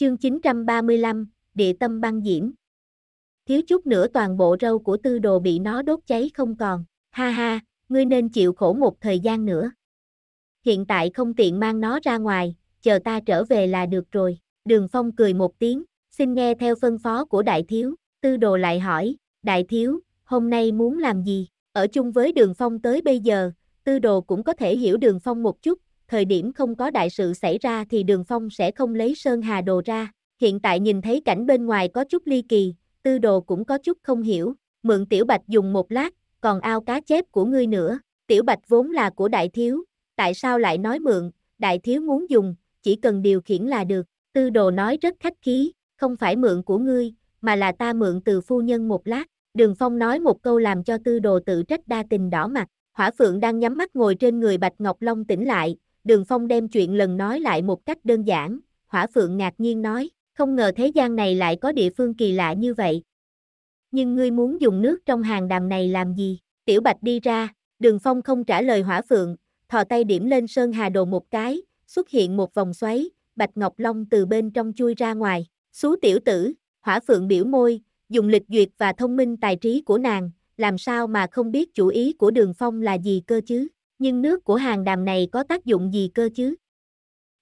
Chương 935, Địa tâm băng diễm. Thiếu chút nữa toàn bộ râu của tư đồ bị nó đốt cháy không còn. Ha ha, ngươi nên chịu khổ một thời gian nữa. Hiện tại không tiện mang nó ra ngoài, chờ ta trở về là được rồi. Đường Phong cười một tiếng, xin nghe theo phân phó của đại thiếu. Tư đồ lại hỏi, đại thiếu, hôm nay muốn làm gì? Ở chung với đường Phong tới bây giờ, tư đồ cũng có thể hiểu đường Phong một chút, thời điểm không có đại sự xảy ra thì Đường Phong sẽ không lấy Sơn Hà Đồ ra. Hiện tại nhìn thấy cảnh bên ngoài có chút ly kỳ, tư đồ cũng có chút không hiểu, mượn Tiểu Bạch dùng một lát, còn ao cá chép của ngươi nữa, Tiểu Bạch vốn là của Đại Thiếu, tại sao lại nói mượn, Đại Thiếu muốn dùng, chỉ cần điều khiển là được, tư đồ nói rất khách khí, không phải mượn của ngươi, mà là ta mượn từ phu nhân một lát, Đường Phong nói một câu làm cho tư đồ tự trách đa tình đỏ mặt, Hỏa Phượng đang nhắm mắt ngồi trên người Bạch Ngọc Long tỉnh lại, Đường Phong đem chuyện lần nói lại một cách đơn giản, Hỏa Phượng ngạc nhiên nói, không ngờ thế gian này lại có địa phương kỳ lạ như vậy. Nhưng ngươi muốn dùng nước trong hàng đàm này làm gì? Tiểu Bạch đi ra, Đường Phong không trả lời Hỏa Phượng, thò tay điểm lên Sơn Hà Đồ một cái, xuất hiện một vòng xoáy, Bạch Ngọc Long từ bên trong chui ra ngoài, xú tiểu tử, Hỏa Phượng biểu môi, dùng lịch duyệt và thông minh tài trí của nàng, làm sao mà không biết chủ ý của Đường Phong là gì cơ chứ? nhưng nước của hàng đàm này có tác dụng gì cơ chứ?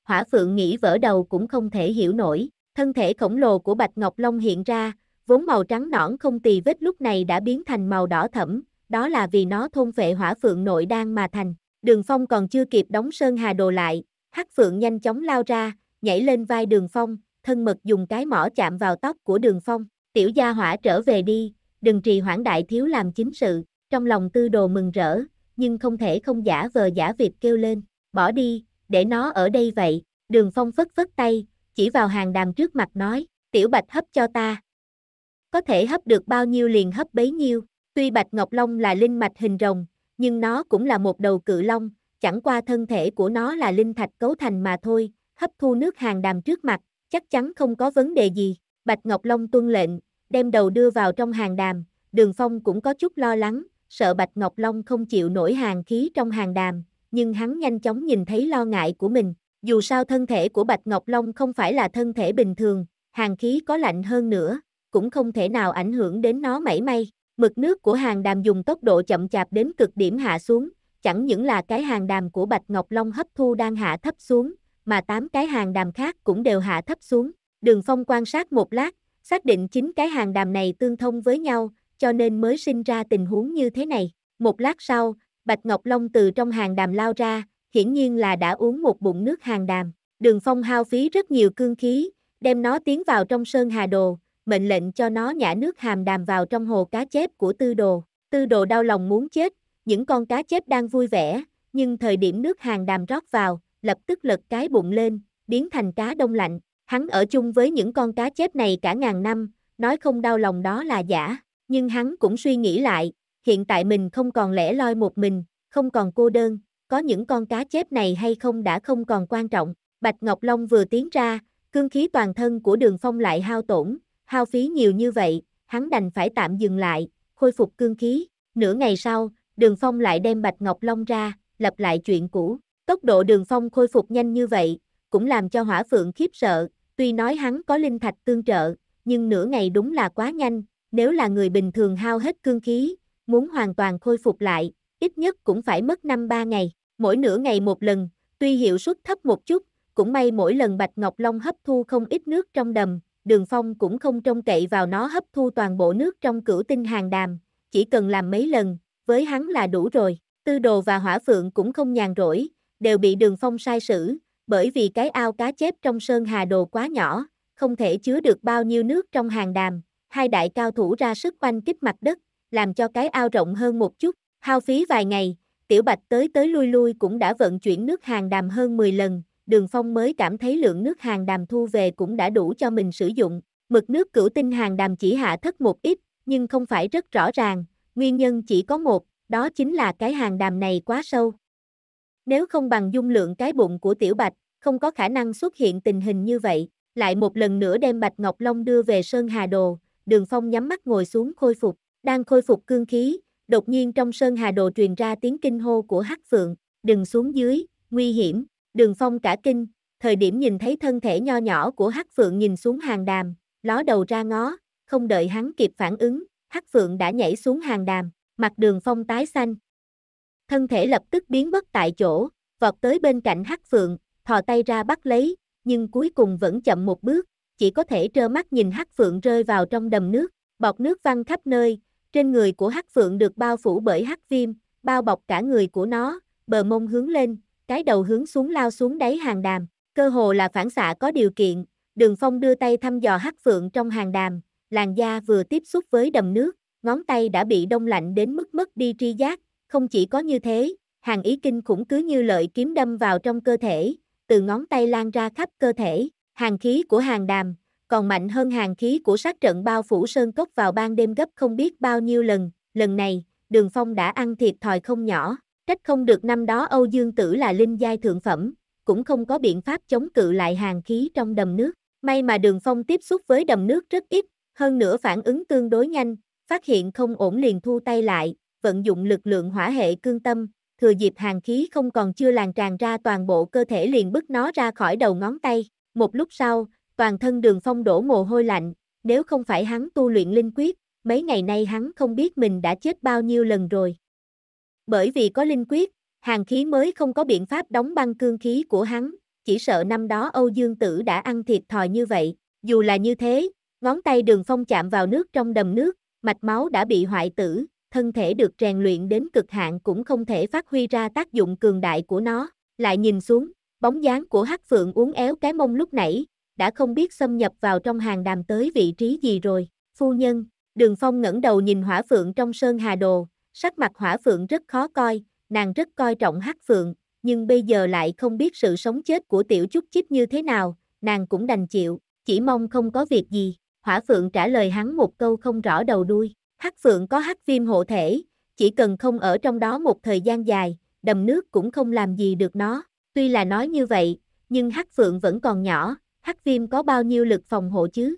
Hỏa Phượng nghĩ vỡ đầu cũng không thể hiểu nổi, thân thể khổng lồ của Bạch Ngọc Long hiện ra, vốn màu trắng nõn không tì vết lúc này đã biến thành màu đỏ thẫm, đó là vì nó thôn phệ Hỏa Phượng nội đan mà thành. Đường Phong còn chưa kịp đóng sơn hà đồ lại, Hắc Phượng nhanh chóng lao ra, nhảy lên vai Đường Phong, thân mật dùng cái mỏ chạm vào tóc của Đường Phong, "Tiểu gia hỏa trở về đi, đừng trì hoãn đại thiếu làm chính sự." Trong lòng Tư Đồ mừng rỡ, nhưng không thể không giả vờ giả việc kêu lên, bỏ đi, để nó ở đây vậy, đường phong phất phất tay, chỉ vào hàng đàm trước mặt nói, tiểu bạch hấp cho ta. Có thể hấp được bao nhiêu liền hấp bấy nhiêu, tuy bạch ngọc long là linh mạch hình rồng, nhưng nó cũng là một đầu cự long, chẳng qua thân thể của nó là linh thạch cấu thành mà thôi, hấp thu nước hàng đàm trước mặt, chắc chắn không có vấn đề gì. Bạch Ngọc Long tuân lệnh, đem đầu đưa vào trong hàng đàm, đường phong cũng có chút lo lắng, sợ Bạch Ngọc Long không chịu nổi hàng khí trong hàng đàm, nhưng hắn nhanh chóng nhìn thấy lo ngại của mình. Dù sao thân thể của Bạch Ngọc Long không phải là thân thể bình thường, hàng khí có lạnh hơn nữa, cũng không thể nào ảnh hưởng đến nó mảy may. Mực nước của hàng đàm dùng tốc độ chậm chạp đến cực điểm hạ xuống, chẳng những là cái hàng đàm của Bạch Ngọc Long hấp thu đang hạ thấp xuống, mà tám cái hàng đàm khác cũng đều hạ thấp xuống. Đường Phong quan sát một lát, xác định chính cái hàng đàm này tương thông với nhau, cho nên mới sinh ra tình huống như thế này. Một lát sau, Bạch Ngọc Long từ trong hàng đàm lao ra, hiển nhiên là đã uống một bụng nước hàng đàm. Đường Phong hao phí rất nhiều cương khí, đem nó tiến vào trong sơn hà đồ, mệnh lệnh cho nó nhả nước hàm đàm vào trong hồ cá chép của tư đồ. Tư đồ đau lòng muốn chết, những con cá chép đang vui vẻ, nhưng thời điểm nước hàng đàm rót vào, lập tức lật cái bụng lên, biến thành cá đông lạnh. Hắn ở chung với những con cá chép này cả ngàn năm, nói không đau lòng đó là giả. Nhưng hắn cũng suy nghĩ lại, hiện tại mình không còn lẻ loi một mình, không còn cô đơn, có những con cá chép này hay không đã không còn quan trọng. Bạch Ngọc Long vừa tiến ra, cương khí toàn thân của đường phong lại hao tổn, hao phí nhiều như vậy, hắn đành phải tạm dừng lại, khôi phục cương khí. Nửa ngày sau, đường phong lại đem Bạch Ngọc Long ra, lập lại chuyện cũ. Tốc độ đường phong khôi phục nhanh như vậy, cũng làm cho hỏa phượng khiếp sợ, tuy nói hắn có linh thạch tương trợ, nhưng nửa ngày đúng là quá nhanh, nếu là người bình thường hao hết cương khí, muốn hoàn toàn khôi phục lại, ít nhất cũng phải mất 5-3 ngày, mỗi nửa ngày một lần, tuy hiệu suất thấp một chút, cũng may mỗi lần Bạch Ngọc Long hấp thu không ít nước trong đầm, Đường Phong cũng không trông cậy vào nó hấp thu toàn bộ nước trong cửu tinh hàng đàm, chỉ cần làm mấy lần, với hắn là đủ rồi. Tư đồ và hỏa phượng cũng không nhàn rỗi, đều bị Đường Phong sai sử, bởi vì cái ao cá chép trong sơn hà đồ quá nhỏ, không thể chứa được bao nhiêu nước trong hàng đàm, hai đại cao thủ ra sức quanh kích mặt đất, làm cho cái ao rộng hơn một chút, hao phí vài ngày, tiểu bạch tới tới lui lui cũng đã vận chuyển nước hàng đàm hơn 10 lần, đường phong mới cảm thấy lượng nước hàng đàm thu về cũng đã đủ cho mình sử dụng, mực nước cửu tinh hàng đàm chỉ hạ thất một ít, nhưng không phải rất rõ ràng, nguyên nhân chỉ có một, đó chính là cái hàng đàm này quá sâu. Nếu không bằng dung lượng cái bụng của tiểu bạch, không có khả năng xuất hiện tình hình như vậy, lại một lần nữa đem Bạch Ngọc Long đưa về Sơn Hà Đồ, đường phong nhắm mắt ngồi xuống khôi phục, đang khôi phục cương khí, đột nhiên trong sơn hà đồ truyền ra tiếng kinh hô của hắc phượng, đừng xuống dưới, nguy hiểm, đường phong cả kinh, thời điểm nhìn thấy thân thể nho nhỏ của hắc phượng nhìn xuống hàng đàm, ló đầu ra ngó, không đợi hắn kịp phản ứng, hắc phượng đã nhảy xuống hàng đàm, mặt đường phong tái xanh. Thân thể lập tức biến mất tại chỗ, vọt tới bên cạnh hắc phượng, thò tay ra bắt lấy, nhưng cuối cùng vẫn chậm một bước, chỉ có thể trơ mắt nhìn Hắc Phượng rơi vào trong đầm nước, bọt nước văng khắp nơi, trên người của Hắc Phượng được bao phủ bởi Hắc Viêm, bao bọc cả người của nó, bờ mông hướng lên, cái đầu hướng xuống lao xuống đáy hàng đàm, cơ hồ là phản xạ có điều kiện, Đường Phong đưa tay thăm dò Hắc Phượng trong hàng đàm, làn da vừa tiếp xúc với đầm nước, ngón tay đã bị đông lạnh đến mức mất đi tri giác, không chỉ có như thế, hàng ý kinh cũng cứ như lợi kiếm đâm vào trong cơ thể, từ ngón tay lan ra khắp cơ thể. Hàng khí của hàng đàm, còn mạnh hơn hàng khí của sát trận bao phủ sơn cốc vào ban đêm gấp không biết bao nhiêu lần, lần này, đường phong đã ăn thiệt thòi không nhỏ, trách không được năm đó Âu Dương Tử là linh giai thượng phẩm, cũng không có biện pháp chống cự lại hàng khí trong đầm nước. May mà đường phong tiếp xúc với đầm nước rất ít, hơn nữa phản ứng tương đối nhanh, phát hiện không ổn liền thu tay lại, vận dụng lực lượng hỏa hệ cương tâm, thừa dịp hàng khí không còn chưa làn tràn ra toàn bộ cơ thể liền bức nó ra khỏi đầu ngón tay. Một lúc sau, toàn thân đường phong đổ mồ hôi lạnh, nếu không phải hắn tu luyện linh quyết, mấy ngày nay hắn không biết mình đã chết bao nhiêu lần rồi. Bởi vì có linh quyết, hàng khí mới không có biện pháp đóng băng cương khí của hắn, chỉ sợ năm đó Âu Dương Tử đã ăn thịt thòi như vậy, dù là như thế, ngón tay đường phong chạm vào nước trong đầm nước, mạch máu đã bị hoại tử, thân thể được rèn luyện đến cực hạn cũng không thể phát huy ra tác dụng cường đại của nó, lại nhìn xuống, Bóng dáng của Hắc Phượng uốn éo cái mông lúc nãy, đã không biết xâm nhập vào trong hàng đàm tới vị trí gì rồi. Phu nhân, Đường Phong ngẩng đầu nhìn Hỏa Phượng trong sơn hà đồ, sắc mặt Hỏa Phượng rất khó coi, nàng rất coi trọng Hắc Phượng, nhưng bây giờ lại không biết sự sống chết của tiểu chút chít như thế nào, nàng cũng đành chịu, chỉ mong không có việc gì. Hỏa Phượng trả lời hắn một câu không rõ đầu đuôi. Hắc Phượng có hắc viêm hộ thể, chỉ cần không ở trong đó một thời gian dài, đầm nước cũng không làm gì được nó. Tuy là nói như vậy, nhưng Hắc Phượng vẫn còn nhỏ, Hắc Viêm có bao nhiêu lực phòng hộ chứ?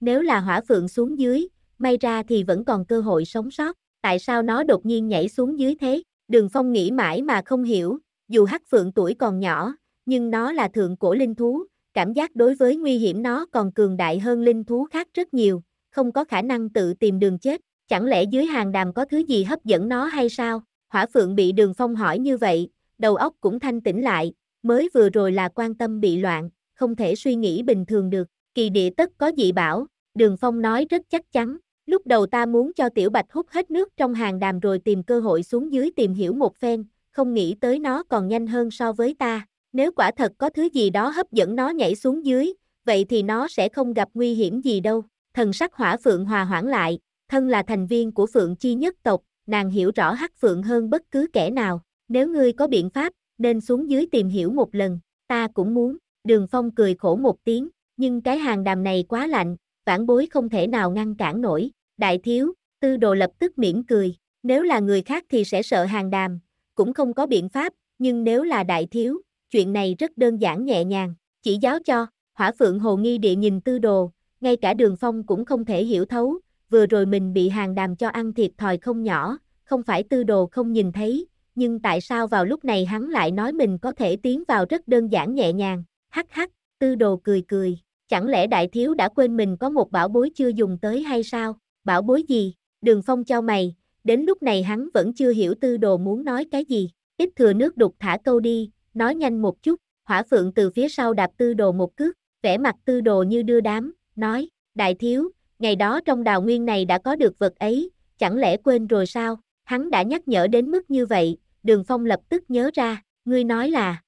Nếu là Hỏa Phượng xuống dưới, may ra thì vẫn còn cơ hội sống sót, tại sao nó đột nhiên nhảy xuống dưới thế? Đường Phong nghĩ mãi mà không hiểu, dù Hắc Phượng tuổi còn nhỏ, nhưng nó là thượng cổ linh thú, cảm giác đối với nguy hiểm nó còn cường đại hơn linh thú khác rất nhiều, không có khả năng tự tìm đường chết, chẳng lẽ dưới hàng đàm có thứ gì hấp dẫn nó hay sao? Hỏa Phượng bị Đường Phong hỏi như vậy, đầu óc cũng thanh tĩnh lại, mới vừa rồi là quan tâm bị loạn, không thể suy nghĩ bình thường được, kỳ địa tất có dị bảo, đường phong nói rất chắc chắn, lúc đầu ta muốn cho tiểu bạch hút hết nước trong hàng đàm rồi tìm cơ hội xuống dưới tìm hiểu một phen, không nghĩ tới nó còn nhanh hơn so với ta, nếu quả thật có thứ gì đó hấp dẫn nó nhảy xuống dưới, vậy thì nó sẽ không gặp nguy hiểm gì đâu, thần sắc hỏa phượng hòa hoãn lại, thân là thành viên của phượng chi nhất tộc, nàng hiểu rõ hắc phượng hơn bất cứ kẻ nào, nếu ngươi có biện pháp, nên xuống dưới tìm hiểu một lần, ta cũng muốn. Đường Phong cười khổ một tiếng, nhưng cái hàng đàm này quá lạnh, vãn bối không thể nào ngăn cản nổi. Đại thiếu, tư đồ lập tức mỉm cười, nếu là người khác thì sẽ sợ hàng đàm, cũng không có biện pháp, nhưng nếu là đại thiếu, chuyện này rất đơn giản nhẹ nhàng, chỉ giáo cho. Hỏa Phượng Hồ Nghi Địa nhìn tư đồ, ngay cả đường phong cũng không thể hiểu thấu, vừa rồi mình bị hàng đàm cho ăn thiệt thòi không nhỏ, không phải tư đồ không nhìn thấy, nhưng tại sao vào lúc này hắn lại nói mình có thể tiến vào rất đơn giản nhẹ nhàng, hắc hắc, tư đồ cười cười, chẳng lẽ đại thiếu đã quên mình có một bảo bối chưa dùng tới hay sao, bảo bối gì, đường phong cho mày, đến lúc này hắn vẫn chưa hiểu tư đồ muốn nói cái gì, ít thừa nước đục thả câu đi, nói nhanh một chút, hỏa phượng từ phía sau đạp tư đồ một cước, vẻ mặt tư đồ như đưa đám, nói, đại thiếu, ngày đó trong đào nguyên này đã có được vật ấy, chẳng lẽ quên rồi sao, hắn đã nhắc nhở đến mức như vậy, Đường Phong lập tức nhớ ra, ngươi nói là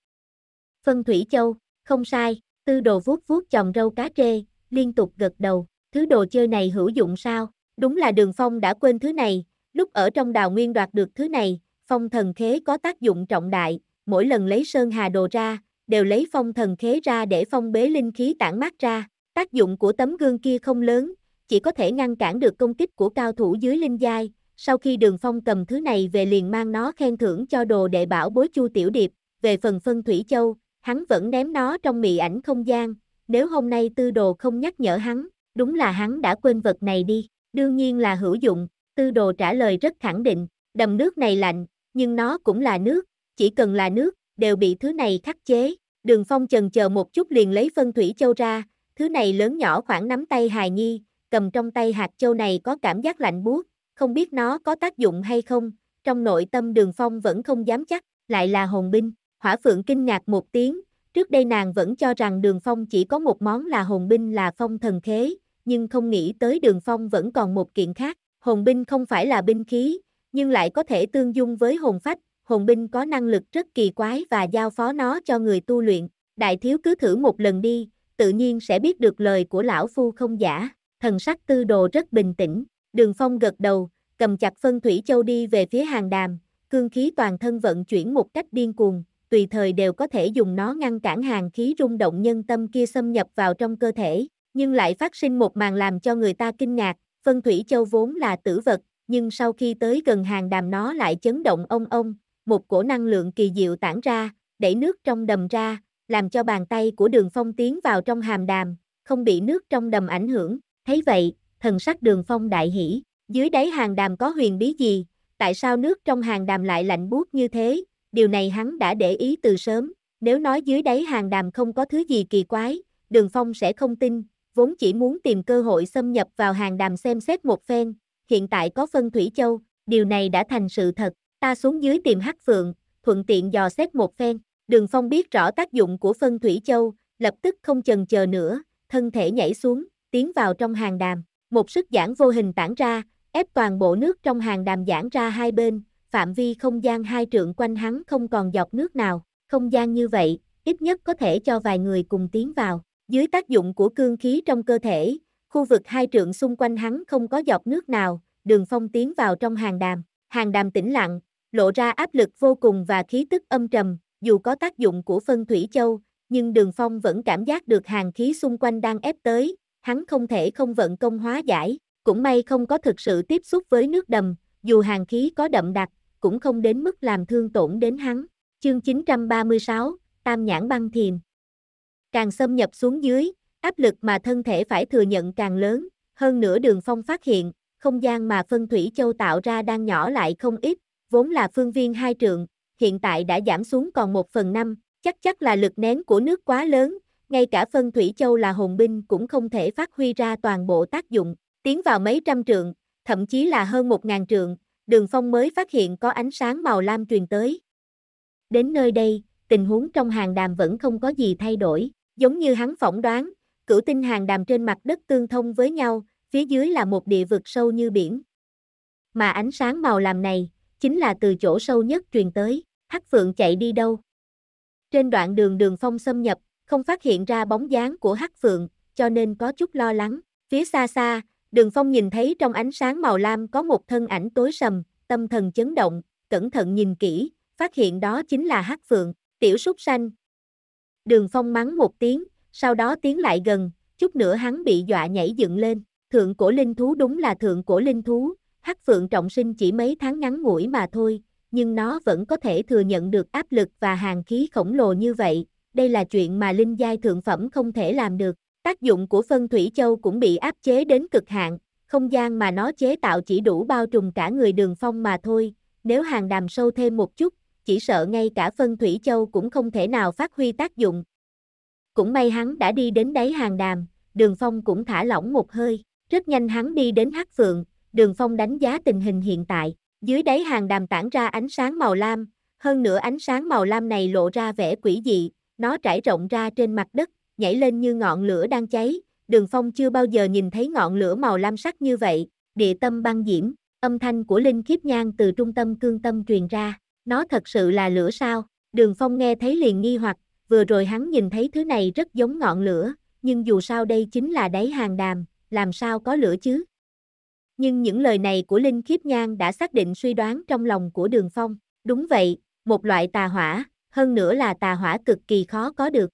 Phân Thủy Châu, không sai, tư đồ vuốt vuốt chồng râu cá trê, liên tục gật đầu, thứ đồ chơi này hữu dụng sao, đúng là Đường Phong đã quên thứ này, lúc ở trong đào nguyên đoạt được thứ này, phong thần khế có tác dụng trọng đại, mỗi lần lấy sơn hà đồ ra, đều lấy phong thần khế ra để phong bế linh khí tản mát ra, tác dụng của tấm gương kia không lớn, chỉ có thể ngăn cản được công kích của cao thủ dưới linh giai, sau khi đường phong cầm thứ này về liền mang nó khen thưởng cho đồ đệ bảo bối chu tiểu điệp, về phần phân thủy châu, hắn vẫn ném nó trong mị ảnh không gian, nếu hôm nay tư đồ không nhắc nhở hắn, đúng là hắn đã quên vật này đi, đương nhiên là hữu dụng, tư đồ trả lời rất khẳng định, đầm nước này lạnh, nhưng nó cũng là nước, chỉ cần là nước, đều bị thứ này khắc chế, đường phong chần chờ một chút liền lấy phân thủy châu ra, thứ này lớn nhỏ khoảng nắm tay hài nhi, cầm trong tay hạt châu này có cảm giác lạnh buốt, không biết nó có tác dụng hay không, trong nội tâm đường phong vẫn không dám chắc, lại là hồn binh, hỏa phượng kinh ngạc một tiếng, trước đây nàng vẫn cho rằng đường phong chỉ có một món là hồn binh là phong thần khế, nhưng không nghĩ tới đường phong vẫn còn một kiện khác, hồn binh không phải là binh khí, nhưng lại có thể tương dung với hồn phách, hồn binh có năng lực rất kỳ quái và giao phó nó cho người tu luyện, đại thiếu cứ thử một lần đi, tự nhiên sẽ biết được lời của lão phu không giả, thần sắc tư đồ rất bình tĩnh, Đường Phong gật đầu, cầm chặt phân thủy châu đi về phía hàng đàm, cương khí toàn thân vận chuyển một cách điên cuồng, tùy thời đều có thể dùng nó ngăn cản hàng khí rung động nhân tâm kia xâm nhập vào trong cơ thể, nhưng lại phát sinh một màn làm cho người ta kinh ngạc, phân thủy châu vốn là tử vật, nhưng sau khi tới gần hàng đàm nó lại chấn động ông ông, một cổ năng lượng kỳ diệu tản ra, đẩy nước trong đầm ra, làm cho bàn tay của đường phong tiến vào trong hàm đàm, không bị nước trong đầm ảnh hưởng, thấy vậy, thần sắc đường phong đại hỷ, dưới đáy hàng đàm có huyền bí gì, tại sao nước trong hàng đàm lại lạnh buốt như thế, điều này hắn đã để ý từ sớm, nếu nói dưới đáy hàng đàm không có thứ gì kỳ quái, đường phong sẽ không tin, vốn chỉ muốn tìm cơ hội xâm nhập vào hàng đàm xem xét một phen, hiện tại có phân thủy châu, điều này đã thành sự thật, ta xuống dưới tìm hắc phượng, thuận tiện dò xét một phen, đường phong biết rõ tác dụng của phân thủy châu, lập tức không chần chờ nữa, thân thể nhảy xuống, tiến vào trong hàng đàm, một sức giãn vô hình tản ra, ép toàn bộ nước trong hàng đàm giãn ra hai bên, phạm vi không gian hai trượng quanh hắn không còn giọt nước nào. Không gian như vậy, ít nhất có thể cho vài người cùng tiến vào. Dưới tác dụng của cương khí trong cơ thể, khu vực hai trượng xung quanh hắn không có giọt nước nào, đường phong tiến vào trong hàng đàm. Hàng đàm tĩnh lặng, lộ ra áp lực vô cùng và khí tức âm trầm, dù có tác dụng của phân thủy châu, nhưng đường phong vẫn cảm giác được hàng khí xung quanh đang ép tới, hắn không thể không vận công hóa giải, cũng may không có thực sự tiếp xúc với nước đầm, dù hàng khí có đậm đặc, cũng không đến mức làm thương tổn đến hắn. Chương 936, Tam nhãn băng thiềm. Càng xâm nhập xuống dưới, áp lực mà thân thể phải thừa nhận càng lớn, hơn nữa đường phong phát hiện, không gian mà phân thủy châu tạo ra đang nhỏ lại không ít, vốn là phương viên hai trượng, hiện tại đã giảm xuống còn một phần năm, chắc chắc là lực nén của nước quá lớn, ngay cả phân thủy châu là hồn binh cũng không thể phát huy ra toàn bộ tác dụng, tiến vào mấy trăm trượng, thậm chí là hơn một ngàn trượng, đường phong mới phát hiện có ánh sáng màu lam truyền tới. Đến nơi đây, tình huống trong hàng đàm vẫn không có gì thay đổi, giống như hắn phỏng đoán, cửu tinh hàng đàm trên mặt đất tương thông với nhau, phía dưới là một địa vực sâu như biển. Mà ánh sáng màu làm này, chính là từ chỗ sâu nhất truyền tới, hắc phượng chạy đi đâu. Trên đoạn đường đường phong xâm nhập, không phát hiện ra bóng dáng của Hắc Phượng, cho nên có chút lo lắng. Phía xa xa, Đường Phong nhìn thấy trong ánh sáng màu lam có một thân ảnh tối sầm, tâm thần chấn động, cẩn thận nhìn kỹ, phát hiện đó chính là Hắc Phượng, tiểu súc sanh. Đường Phong mắng một tiếng, sau đó tiến lại gần, chút nữa hắn bị dọa nhảy dựng lên, thượng cổ linh thú đúng là thượng cổ linh thú, Hắc Phượng trọng sinh chỉ mấy tháng ngắn ngủi mà thôi, nhưng nó vẫn có thể thừa nhận được áp lực và hàng khí khổng lồ như vậy, đây là chuyện mà linh giai thượng phẩm không thể làm được. Tác dụng của phân thủy châu cũng bị áp chế đến cực hạn, không gian mà nó chế tạo chỉ đủ bao trùm cả người đường phong mà thôi, nếu hàng đàm sâu thêm một chút, chỉ sợ ngay cả phân thủy châu cũng không thể nào phát huy tác dụng. Cũng may hắn đã đi đến đáy hàng đàm, đường phong cũng thả lỏng một hơi, rất nhanh hắn đi đến hắc phượng, đường phong đánh giá tình hình hiện tại, dưới đáy hàng đàm tản ra ánh sáng màu lam, hơn nữa ánh sáng màu lam này lộ ra vẻ quỷ dị, nó trải rộng ra trên mặt đất, nhảy lên như ngọn lửa đang cháy, đường phong chưa bao giờ nhìn thấy ngọn lửa màu lam sắc như vậy, địa tâm băng diễm, âm thanh của linh Kiếp nhang từ trung tâm cương tâm truyền ra, nó thật sự là lửa sao, đường phong nghe thấy liền nghi hoặc, vừa rồi hắn nhìn thấy thứ này rất giống ngọn lửa, nhưng dù sao đây chính là đáy hàng đàm, làm sao có lửa chứ? Nhưng những lời này của Linh Khiếp Nhan đã xác định suy đoán trong lòng của Đường Phong. Đúng vậy, một loại tà hỏa, hơn nữa là tà hỏa cực kỳ khó có được.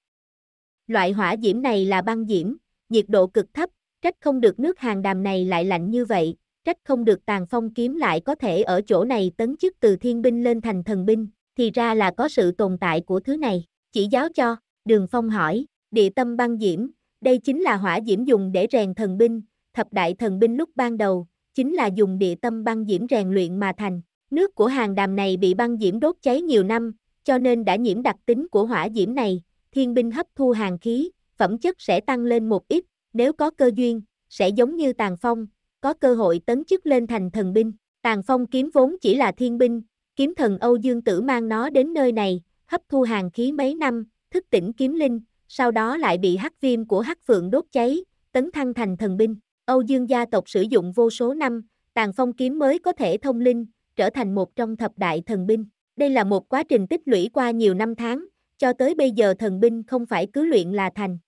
Loại hỏa diễm này là băng diễm, nhiệt độ cực thấp, trách không được nước hàng đàm này lại lạnh như vậy, trách không được tàn phong kiếm lại có thể ở chỗ này tấn chức từ thiên binh lên thành thần binh, thì ra là có sự tồn tại của thứ này, chỉ giáo cho, đường phong hỏi, địa tâm băng diễm, đây chính là hỏa diễm dùng để rèn thần binh, thập đại thần binh lúc ban đầu, chính là dùng địa tâm băng diễm rèn luyện mà thành, nước của hàng đàm này bị băng diễm đốt cháy nhiều năm, cho nên đã nhiễm đặc tính của hỏa diễm này, thiên binh hấp thu hàng khí, phẩm chất sẽ tăng lên một ít, nếu có cơ duyên, sẽ giống như tàn phong, có cơ hội tấn chức lên thành thần binh. Tàn phong kiếm vốn chỉ là thiên binh, kiếm thần Âu Dương Tử mang nó đến nơi này, hấp thu hàng khí mấy năm, thức tỉnh kiếm linh, sau đó lại bị hắc viêm của hắc phượng đốt cháy, tấn thăng thành thần binh. Âu Dương gia tộc sử dụng vô số năm, tàn phong kiếm mới có thể thông linh, trở thành một trong thập đại thần binh. Đây là một quá trình tích lũy qua nhiều năm tháng, cho tới bây giờ thần binh không phải cứ luyện là thành.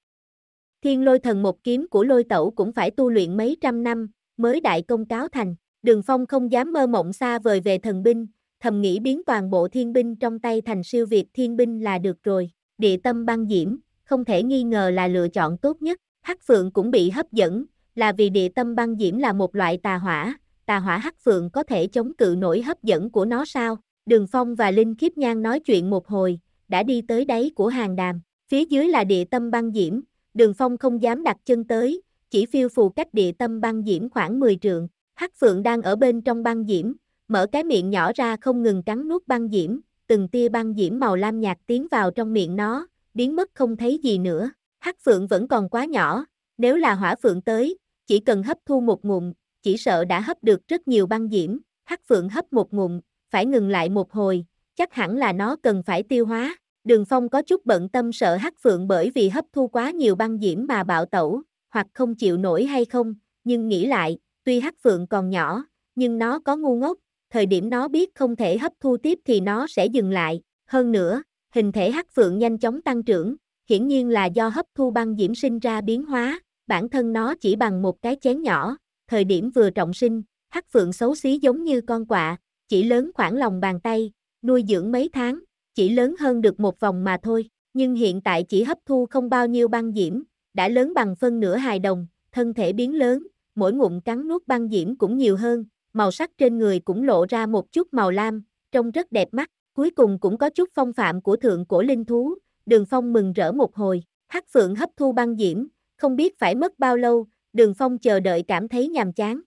Thiên lôi thần một kiếm của lôi tẩu cũng phải tu luyện mấy trăm năm, mới đại công cáo thành. Đường Phong không dám mơ mộng xa vời về thần binh, thầm nghĩ biến toàn bộ thiên binh trong tay thành siêu việt thiên binh là được rồi. Địa tâm băng diễm, không thể nghi ngờ là lựa chọn tốt nhất. Hắc Phượng cũng bị hấp dẫn, là vì địa tâm băng diễm là một loại tà hỏa, tà hỏa Hắc Phượng có thể chống cự nổi hấp dẫn của nó sao? Đường Phong và Linh Kiếp Nhan nói chuyện một hồi, đã đi tới đáy của hàng đàm, phía dưới là địa tâm băng diễm, Đường Phong không dám đặt chân tới, chỉ phiêu phù cách địa tâm băng diễm khoảng 10 trượng, Hắc Phượng đang ở bên trong băng diễm, mở cái miệng nhỏ ra không ngừng cắn nuốt băng diễm, từng tia băng diễm màu lam nhạt tiến vào trong miệng nó, biến mất không thấy gì nữa. Hắc Phượng vẫn còn quá nhỏ, nếu là Hỏa Phượng tới, chỉ cần hấp thu một ngụm, chỉ sợ đã hấp được rất nhiều băng diễm. Hắc Phượng hấp một ngụm, phải ngừng lại một hồi, chắc hẳn là nó cần phải tiêu hóa. Đường Phong có chút bận tâm sợ Hắc Phượng bởi vì hấp thu quá nhiều băng diễm mà bạo tẩu, hoặc không chịu nổi hay không, nhưng nghĩ lại, tuy Hắc Phượng còn nhỏ, nhưng nó có ngu ngốc, thời điểm nó biết không thể hấp thu tiếp thì nó sẽ dừng lại. Hơn nữa, hình thể Hắc Phượng nhanh chóng tăng trưởng, hiển nhiên là do hấp thu băng diễm sinh ra biến hóa, bản thân nó chỉ bằng một cái chén nhỏ, thời điểm vừa trọng sinh, Hắc Phượng xấu xí giống như con quạ, chỉ lớn khoảng lòng bàn tay, nuôi dưỡng mấy tháng, chỉ lớn hơn được một vòng mà thôi, nhưng hiện tại chỉ hấp thu không bao nhiêu băng diễm, đã lớn bằng phân nửa hài đồng, thân thể biến lớn, mỗi ngụm cắn nuốt băng diễm cũng nhiều hơn, màu sắc trên người cũng lộ ra một chút màu lam, trông rất đẹp mắt, cuối cùng cũng có chút phong phạm của thượng cổ linh thú, đường phong mừng rỡ một hồi, hắc phượng hấp thu băng diễm, không biết phải mất bao lâu, đường phong chờ đợi cảm thấy nhàm chán.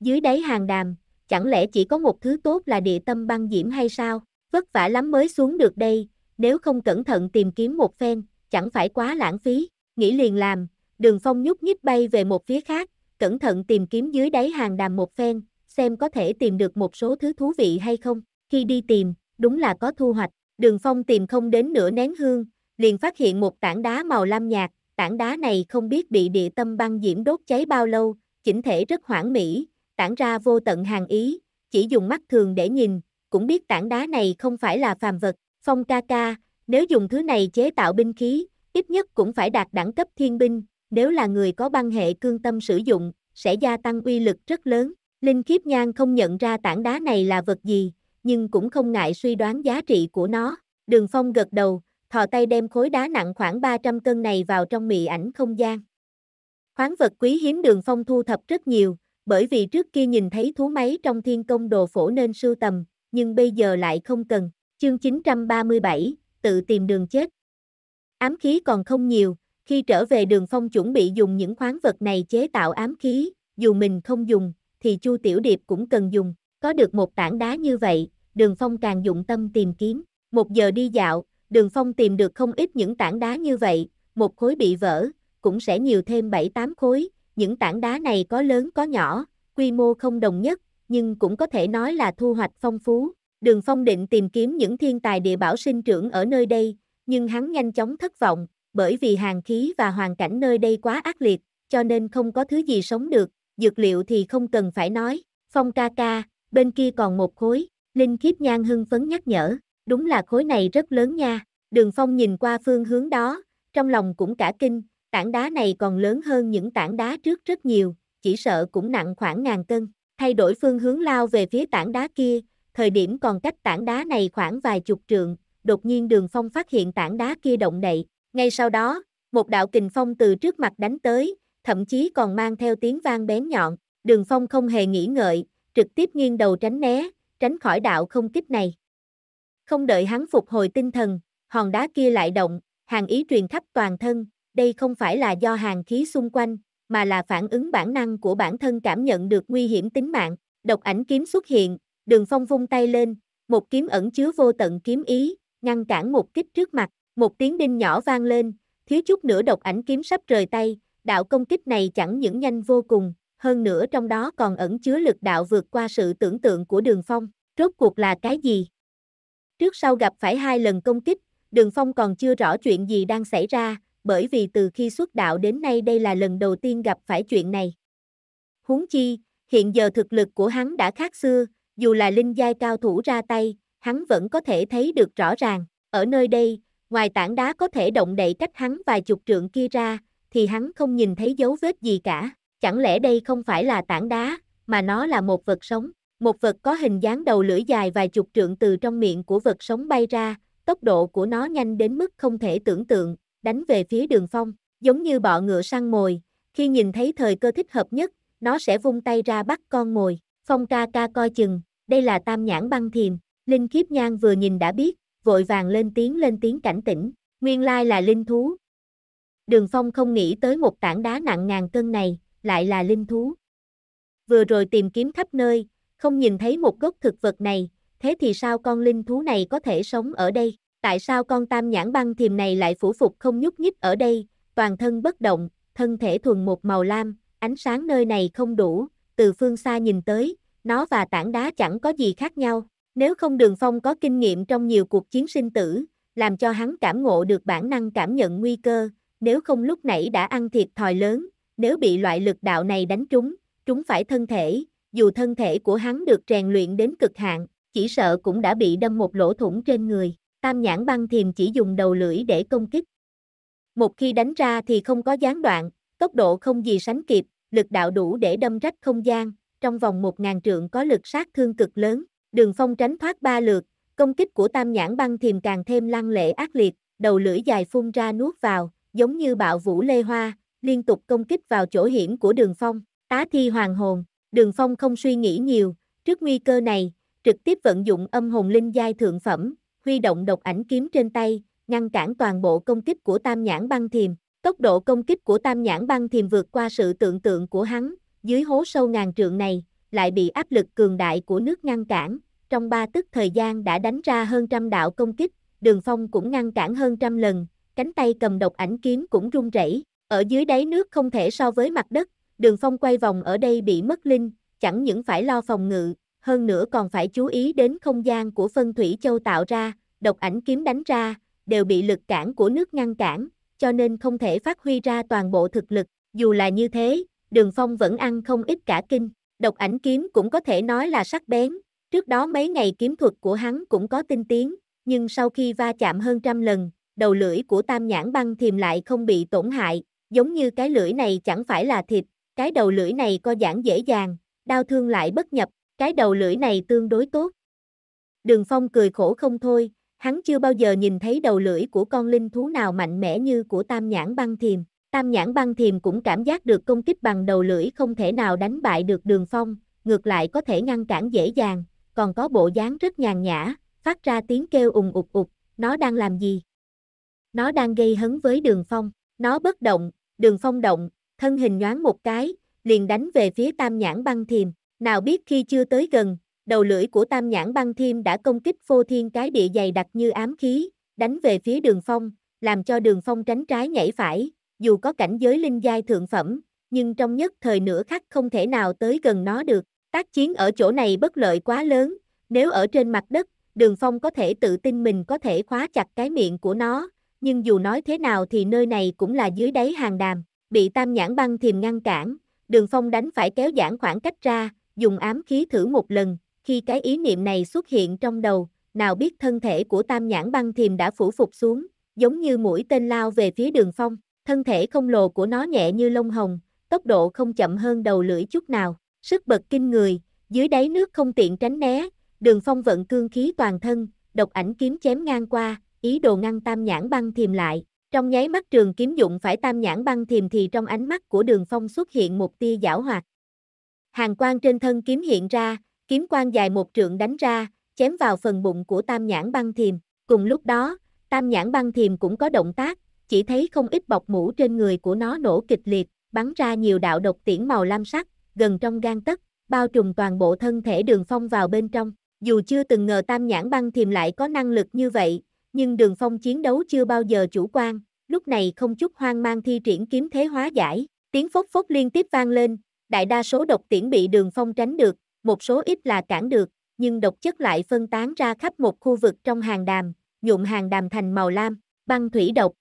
Dưới đáy hàng đàm, chẳng lẽ chỉ có một thứ tốt là địa tâm băng diễm hay sao? Vất vả lắm mới xuống được đây, nếu không cẩn thận tìm kiếm một phen, chẳng phải quá lãng phí, nghĩ liền làm, đường phong nhúc nhích bay về một phía khác, cẩn thận tìm kiếm dưới đáy hàng đàm một phen, xem có thể tìm được một số thứ thú vị hay không, khi đi tìm, đúng là có thu hoạch, đường phong tìm không đến nửa nén hương, liền phát hiện một tảng đá màu lam nhạt, tảng đá này không biết bị địa tâm băng diễm đốt cháy bao lâu, chỉnh thể rất hoảng mỹ, tản ra vô tận hàng ý, chỉ dùng mắt thường để nhìn, cũng biết tảng đá này không phải là phàm vật, phong ca ca, nếu dùng thứ này chế tạo binh khí, ít nhất cũng phải đạt đẳng cấp thiên binh, nếu là người có băng hệ cương tâm sử dụng, sẽ gia tăng uy lực rất lớn. Linh khiếp nhan không nhận ra tảng đá này là vật gì, nhưng cũng không ngại suy đoán giá trị của nó. Đường phong gật đầu, thò tay đem khối đá nặng khoảng 300 cân này vào trong mị ảnh không gian. Khoáng vật quý hiếm đường phong thu thập rất nhiều, bởi vì trước kia nhìn thấy thú máy trong thiên công đồ phổ nên sưu tầm, nhưng bây giờ lại không cần. Chương 937, tự tìm đường chết. Ám khí còn không nhiều, khi trở về đường phong chuẩn bị dùng những khoáng vật này chế tạo ám khí, dù mình không dùng, thì Chu Tiểu Điệp cũng cần dùng. Có được một tảng đá như vậy, đường phong càng dụng tâm tìm kiếm. Một giờ đi dạo, đường phong tìm được không ít những tảng đá như vậy, một khối bị vỡ, cũng sẽ nhiều thêm 7-8 khối, những tảng đá này có lớn có nhỏ, quy mô không đồng nhất, nhưng cũng có thể nói là thu hoạch phong phú. Đường Phong định tìm kiếm những thiên tài địa bảo sinh trưởng ở nơi đây, nhưng hắn nhanh chóng thất vọng, bởi vì hàng khí và hoàn cảnh nơi đây quá ác liệt, cho nên không có thứ gì sống được, dược liệu thì không cần phải nói. Phong ca ca, bên kia còn một khối, Linh Kiếp Nhan hưng phấn nhắc nhở, đúng là khối này rất lớn nha. Đường Phong nhìn qua phương hướng đó, trong lòng cũng cả kinh, Tảng đá này còn lớn hơn những tảng đá trước rất nhiều, chỉ sợ cũng nặng khoảng ngàn cân. Thay đổi phương hướng lao về phía tảng đá kia, thời điểm còn cách tảng đá này khoảng vài chục trượng, đột nhiên đường phong phát hiện tảng đá kia động đậy. Ngay sau đó, một đạo kình phong từ trước mặt đánh tới, thậm chí còn mang theo tiếng vang bén nhọn. Đường phong không hề nghĩ ngợi, trực tiếp nghiêng đầu tránh né, tránh khỏi đạo không kích này. Không đợi hắn phục hồi tinh thần, hòn đá kia lại động, hàng ý truyền khắp toàn thân, đây không phải là do hàng khí xung quanh, mà là phản ứng bản năng của bản thân cảm nhận được nguy hiểm tính mạng. Độc ảnh kiếm xuất hiện, đường phong vung tay lên, một kiếm ẩn chứa vô tận kiếm ý, ngăn cản một kích trước mặt, một tiếng đinh nhỏ vang lên, thiếu chút nữa độc ảnh kiếm sắp rời tay, đạo công kích này chẳng những nhanh vô cùng, hơn nữa trong đó còn ẩn chứa lực đạo vượt qua sự tưởng tượng của đường phong, rốt cuộc là cái gì? Trước sau gặp phải hai lần công kích, đường phong còn chưa rõ chuyện gì đang xảy ra, bởi vì từ khi xuất đạo đến nay đây là lần đầu tiên gặp phải chuyện này. Huống chi, hiện giờ thực lực của hắn đã khác xưa, dù là linh giai cao thủ ra tay, hắn vẫn có thể thấy được rõ ràng. Ở nơi đây, ngoài tảng đá có thể động đậy cách hắn vài chục trượng kia ra, thì hắn không nhìn thấy dấu vết gì cả. Chẳng lẽ đây không phải là tảng đá, mà nó là một vật sống. Một vật có hình dáng đầu lưỡi dài vài chục trượng từ trong miệng của vật sống bay ra, tốc độ của nó nhanh đến mức không thể tưởng tượng, đánh về phía đường phong, giống như bọ ngựa săn mồi, khi nhìn thấy thời cơ thích hợp nhất, nó sẽ vung tay ra bắt con mồi, phong ca ca coi chừng, đây là tam nhãn băng thiềm, linh kiếp nhang vừa nhìn đã biết, vội vàng lên tiếng lên tiếng cảnh tỉnh, nguyên lai là linh thú. Đường phong không nghĩ tới một tảng đá nặng ngàn cân này, lại là linh thú. Vừa rồi tìm kiếm khắp nơi, không nhìn thấy một gốc thực vật này, thế thì sao con linh thú này có thể sống ở đây? tại sao con tam nhãn băng thiềm này lại phủ phục không nhúc nhích ở đây, toàn thân bất động, thân thể thuần một màu lam, ánh sáng nơi này không đủ, từ phương xa nhìn tới, nó và tảng đá chẳng có gì khác nhau. Nếu không Đường Phong có kinh nghiệm trong nhiều cuộc chiến sinh tử, làm cho hắn cảm ngộ được bản năng cảm nhận nguy cơ, nếu không lúc nãy đã ăn thiệt thòi lớn, nếu bị loại lực đạo này đánh trúng, trúng phải thân thể, dù thân thể của hắn được rèn luyện đến cực hạn, chỉ sợ cũng đã bị đâm một lỗ thủng trên người. Tam nhãn băng thiềm chỉ dùng đầu lưỡi để công kích. Một khi đánh ra thì không có gián đoạn, tốc độ không gì sánh kịp, lực đạo đủ để đâm rách không gian, trong vòng một ngàn trượng có lực sát thương cực lớn, đường phong tránh thoát ba lượt, công kích của tam nhãn băng thiềm càng thêm lăng lệ ác liệt, đầu lưỡi dài phun ra nuốt vào, giống như bạo vũ lê hoa, liên tục công kích vào chỗ hiểm của đường phong, tá thi hoàng hồn, đường phong không suy nghĩ nhiều, trước nguy cơ này, trực tiếp vận dụng âm hồn linh giai thượng phẩm, huy động độc ảnh kiếm trên tay, ngăn cản toàn bộ công kích của tam nhãn băng thiềm. Tốc độ công kích của tam nhãn băng thiềm vượt qua sự tưởng tượng của hắn, dưới hố sâu ngàn trượng này, lại bị áp lực cường đại của nước ngăn cản, trong ba tức thời gian đã đánh ra hơn trăm đạo công kích, đường phong cũng ngăn cản hơn trăm lần, cánh tay cầm độc ảnh kiếm cũng run rẩy. ở dưới đáy nước không thể so với mặt đất, đường phong quay vòng ở đây bị mất linh, chẳng những phải lo phòng ngự, hơn nữa còn phải chú ý đến không gian của phân thủy châu tạo ra, độc ảnh kiếm đánh ra, đều bị lực cản của nước ngăn cản, cho nên không thể phát huy ra toàn bộ thực lực. Dù là như thế, đường phong vẫn ăn không ít cả kinh, độc ảnh kiếm cũng có thể nói là sắc bén, trước đó mấy ngày kiếm thuật của hắn cũng có tinh tiến, nhưng sau khi va chạm hơn trăm lần, đầu lưỡi của tam nhãn băng thiềm lại không bị tổn hại, giống như cái lưỡi này chẳng phải là thịt, cái đầu lưỡi này co giãn dễ dàng, đau thương lại bất nhập, cái đầu lưỡi này tương đối tốt. Đường Phong cười khổ không thôi, hắn chưa bao giờ nhìn thấy đầu lưỡi của con linh thú nào mạnh mẽ như của tam nhãn băng thiềm. Tam nhãn băng thiềm cũng cảm giác được công kích bằng đầu lưỡi không thể nào đánh bại được đường phong, ngược lại có thể ngăn cản dễ dàng, còn có bộ dáng rất nhàn nhã, phát ra tiếng kêu ùng ục ục, nó đang làm gì? Nó đang gây hấn với đường phong, nó bất động, đường phong động, thân hình nhoáng một cái, liền đánh về phía tam nhãn băng thiềm. Nào biết khi chưa tới gần, đầu lưỡi của tam nhãn băng thiêm đã công kích phô thiên cái địa dày đặc như ám khí, đánh về phía đường phong, làm cho đường phong tránh trái nhảy phải, dù có cảnh giới linh giai thượng phẩm, nhưng trong nhất thời nửa khắc không thể nào tới gần nó được. Tác chiến ở chỗ này bất lợi quá lớn, nếu ở trên mặt đất, đường phong có thể tự tin mình có thể khóa chặt cái miệng của nó, nhưng dù nói thế nào thì nơi này cũng là dưới đáy hàng đàm, bị tam nhãn băng thiềm ngăn cản, đường phong đánh phải kéo giãn khoảng cách ra, dùng ám khí thử một lần, khi cái ý niệm này xuất hiện trong đầu, nào biết thân thể của tam nhãn băng thiềm đã phủ phục xuống, giống như mũi tên lao về phía đường phong, thân thể không lồ của nó nhẹ như lông hồng, tốc độ không chậm hơn đầu lưỡi chút nào, sức bật kinh người, dưới đáy nước không tiện tránh né, đường phong vận cương khí toàn thân, độc ảnh kiếm chém ngang qua, ý đồ ngăn tam nhãn băng thiềm lại. Trong nháy mắt trường kiếm dụng phải tam nhãn băng thiềm thì trong ánh mắt của đường phong xuất hiện một tia giảo hoạt, hàng quang trên thân kiếm hiện ra, kiếm quang dài một trượng đánh ra, chém vào phần bụng của tam nhãn băng thiềm. Cùng lúc đó, tam nhãn băng thiềm cũng có động tác, chỉ thấy không ít bọc mũ trên người của nó nổ kịch liệt, bắn ra nhiều đạo độc tiễn màu lam sắc, gần trong gan tất, bao trùm toàn bộ thân thể đường phong vào bên trong. Dù chưa từng ngờ tam nhãn băng thiềm lại có năng lực như vậy, nhưng đường phong chiến đấu chưa bao giờ chủ quan, lúc này không chút hoang mang thi triển kiếm thế hóa giải, tiếng phốc phốc liên tiếp vang lên, Đại đa số độc tiễn bị đường phong tránh được, một số ít là cản được, nhưng độc chất lại phân tán ra khắp một khu vực trong hàng đàm, nhuộm hàng đàm thành màu lam, băng thủy độc.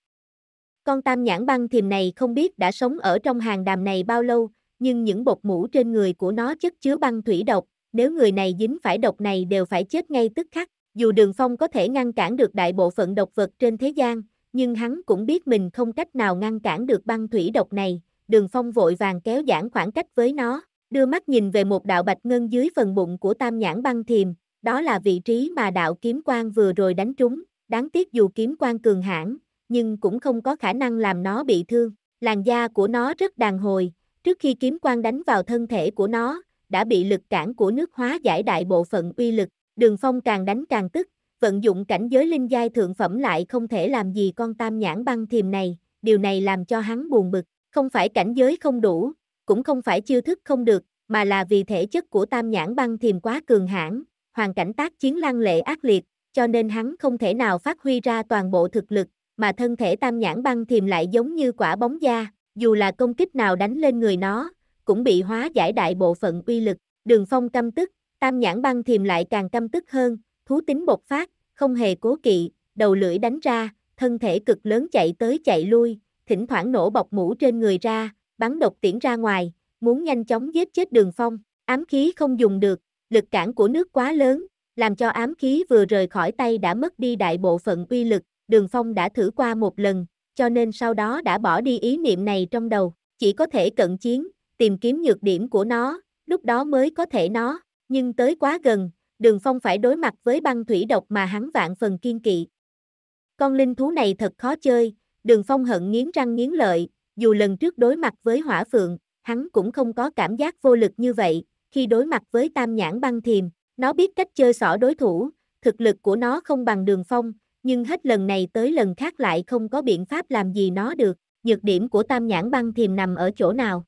Con tam nhãn băng thiềm này không biết đã sống ở trong hàng đàm này bao lâu, nhưng những bột mũ trên người của nó chất chứa băng thủy độc, nếu người này dính phải độc này đều phải chết ngay tức khắc. Dù đường phong có thể ngăn cản được đại bộ phận độc vật trên thế gian, nhưng hắn cũng biết mình không cách nào ngăn cản được băng thủy độc này, đường phong vội vàng kéo giãn khoảng cách với nó, đưa mắt nhìn về một đạo bạch ngân dưới phần bụng của tam nhãn băng thiềm, đó là vị trí mà đạo kiếm quan vừa rồi đánh trúng, đáng tiếc dù kiếm quan cường hãn, nhưng cũng không có khả năng làm nó bị thương, làn da của nó rất đàn hồi, trước khi kiếm quan đánh vào thân thể của nó, đã bị lực cản của nước hóa giải đại bộ phận uy lực, đường phong càng đánh càng tức, vận dụng cảnh giới linh giai thượng phẩm lại không thể làm gì con tam nhãn băng thiềm này, điều này làm cho hắn buồn bực, không phải cảnh giới không đủ, cũng không phải chiêu thức không được, mà là vì thể chất của tam nhãn băng thiềm quá cường hãn, hoàn cảnh tác chiến lăng lệ ác liệt, cho nên hắn không thể nào phát huy ra toàn bộ thực lực, mà thân thể tam nhãn băng thiềm lại giống như quả bóng da, dù là công kích nào đánh lên người nó, cũng bị hóa giải đại bộ phận uy lực. Đường phong căm tức, tam nhãn băng thiềm lại càng căm tức hơn, thú tính bộc phát, không hề cố kỵ, đầu lưỡi đánh ra, thân thể cực lớn chạy tới chạy lui, thỉnh thoảng nổ bọc mũ trên người ra, bắn độc tiễn ra ngoài, muốn nhanh chóng giết chết đường phong, ám khí không dùng được, lực cản của nước quá lớn, làm cho ám khí vừa rời khỏi tay đã mất đi đại bộ phận uy lực, đường phong đã thử qua một lần, cho nên sau đó đã bỏ đi ý niệm này trong đầu, chỉ có thể cận chiến, tìm kiếm nhược điểm của nó, lúc đó mới có thể nó, nhưng tới quá gần, đường phong phải đối mặt với băng thủy độc mà hắn vạn phần kiên kỵ. Con linh thú này thật khó chơi, đường phong hận nghiến răng nghiến lợi, dù lần trước đối mặt với hỏa phượng, hắn cũng không có cảm giác vô lực như vậy, khi đối mặt với tam nhãn băng thiềm, nó biết cách chơi xỏ đối thủ, thực lực của nó không bằng đường phong, nhưng hết lần này tới lần khác lại không có biện pháp làm gì nó được, nhược điểm của tam nhãn băng thiềm nằm ở chỗ nào.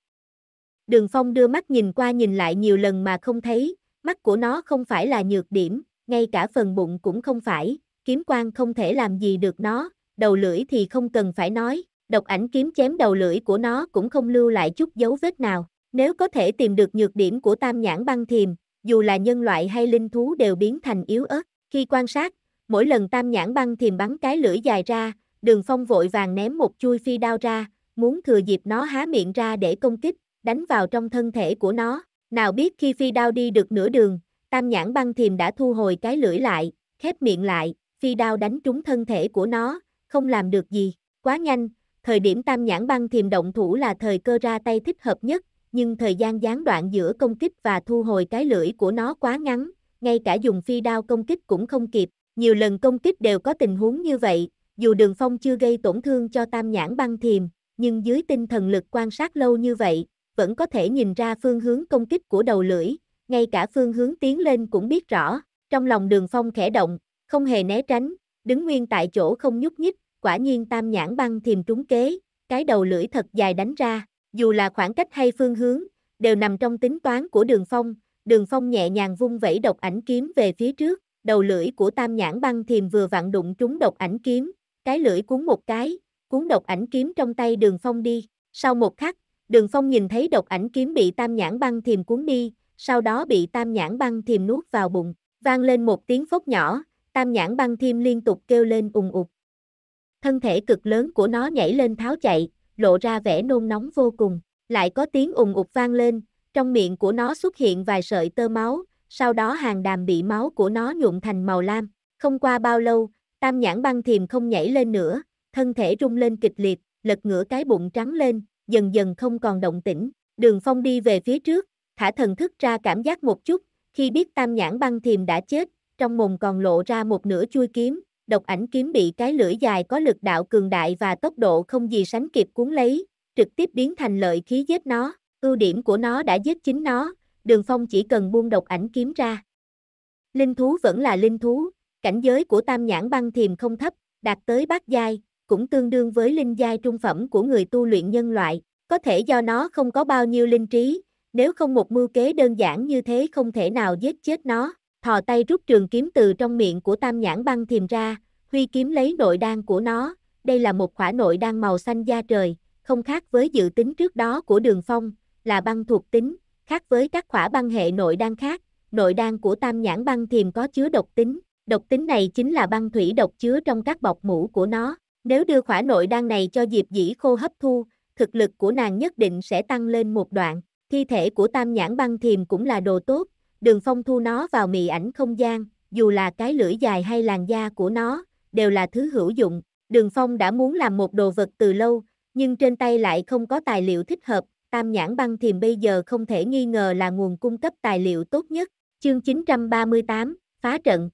Đường phong đưa mắt nhìn qua nhìn lại nhiều lần mà không thấy, mắt của nó không phải là nhược điểm, ngay cả phần bụng cũng không phải, kiếm quan không thể làm gì được nó, đầu lưỡi thì không cần phải nói, độc ảnh kiếm chém đầu lưỡi của nó cũng không lưu lại chút dấu vết nào. Nếu có thể tìm được nhược điểm của tam nhãn băng thiềm, dù là nhân loại hay linh thú đều biến thành yếu ớt. Khi quan sát, mỗi lần tam nhãn băng thiềm bắn cái lưỡi dài ra, đường phong vội vàng ném một chui phi đao ra, muốn thừa dịp nó há miệng ra để công kích, đánh vào trong thân thể của nó. Nào biết khi phi đao đi được nửa đường, tam nhãn băng thiềm đã thu hồi cái lưỡi lại, khép miệng lại, phi đao đánh trúng thân thể của nó, không làm được gì, quá nhanh, thời điểm tam nhãn băng thiềm động thủ là thời cơ ra tay thích hợp nhất, nhưng thời gian gián đoạn giữa công kích và thu hồi cái lưỡi của nó quá ngắn, ngay cả dùng phi đao công kích cũng không kịp, nhiều lần công kích đều có tình huống như vậy, dù đường phong chưa gây tổn thương cho tam nhãn băng thiềm, nhưng dưới tinh thần lực quan sát lâu như vậy, vẫn có thể nhìn ra phương hướng công kích của đầu lưỡi, ngay cả phương hướng tiến lên cũng biết rõ, trong lòng đường phong khẽ động, không hề né tránh, đứng nguyên tại chỗ không nhúc nhích, quả nhiên tam nhãn băng tìm trúng kế, cái đầu lưỡi thật dài đánh ra, dù là khoảng cách hay phương hướng, đều nằm trong tính toán của đường phong, đường phong nhẹ nhàng vung vẩy độc ảnh kiếm về phía trước, đầu lưỡi của tam nhãn băng thiềm vừa vặn đụng trúng độc ảnh kiếm, cái lưỡi cuốn một cái, cuốn độc ảnh kiếm trong tay đường phong đi, sau một khắc, đường phong nhìn thấy độc ảnh kiếm bị tam nhãn băng thiềm cuốn đi, sau đó bị tam nhãn băng thiềm nuốt vào bụng, vang lên một tiếng phốc nhỏ, tam nhãn băng thiêm liên tục kêu lên ùng ục, thân thể cực lớn của nó nhảy lên tháo chạy, lộ ra vẻ nôn nóng vô cùng, lại có tiếng ùng ục vang lên, trong miệng của nó xuất hiện vài sợi tơ máu, sau đó hàng đàm bị máu của nó nhuộm thành màu lam. Không qua bao lâu, tam nhãn băng thiềm không nhảy lên nữa, thân thể rung lên kịch liệt, lật ngửa cái bụng trắng lên, dần dần không còn động tĩnh. Đường phong đi về phía trước, thả thần thức ra cảm giác một chút, khi biết tam nhãn băng thiềm đã chết, trong mồm còn lộ ra một nửa chui kiếm, độc ảnh kiếm bị cái lưỡi dài có lực đạo cường đại và tốc độ không gì sánh kịp cuốn lấy, trực tiếp biến thành lợi khí giết nó, ưu điểm của nó đã giết chính nó, đường phong chỉ cần buông độc ảnh kiếm ra. Linh thú vẫn là linh thú, cảnh giới của tam nhãn băng thiềm không thấp, đạt tới bát giai, cũng tương đương với linh giai trung phẩm của người tu luyện nhân loại, có thể do nó không có bao nhiêu linh trí, nếu không một mưu kế đơn giản như thế không thể nào giết chết nó thò tay rút trường kiếm từ trong miệng của tam nhãn băng thiềm ra, huy kiếm lấy nội đan của nó, đây là một khỏa nội đan màu xanh da trời, không khác với dự tính trước đó của đường phong, là băng thuộc tính, khác với các khỏa băng hệ nội đan khác, nội đan của tam nhãn băng thiềm có chứa độc tính, độc tính này chính là băng thủy độc chứa trong các bọc mũ của nó, nếu đưa khỏa nội đan này cho Diệp Dĩ Khô hấp thu, thực lực của nàng nhất định sẽ tăng lên một đoạn, thi thể của tam nhãn băng thiềm cũng là đồ tốt, đường phong thu nó vào mì ảnh không gian, dù là cái lưỡi dài hay làn da của nó, đều là thứ hữu dụng. Đường phong đã muốn làm một đồ vật từ lâu, nhưng trên tay lại không có tài liệu thích hợp, tam nhãn băng thiềm bây giờ không thể nghi ngờ là nguồn cung cấp tài liệu tốt nhất. Chương 938, phá trận.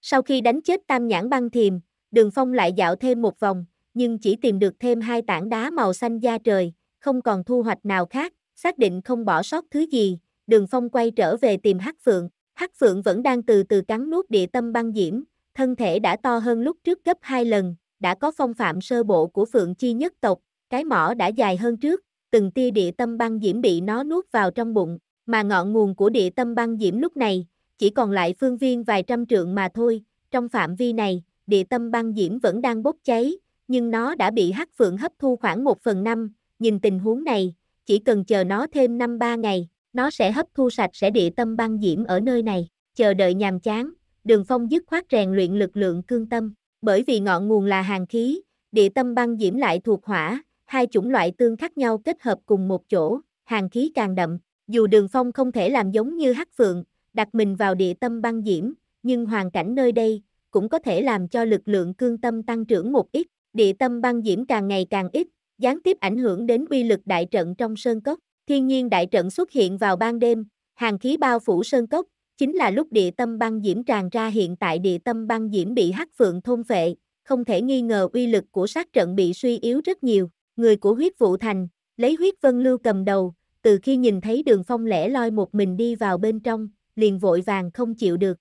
Sau khi đánh chết tam nhãn băng thiềm, đường phong lại dạo thêm một vòng, nhưng chỉ tìm được thêm hai tảng đá màu xanh da trời, không còn thu hoạch nào khác, xác định không bỏ sót thứ gì, đường phong quay trở về tìm hắc phượng, hắc phượng vẫn đang từ từ cắn nuốt địa tâm băng diễm, thân thể đã to hơn lúc trước gấp hai lần, đã có phong phạm sơ bộ của phượng chi nhất tộc, cái mỏ đã dài hơn trước, từng tia địa tâm băng diễm bị nó nuốt vào trong bụng, mà ngọn nguồn của địa tâm băng diễm lúc này, chỉ còn lại phương viên vài trăm trượng mà thôi, trong phạm vi này, địa tâm băng diễm vẫn đang bốc cháy, nhưng nó đã bị hắc phượng hấp thu khoảng một phần năm, nhìn tình huống này, chỉ cần chờ nó thêm năm ba ngày, nó sẽ hấp thu sạch sẽ địa tâm băng diễm ở nơi này, chờ đợi nhàm chán, đường phong dứt khoát rèn luyện lực lượng cương tâm, bởi vì ngọn nguồn là hàng khí, địa tâm băng diễm lại thuộc hỏa, hai chủng loại tương khắc nhau kết hợp cùng một chỗ, hàng khí càng đậm, dù đường phong không thể làm giống như hắc phượng, đặt mình vào địa tâm băng diễm, nhưng hoàn cảnh nơi đây, cũng có thể làm cho lực lượng cương tâm tăng trưởng một ít, địa tâm băng diễm càng ngày càng ít, gián tiếp ảnh hưởng đến quy lực đại trận trong sơn cốc. Thiên nhiên đại trận xuất hiện vào ban đêm, hàng khí bao phủ sơn cốc, chính là lúc địa tâm băng diễm tràn ra hiện tại địa tâm băng diễm bị hắc phượng thôn phệ, không thể nghi ngờ uy lực của sát trận bị suy yếu rất nhiều, người của huyết vụ thành, lấy huyết vân lưu cầm đầu, từ khi nhìn thấy đường phong lẻ loi một mình đi vào bên trong, liền vội vàng không chịu được.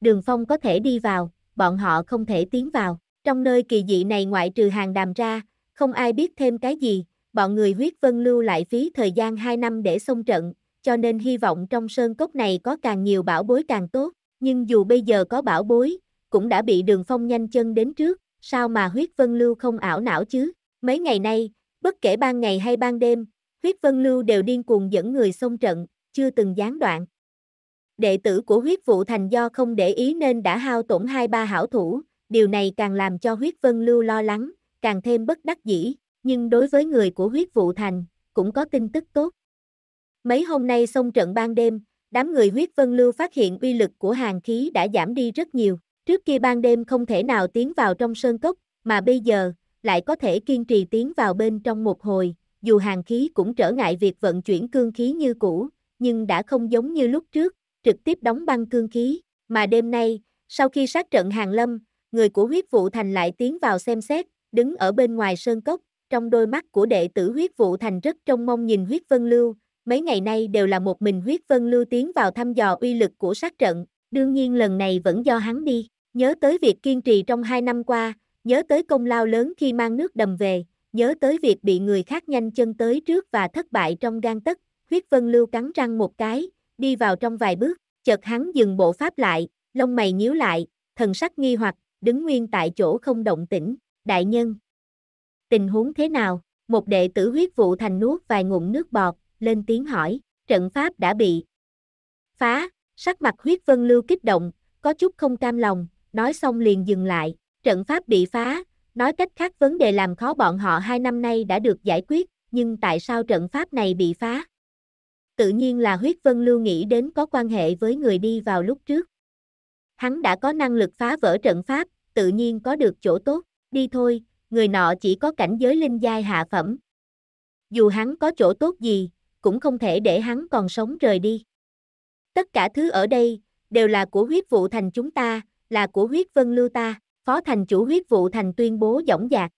Đường phong có thể đi vào, bọn họ không thể tiến vào, trong nơi kỳ dị này ngoại trừ hàng đàm ra, không ai biết thêm cái gì, bọn người huyết vân lưu lại phí thời gian 2 năm để xông trận, cho nên hy vọng trong sơn cốc này có càng nhiều bảo bối càng tốt, nhưng dù bây giờ có bảo bối, cũng đã bị đường phong nhanh chân đến trước, sao mà huyết vân lưu không ảo não chứ, mấy ngày nay, bất kể ban ngày hay ban đêm, huyết vân lưu đều điên cuồng dẫn người xông trận, chưa từng gián đoạn. Đệ tử của huyết vụ thành do không để ý nên đã hao tổn hai ba hảo thủ, điều này càng làm cho huyết vân lưu lo lắng, càng thêm bất đắc dĩ, nhưng đối với người của huyết vụ thành, cũng có tin tức tốt. Mấy hôm nay xông trận ban đêm, đám người huyết vân lưu phát hiện uy lực của hàng khí đã giảm đi rất nhiều. Trước kia ban đêm không thể nào tiến vào trong sơn cốc, mà bây giờ, lại có thể kiên trì tiến vào bên trong một hồi, dù hàng khí cũng trở ngại việc vận chuyển cương khí như cũ, nhưng đã không giống như lúc trước, trực tiếp đóng băng cương khí, mà đêm nay, sau khi sát trận hàng lâm, người của huyết vụ thành lại tiến vào xem xét, đứng ở bên ngoài sơn cốc, trong đôi mắt của đệ tử huyết vụ thành rất trông mong nhìn huyết vân lưu, mấy ngày nay đều là một mình huyết vân lưu tiến vào thăm dò uy lực của sát trận, đương nhiên lần này vẫn do hắn đi, nhớ tới việc kiên trì trong hai năm qua, nhớ tới công lao lớn khi mang nước đầm về, nhớ tới việc bị người khác nhanh chân tới trước và thất bại trong gan tất, huyết vân lưu cắn răng một cái, đi vào trong vài bước, chợt hắn dừng bộ pháp lại, lông mày nhíu lại, thần sắc nghi hoặc, đứng nguyên tại chỗ không động tĩnh, đại nhân, tình huống thế nào? Một đệ tử huyết vụ thành nuốt vài ngụm nước bọt, lên tiếng hỏi, trận pháp đã bị phá, sắc mặt huyết vân lưu kích động, có chút không cam lòng, nói xong liền dừng lại, trận pháp bị phá, nói cách khác vấn đề làm khó bọn họ hai năm nay đã được giải quyết, nhưng tại sao trận pháp này bị phá? Tự nhiên là huyết vân lưu nghĩ đến có quan hệ với người đi vào lúc trước. Hắn đã có năng lực phá vỡ trận pháp, tự nhiên có được chỗ tốt, đi thôi, người nọ chỉ có cảnh giới linh giai hạ phẩm. Dù hắn có chỗ tốt gì, cũng không thể để hắn còn sống rời đi. Tất cả thứ ở đây, đều là của huyết vụ thành chúng ta, là của huyết vân lưu ta, phó thành chủ huyết vụ thành tuyên bố dõng dạc.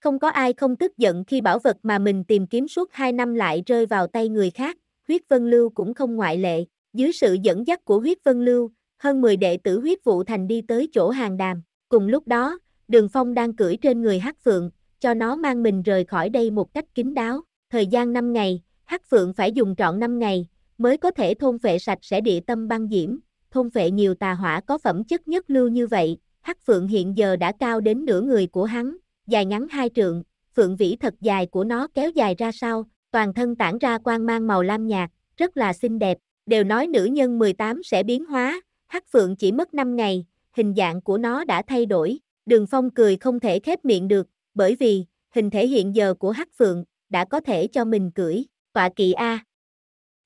Không có ai không tức giận khi bảo vật mà mình tìm kiếm suốt 2 năm lại rơi vào tay người khác, huyết vân lưu cũng không ngoại lệ. Dưới sự dẫn dắt của huyết vân lưu, hơn 10 đệ tử huyết vụ thành đi tới chỗ hàng đàm. Cùng lúc đó, đường phong đang cưỡi trên người hắc phượng, cho nó mang mình rời khỏi đây một cách kín đáo. Thời gian 5 ngày, hắc phượng phải dùng trọn 5 ngày, mới có thể thôn phệ sạch sẽ địa tâm băng diễm, thôn phệ nhiều tà hỏa có phẩm chất nhất lưu như vậy. Hắc phượng hiện giờ đã cao đến nửa người của hắn, dài ngắn hai trượng, phượng vĩ thật dài của nó kéo dài ra sau, toàn thân tản ra quang mang màu lam nhạt, rất là xinh đẹp. Đều nói nữ nhân 18 sẽ biến hóa, hắc phượng chỉ mất 5 ngày, hình dạng của nó đã thay đổi, Đường Phong cười không thể khép miệng được, bởi vì, hình thể hiện giờ của Hắc Phượng, đã có thể cho mình cưỡi, tọa kỵ A.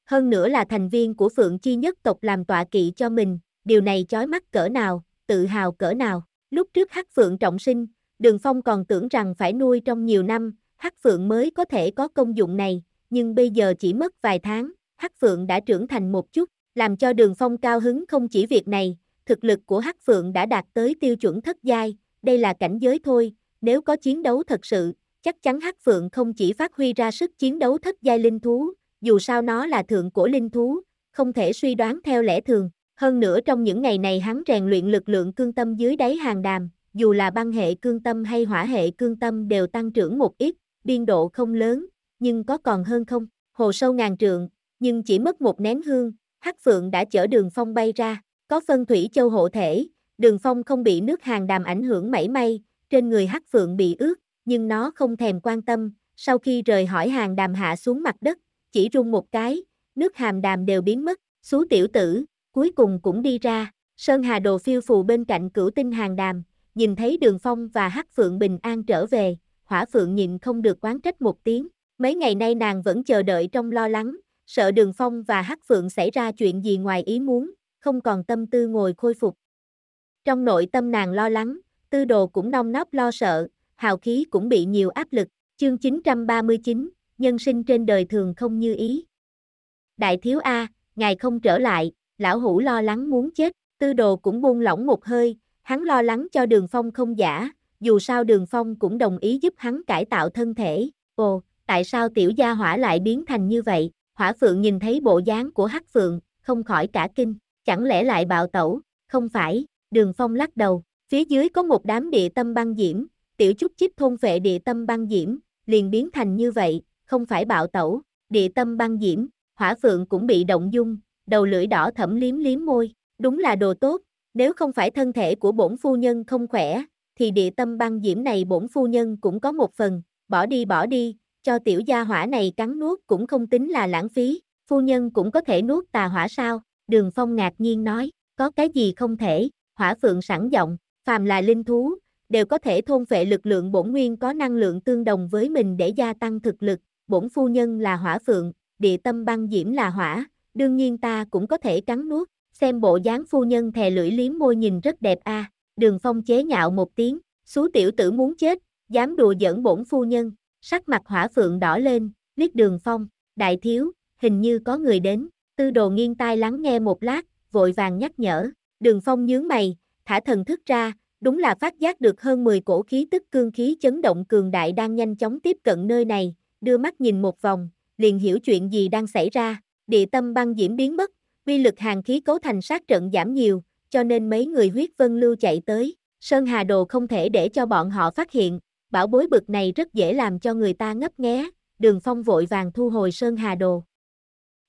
Hơn nữa là thành viên của Phượng Chi nhất tộc làm tọa kỵ cho mình, điều này chói mắt cỡ nào, tự hào cỡ nào. Lúc trước Hắc Phượng trọng sinh, Đường Phong còn tưởng rằng phải nuôi trong nhiều năm, Hắc Phượng mới có thể có công dụng này, nhưng bây giờ chỉ mất vài tháng, Hắc Phượng đã trưởng thành một chút, làm cho Đường Phong cao hứng không chỉ việc này, thực lực của Hắc Phượng đã đạt tới tiêu chuẩn thất giai, đây là cảnh giới thôi, nếu có chiến đấu thật sự, chắc chắn Hắc Phượng không chỉ phát huy ra sức chiến đấu thất giai linh thú, dù sao nó là thượng cổ linh thú, không thể suy đoán theo lẽ thường. Hơn nữa trong những ngày này hắn rèn luyện lực lượng cương tâm dưới đáy hàng đàm, dù là băng hệ cương tâm hay hỏa hệ cương tâm đều tăng trưởng một ít, biên độ không lớn, nhưng có còn hơn không? Hồ sâu ngàn trượng, nhưng chỉ mất một nén hương, Hắc Phượng đã chở đường phong bay ra, có phân thủy châu hộ thể, Đường Phong không bị nước hàng đàm ảnh hưởng mảy may, trên người hắc phượng bị ướt, nhưng nó không thèm quan tâm, sau khi rời hỏi hàng đàm hạ xuống mặt đất, chỉ rung một cái, nước hàm đàm đều biến mất, xú tiểu tử, cuối cùng cũng đi ra, Sơn Hà Đồ phiêu phù bên cạnh cửu tinh hàng đàm, nhìn thấy đường phong và hắc phượng bình an trở về, hỏa phượng nhịn không được quán trách một tiếng, mấy ngày nay nàng vẫn chờ đợi trong lo lắng, sợ đường phong và hắc phượng xảy ra chuyện gì ngoài ý muốn, không còn tâm tư ngồi khôi phục, trong nội tâm nàng lo lắng, tư đồ cũng nong nóc lo sợ, hào khí cũng bị nhiều áp lực. Chương 939, nhân sinh trên đời thường không như ý. Đại thiếu A, ngài không trở lại, lão hủ lo lắng muốn chết, tư đồ cũng buông lỏng một hơi, hắn lo lắng cho đường phong không giả, dù sao đường phong cũng đồng ý giúp hắn cải tạo thân thể. Ồ, tại sao tiểu gia hỏa lại biến thành như vậy? Hỏa phượng nhìn thấy bộ dáng của hắc phượng, không khỏi cả kinh, chẳng lẽ lại bạo tẩu, không phải, Đường Phong lắc đầu, phía dưới có một đám địa tâm băng diễm, tiểu chút chích thôn vệ địa tâm băng diễm, liền biến thành như vậy, không phải bạo tẩu, địa tâm băng diễm, hỏa phượng cũng bị động dung, đầu lưỡi đỏ thẫm liếm liếm môi, đúng là đồ tốt, nếu không phải thân thể của bổn phu nhân không khỏe, thì địa tâm băng diễm này bổn phu nhân cũng có một phần, bỏ đi bỏ đi, cho tiểu gia hỏa này cắn nuốt cũng không tính là lãng phí, phu nhân cũng có thể nuốt tà hỏa sao, đường phong ngạc nhiên nói, có cái gì không thể, hỏa phượng sẵn giọng, phàm là linh thú, đều có thể thôn phệ lực lượng bổn nguyên có năng lượng tương đồng với mình để gia tăng thực lực, bổn phu nhân là hỏa phượng, địa tâm băng diễm là hỏa, đương nhiên ta cũng có thể cắn nuốt, xem bộ dáng phu nhân thè lưỡi liếm môi nhìn rất đẹp a. Đường Phong chế nhạo một tiếng, xú tiểu tử muốn chết, dám đùa giỡn bổn phu nhân, sắc mặt hỏa phượng đỏ lên, liếc Đường Phong, đại thiếu, hình như có người đến, tư đồ nghiêng tai lắng nghe một lát, vội vàng nhắc nhở, Đường Phong nhướng mày, thả thần thức ra, đúng là phát giác được hơn 10 cổ khí tức cương khí chấn động cường đại đang nhanh chóng tiếp cận nơi này, đưa mắt nhìn một vòng, liền hiểu chuyện gì đang xảy ra, địa tâm băng diễm biến mất, vi lực hàng khí cấu thành sát trận giảm nhiều, cho nên mấy người huyết vân lưu chạy tới, Sơn Hà Đồ không thể để cho bọn họ phát hiện, bảo bối bực này rất dễ làm cho người ta ngấp nghé, đường phong vội vàng thu hồi Sơn Hà Đồ.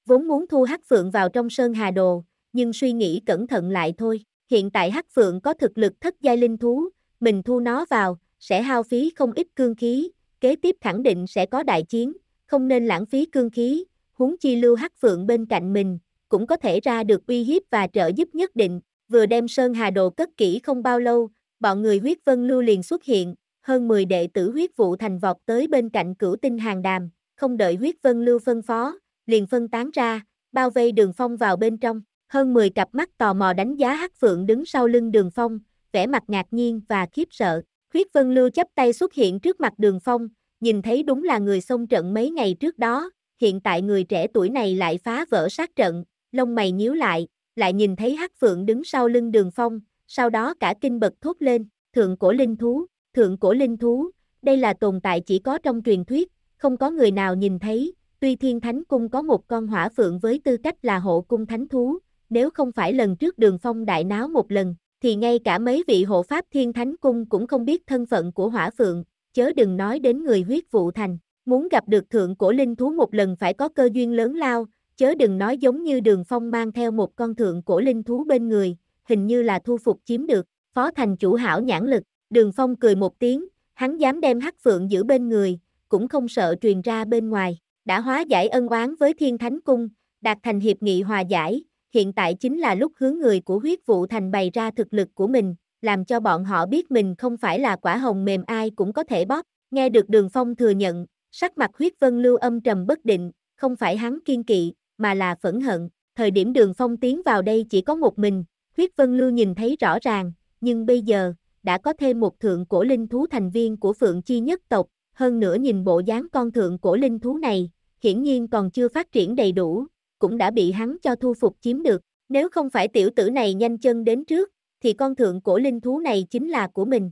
Vốn muốn thu hắc phượng vào trong Sơn Hà Đồ, nhưng suy nghĩ cẩn thận lại thôi. Hiện tại Hắc Phượng có thực lực thất giai linh thú, mình thu nó vào, sẽ hao phí không ít cương khí, kế tiếp khẳng định sẽ có đại chiến, không nên lãng phí cương khí, huống chi lưu Hắc Phượng bên cạnh mình, cũng có thể ra được uy hiếp và trợ giúp nhất định. Vừa đem Sơn Hà Đồ cất kỹ không bao lâu, bọn người huyết vân lưu liền xuất hiện, hơn 10 đệ tử huyết vụ thành vọt tới bên cạnh cửu tinh hàng đàm, không đợi huyết vân lưu phân phó, liền phân tán ra, bao vây đường phong vào bên trong. Hơn 10 cặp mắt tò mò đánh giá Hắc Phượng đứng sau lưng Đường Phong, vẻ mặt ngạc nhiên và khiếp sợ. Khuyết Vân Lưu chấp tay xuất hiện trước mặt Đường Phong, nhìn thấy đúng là người xông trận mấy ngày trước đó, hiện tại người trẻ tuổi này lại phá vỡ sát trận, lông mày nhíu lại, lại nhìn thấy Hắc Phượng đứng sau lưng Đường Phong, sau đó cả kinh bật thốt lên, thượng cổ linh thú, thượng cổ linh thú, đây là tồn tại chỉ có trong truyền thuyết, không có người nào nhìn thấy, tuy Thiên Thánh Cung có một con hỏa phượng với tư cách là hộ cung thánh thú, nếu không phải lần trước đường phong đại náo một lần, thì ngay cả mấy vị hộ pháp thiên thánh cung cũng không biết thân phận của hỏa phượng, chớ đừng nói đến người huyết vụ thành. Muốn gặp được thượng cổ linh thú một lần phải có cơ duyên lớn lao, chớ đừng nói giống như đường phong mang theo một con thượng cổ linh thú bên người, hình như là thu phục chiếm được, phó thành chủ hảo nhãn lực, đường phong cười một tiếng, hắn dám đem hắc phượng giữ bên người, cũng không sợ truyền ra bên ngoài, đã hóa giải ân oán với thiên thánh cung, đạt thành hiệp nghị hòa giải, hiện tại chính là lúc hướng người của huyết vụ thành bày ra thực lực của mình, làm cho bọn họ biết mình không phải là quả hồng mềm ai cũng có thể bóp. Nghe được Đường Phong thừa nhận, sắc mặt huyết vân lưu âm trầm bất định, không phải hắn kiên kỵ, mà là phẫn hận. Thời điểm Đường Phong tiến vào đây chỉ có một mình, huyết vân lưu nhìn thấy rõ ràng, nhưng bây giờ, đã có thêm một thượng cổ linh thú thành viên của Phượng Chi nhất tộc, hơn nữa nhìn bộ dáng con thượng cổ linh thú này, hiển nhiên còn chưa phát triển đầy đủ, cũng đã bị hắn cho thu phục chiếm được. Nếu không phải tiểu tử này nhanh chân đến trước, thì con thượng cổ linh thú này chính là của mình.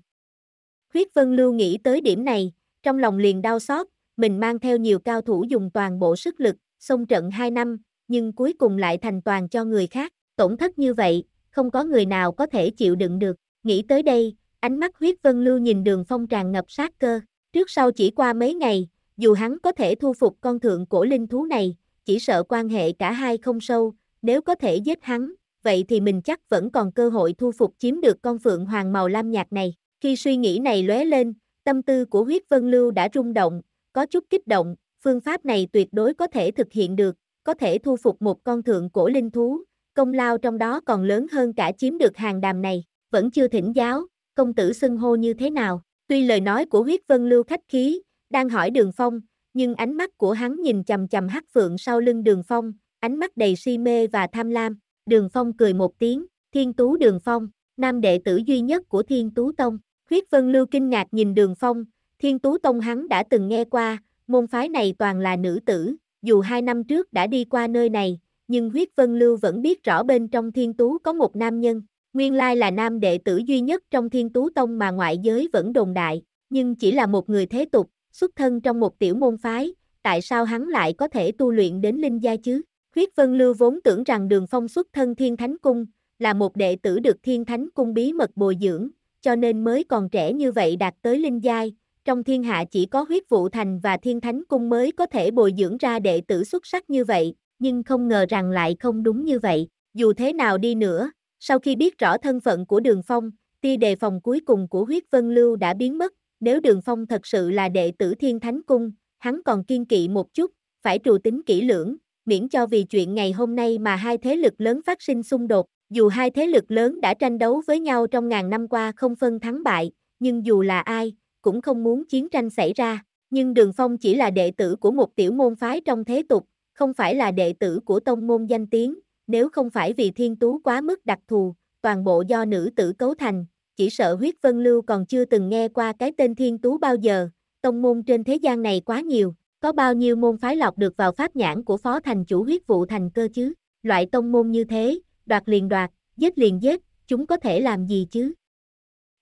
Khuyết Vân Lưu nghĩ tới điểm này, trong lòng liền đau xót, mình mang theo nhiều cao thủ dùng toàn bộ sức lực, xông trận 2 năm, nhưng cuối cùng lại thành toàn cho người khác, tổn thất như vậy, không có người nào có thể chịu đựng được. Nghĩ tới đây, ánh mắt Khuyết vân lưu nhìn đường phong tràn ngập sát cơ, trước sau chỉ qua mấy ngày, dù hắn có thể thu phục con thượng cổ linh thú này, chỉ sợ quan hệ cả hai không sâu, nếu có thể giết hắn, vậy thì mình chắc vẫn còn cơ hội thu phục chiếm được con phượng hoàng màu lam nhạt này. Khi suy nghĩ này lóe lên, tâm tư của huyết vân lưu đã rung động, có chút kích động, phương pháp này tuyệt đối có thể thực hiện được, có thể thu phục một con thượng cổ linh thú, công lao trong đó còn lớn hơn cả chiếm được hàng đàm này, vẫn chưa thỉnh giáo, công tử xưng hô như thế nào. Tuy lời nói của huyết vân lưu khách khí, đang hỏi đường phong, nhưng ánh mắt của hắn nhìn chầm chầm hắc phượng sau lưng đường phong, ánh mắt đầy si mê và tham lam, đường phong cười một tiếng, thiên tú đường phong, nam đệ tử duy nhất của thiên tú tông, huyết vân lưu kinh ngạc nhìn đường phong, thiên tú tông hắn đã từng nghe qua, môn phái này toàn là nữ tử, dù hai năm trước đã đi qua nơi này, nhưng huyết vân lưu vẫn biết rõ bên trong thiên tú có một nam nhân, nguyên lai là nam đệ tử duy nhất trong thiên tú tông mà ngoại giới vẫn đồn đại, nhưng chỉ là một người thế tục, xuất thân trong một tiểu môn phái, tại sao hắn lại có thể tu luyện đến linh gia chứ? Khuyết Vân Lưu vốn tưởng rằng Đường Phong xuất thân Thiên Thánh Cung, là một đệ tử được Thiên Thánh Cung bí mật bồi dưỡng, cho nên mới còn trẻ như vậy đạt tới linh giai. Trong thiên hạ chỉ có huyết vụ thành và thiên thánh cung mới có thể bồi dưỡng ra đệ tử xuất sắc như vậy, nhưng không ngờ rằng lại không đúng như vậy. Dù thế nào đi nữa, sau khi biết rõ thân phận của đường phong, ti đề phòng cuối cùng của huyết vân lưu đã biến mất, nếu Đường Phong thật sự là đệ tử Thiên Thánh Cung, hắn còn kiên kỵ một chút, phải trù tính kỹ lưỡng, miễn cho vì chuyện ngày hôm nay mà hai thế lực lớn phát sinh xung đột, dù hai thế lực lớn đã tranh đấu với nhau trong ngàn năm qua không phân thắng bại, nhưng dù là ai, cũng không muốn chiến tranh xảy ra, nhưng Đường Phong chỉ là đệ tử của một tiểu môn phái trong thế tục, không phải là đệ tử của tông môn danh tiếng, nếu không phải vì thiên tú quá mức đặc thù, toàn bộ do nữ tử cấu thành, chỉ sợ huyết vân lưu còn chưa từng nghe qua cái tên thiên tú bao giờ, tông môn trên thế gian này quá nhiều, có bao nhiêu môn phái lọc được vào pháp nhãn của phó thành chủ huyết vụ thành cơ chứ, loại tông môn như thế, đoạt liền đoạt, giết liền giết, chúng có thể làm gì chứ?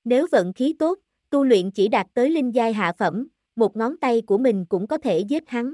Nếu vận khí tốt, tu luyện chỉ đạt tới linh giai hạ phẩm, một ngón tay của mình cũng có thể giết hắn.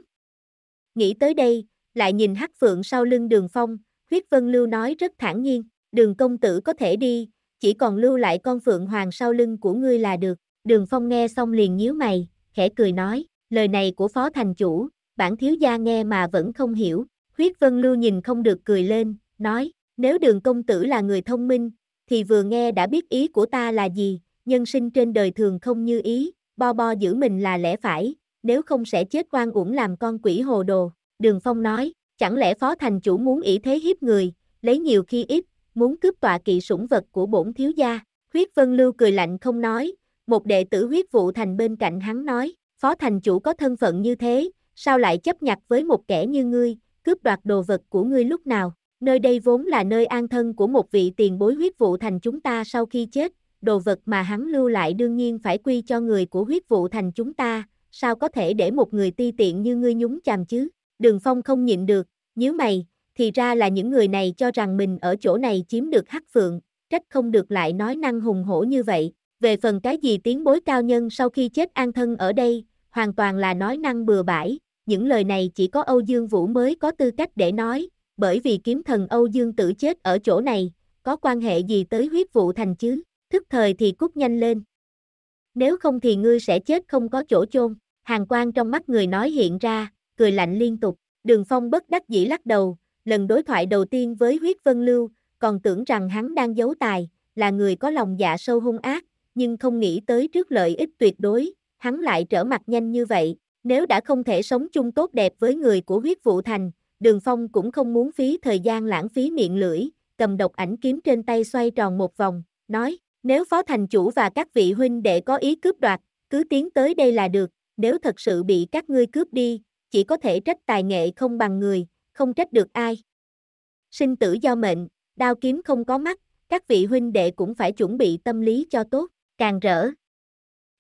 Nghĩ tới đây, lại nhìn hắc phượng sau lưng đường phong, huyết vân lưu nói rất thản nhiên, đường công tử có thể đi, chỉ còn lưu lại con phượng hoàng sau lưng của ngươi là được. Đường Phong nghe xong liền nhíu mày, khẽ cười nói, lời này của phó thành chủ, bản thiếu gia nghe mà vẫn không hiểu. Huyết Vân Lưu nhìn không được cười lên, nói, nếu đường công tử là người thông minh, thì vừa nghe đã biết ý của ta là gì, nhân sinh trên đời thường không như ý, bo bo giữ mình là lẽ phải, nếu không sẽ chết oan uổng làm con quỷ hồ đồ. Đường Phong nói, chẳng lẽ phó thành chủ muốn ỷ thế hiếp người, lấy nhiều khi ít, muốn cướp tọa kỵ sủng vật của bổn thiếu gia. Huyết Vân Lưu cười lạnh không nói, một đệ tử huyết vụ thành bên cạnh hắn nói, phó thành chủ có thân phận như thế, sao lại chấp nhặt với một kẻ như ngươi, cướp đoạt đồ vật của ngươi lúc nào. Nơi đây vốn là nơi an thân của một vị tiền bối huyết vụ thành chúng ta sau khi chết, đồ vật mà hắn lưu lại đương nhiên phải quy cho người của huyết vụ thành chúng ta, sao có thể để một người ti tiện như ngươi nhúng chàm chứ. Đường Phong không nhịn được, nhớ mày, thì ra là những người này cho rằng mình ở chỗ này chiếm được hắc phượng, trách không được lại nói năng hùng hổ như vậy. Về phần cái gì tiến bối cao nhân sau khi chết an thân ở đây, hoàn toàn là nói năng bừa bãi, những lời này chỉ có Âu Dương Vũ mới có tư cách để nói, bởi vì kiếm thần Âu Dương tử chết ở chỗ này, có quan hệ gì tới huyết vụ thành chứ, thức thời thì cút nhanh lên. Nếu không thì ngươi sẽ chết không có chỗ chôn, hàng quan trong mắt người nói hiện ra, cười lạnh liên tục, đường phong bất đắc dĩ lắc đầu, lần đối thoại đầu tiên với huyết vân lưu, còn tưởng rằng hắn đang giấu tài, là người có lòng dạ sâu hung ác, nhưng không nghĩ tới trước lợi ích tuyệt đối, hắn lại trở mặt nhanh như vậy, nếu đã không thể sống chung tốt đẹp với người của huyết vụ thành, đường phong cũng không muốn phí thời gian lãng phí miệng lưỡi, cầm độc ảnh kiếm trên tay xoay tròn một vòng, nói, nếu phó thành chủ và các vị huynh đệ có ý cướp đoạt, cứ tiến tới đây là được, nếu thật sự bị các ngươi cướp đi, chỉ có thể trách tài nghệ không bằng người, không trách được ai. Sinh tử do mệnh, đao kiếm không có mắt, các vị huynh đệ cũng phải chuẩn bị tâm lý cho tốt, càng rỡ.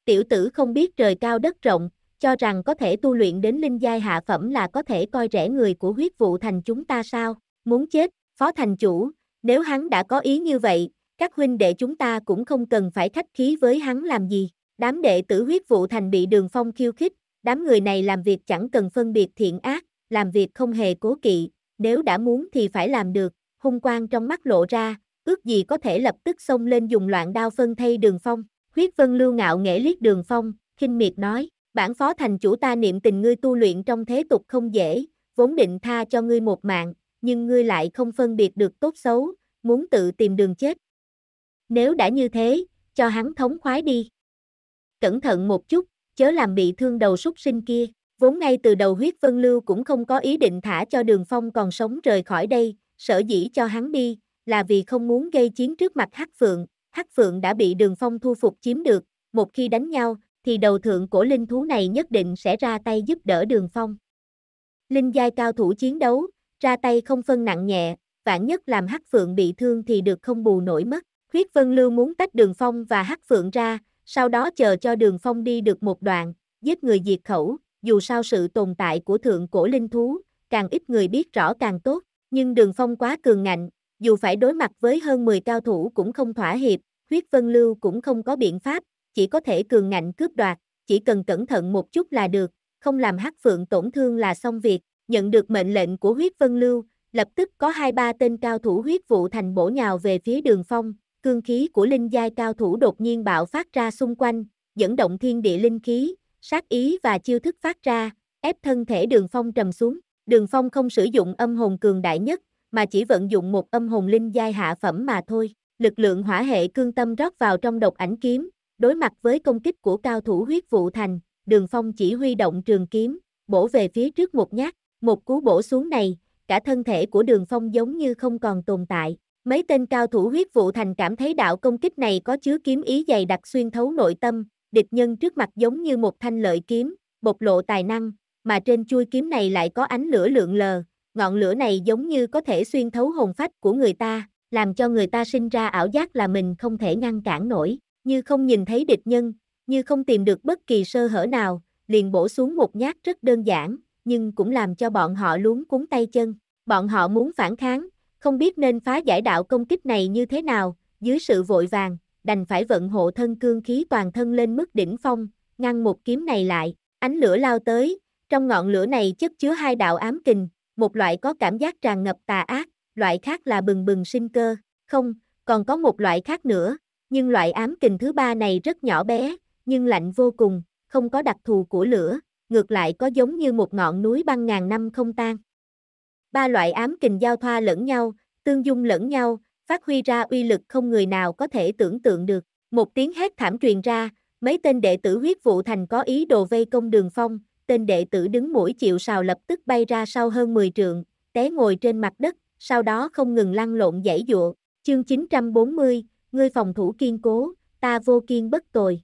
Tiểu tử không biết trời cao đất rộng, cho rằng có thể tu luyện đến linh giai hạ phẩm là có thể coi rẻ người của huyết vụ thành chúng ta sao, muốn chết, phó thành chủ, nếu hắn đã có ý như vậy, các huynh đệ chúng ta cũng không cần phải khách khí với hắn làm gì, đám đệ tử huyết vụ thành bị đường phong khiêu khích, đám người này làm việc chẳng cần phân biệt thiện ác, làm việc không hề cố kỵ, nếu đã muốn thì phải làm được, hung quang trong mắt lộ ra, ước gì có thể lập tức xông lên dùng loạn đao phân thay đường phong. Huyết vân lưu ngạo nghệ liếc đường phong, khinh miệt nói, bản phó thành chủ ta niệm tình ngươi tu luyện trong thế tục không dễ, vốn định tha cho ngươi một mạng, nhưng ngươi lại không phân biệt được tốt xấu, muốn tự tìm đường chết. Nếu đã như thế, cho hắn thống khoái đi. Cẩn thận một chút, chớ làm bị thương đầu súc sinh kia. Vốn ngay từ đầu huyết vân lưu cũng không có ý định thả cho đường phong còn sống rời khỏi đây, sở dĩ cho hắn đi, là vì không muốn gây chiến trước mặt Hắc Phượng, Hắc Phượng đã bị đường phong thu phục chiếm được, một khi đánh nhau, thì đầu thượng của linh thú này nhất định sẽ ra tay giúp đỡ đường phong. Linh giai cao thủ chiến đấu, ra tay không phân nặng nhẹ, vạn nhất làm Hắc Phượng bị thương thì được không bù nổi mất. Huyết Vân Lưu muốn tách Đường Phong và Hắc Phượng ra, sau đó chờ cho Đường Phong đi được một đoạn, giết người diệt khẩu, dù sao sự tồn tại của thượng cổ linh thú, càng ít người biết rõ càng tốt, nhưng đường phong quá cường ngạnh, dù phải đối mặt với hơn 10 cao thủ cũng không thỏa hiệp, huyết vân lưu cũng không có biện pháp, chỉ có thể cường ngạnh cướp đoạt, chỉ cần cẩn thận một chút là được, không làm hắc phượng tổn thương là xong việc, nhận được mệnh lệnh của huyết vân lưu, lập tức có hai ba tên cao thủ huyết vụ thành bổ nhào về phía đường phong, cương khí của linh giai cao thủ đột nhiên bạo phát ra xung quanh, dẫn động thiên địa linh khí, sát ý và chiêu thức phát ra, ép thân thể đường phong trầm xuống. Đường phong không sử dụng âm hồn cường đại nhất, mà chỉ vận dụng một âm hồn linh giai hạ phẩm mà thôi. Lực lượng hỏa hệ cương tâm rót vào trong độc ảnh kiếm, đối mặt với công kích của cao thủ huyết vụ thành, đường phong chỉ huy động trường kiếm, bổ về phía trước một nhát, một cú bổ xuống này, cả thân thể của đường phong giống như không còn tồn tại. Mấy tên cao thủ huyết vụ thành cảm thấy đạo công kích này có chứa kiếm ý dày đặc xuyên thấu nội tâm, địch nhân trước mặt giống như một thanh lợi kiếm, bộc lộ tài năng, mà trên chui kiếm này lại có ánh lửa lượng lờ, ngọn lửa này giống như có thể xuyên thấu hồn phách của người ta, làm cho người ta sinh ra ảo giác là mình không thể ngăn cản nổi, như không nhìn thấy địch nhân, như không tìm được bất kỳ sơ hở nào, liền bổ xuống một nhát rất đơn giản, nhưng cũng làm cho bọn họ luống cuốn tay chân, bọn họ muốn phản kháng, không biết nên phá giải đạo công kích này như thế nào, dưới sự vội vàng, đành phải vận hộ thân cương khí toàn thân lên mức đỉnh phong, ngăn một kiếm này lại, ánh lửa lao tới, trong ngọn lửa này chất chứa hai đạo ám kình, một loại có cảm giác tràn ngập tà ác, loại khác là bừng bừng sinh cơ, không, còn có một loại khác nữa, nhưng loại ám kình thứ ba này rất nhỏ bé, nhưng lạnh vô cùng, không có đặc thù của lửa, ngược lại có giống như một ngọn núi băng ngàn năm không tan. Ba loại ám kình giao thoa lẫn nhau, tương dung lẫn nhau, phát huy ra uy lực không người nào có thể tưởng tượng được. Một tiếng hét thảm truyền ra, mấy tên đệ tử huyết vụ thành có ý đồ vây công đường phong, tên đệ tử đứng mũi chịu sào lập tức bay ra sau hơn 10 trượng, té ngồi trên mặt đất, sau đó không ngừng lăn lộn giải dụa. Chương 940, ngươi phòng thủ kiên cố, ta vô kiên bất tồi.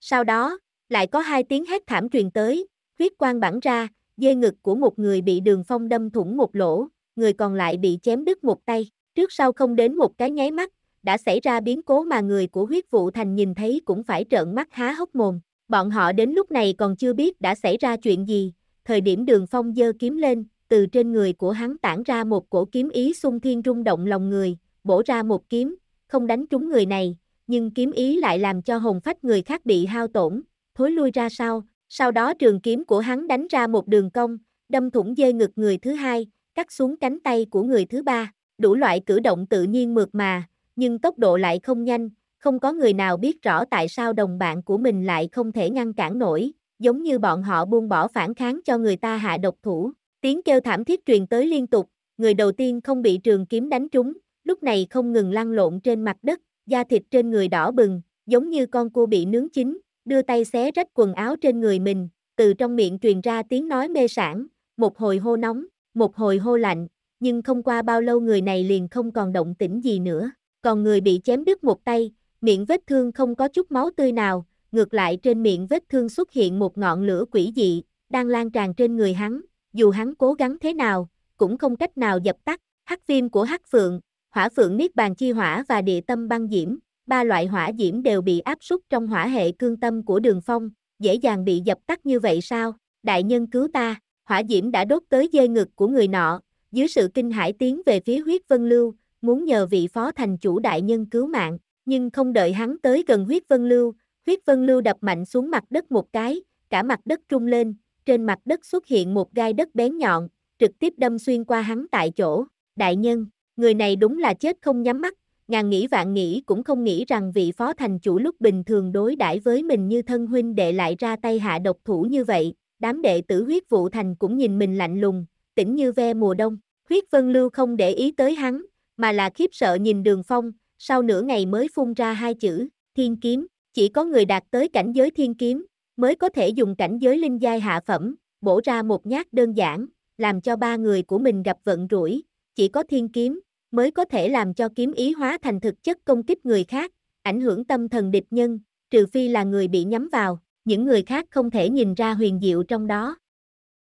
Sau đó, lại có hai tiếng hét thảm truyền tới, huyết quang bắn ra, dây ngực của một người bị đường phong đâm thủng một lỗ, người còn lại bị chém đứt một tay. Trước sau không đến một cái nháy mắt, đã xảy ra biến cố mà người của huyết vụ thành nhìn thấy cũng phải trợn mắt há hốc mồm. Bọn họ đến lúc này còn chưa biết đã xảy ra chuyện gì, thời điểm đường phong dơ kiếm lên, từ trên người của hắn tản ra một cổ kiếm ý xung thiên rung động lòng người, bổ ra một kiếm, không đánh trúng người này, nhưng kiếm ý lại làm cho hồn phách người khác bị hao tổn, thối lui ra sau, sau đó trường kiếm của hắn đánh ra một đường cong, đâm thủng dây ngực người thứ hai, cắt xuống cánh tay của người thứ ba đủ loại cử động tự nhiên mượt mà, nhưng tốc độ lại không nhanh, không có người nào biết rõ tại sao đồng bạn của mình lại không thể ngăn cản nổi, giống như bọn họ buông bỏ phản kháng cho người ta hạ độc thủ. Tiếng kêu thảm thiết truyền tới liên tục, người đầu tiên không bị trường kiếm đánh trúng, lúc này không ngừng lăn lộn trên mặt đất, da thịt trên người đỏ bừng, giống như con cua bị nướng chín, đưa tay xé rách quần áo trên người mình, từ trong miệng truyền ra tiếng nói mê sản, một hồi hô nóng, một hồi hô lạnh, nhưng không qua bao lâu người này liền không còn động tĩnh gì nữa, còn người bị chém đứt một tay, miệng vết thương không có chút máu tươi nào, ngược lại trên miệng vết thương xuất hiện một ngọn lửa quỷ dị, đang lan tràn trên người hắn, dù hắn cố gắng thế nào, cũng không cách nào dập tắt, hắc viêm của hắc phượng, hỏa phượng niết bàn chi hỏa và địa tâm băng diễm, ba loại hỏa diễm đều bị áp súc trong hỏa hệ cương tâm của đường phong, dễ dàng bị dập tắt như vậy sao, đại nhân cứu ta, hỏa diễm đã đốt tới dây ngực của người nọ, dưới sự kinh hãi tiến về phía huyết vân lưu, muốn nhờ vị phó thành chủ đại nhân cứu mạng, nhưng không đợi hắn tới gần huyết vân lưu, huyết vân lưu đập mạnh xuống mặt đất một cái, cả mặt đất trung lên, trên mặt đất xuất hiện một gai đất bén nhọn, trực tiếp đâm xuyên qua hắn tại chỗ. Đại nhân, người này đúng là chết không nhắm mắt, ngàn nghĩ vạn nghĩ cũng không nghĩ rằng vị phó thành chủ lúc bình thường đối đãi với mình như thân huynh đệ lại ra tay hạ độc thủ như vậy, đám đệ tử huyết vụ thành cũng nhìn mình lạnh lùng, tĩnh như ve mùa đông. Huyết Vân Lưu không để ý tới hắn, mà là khiếp sợ nhìn đường phong, sau nửa ngày mới phun ra hai chữ, thiên kiếm, chỉ có người đạt tới cảnh giới thiên kiếm, mới có thể dùng cảnh giới linh giai hạ phẩm, bổ ra một nhát đơn giản, làm cho ba người của mình gặp vận rủi, chỉ có thiên kiếm, mới có thể làm cho kiếm ý hóa thành thực chất công kích người khác, ảnh hưởng tâm thần địch nhân, trừ phi là người bị nhắm vào, những người khác không thể nhìn ra huyền diệu trong đó.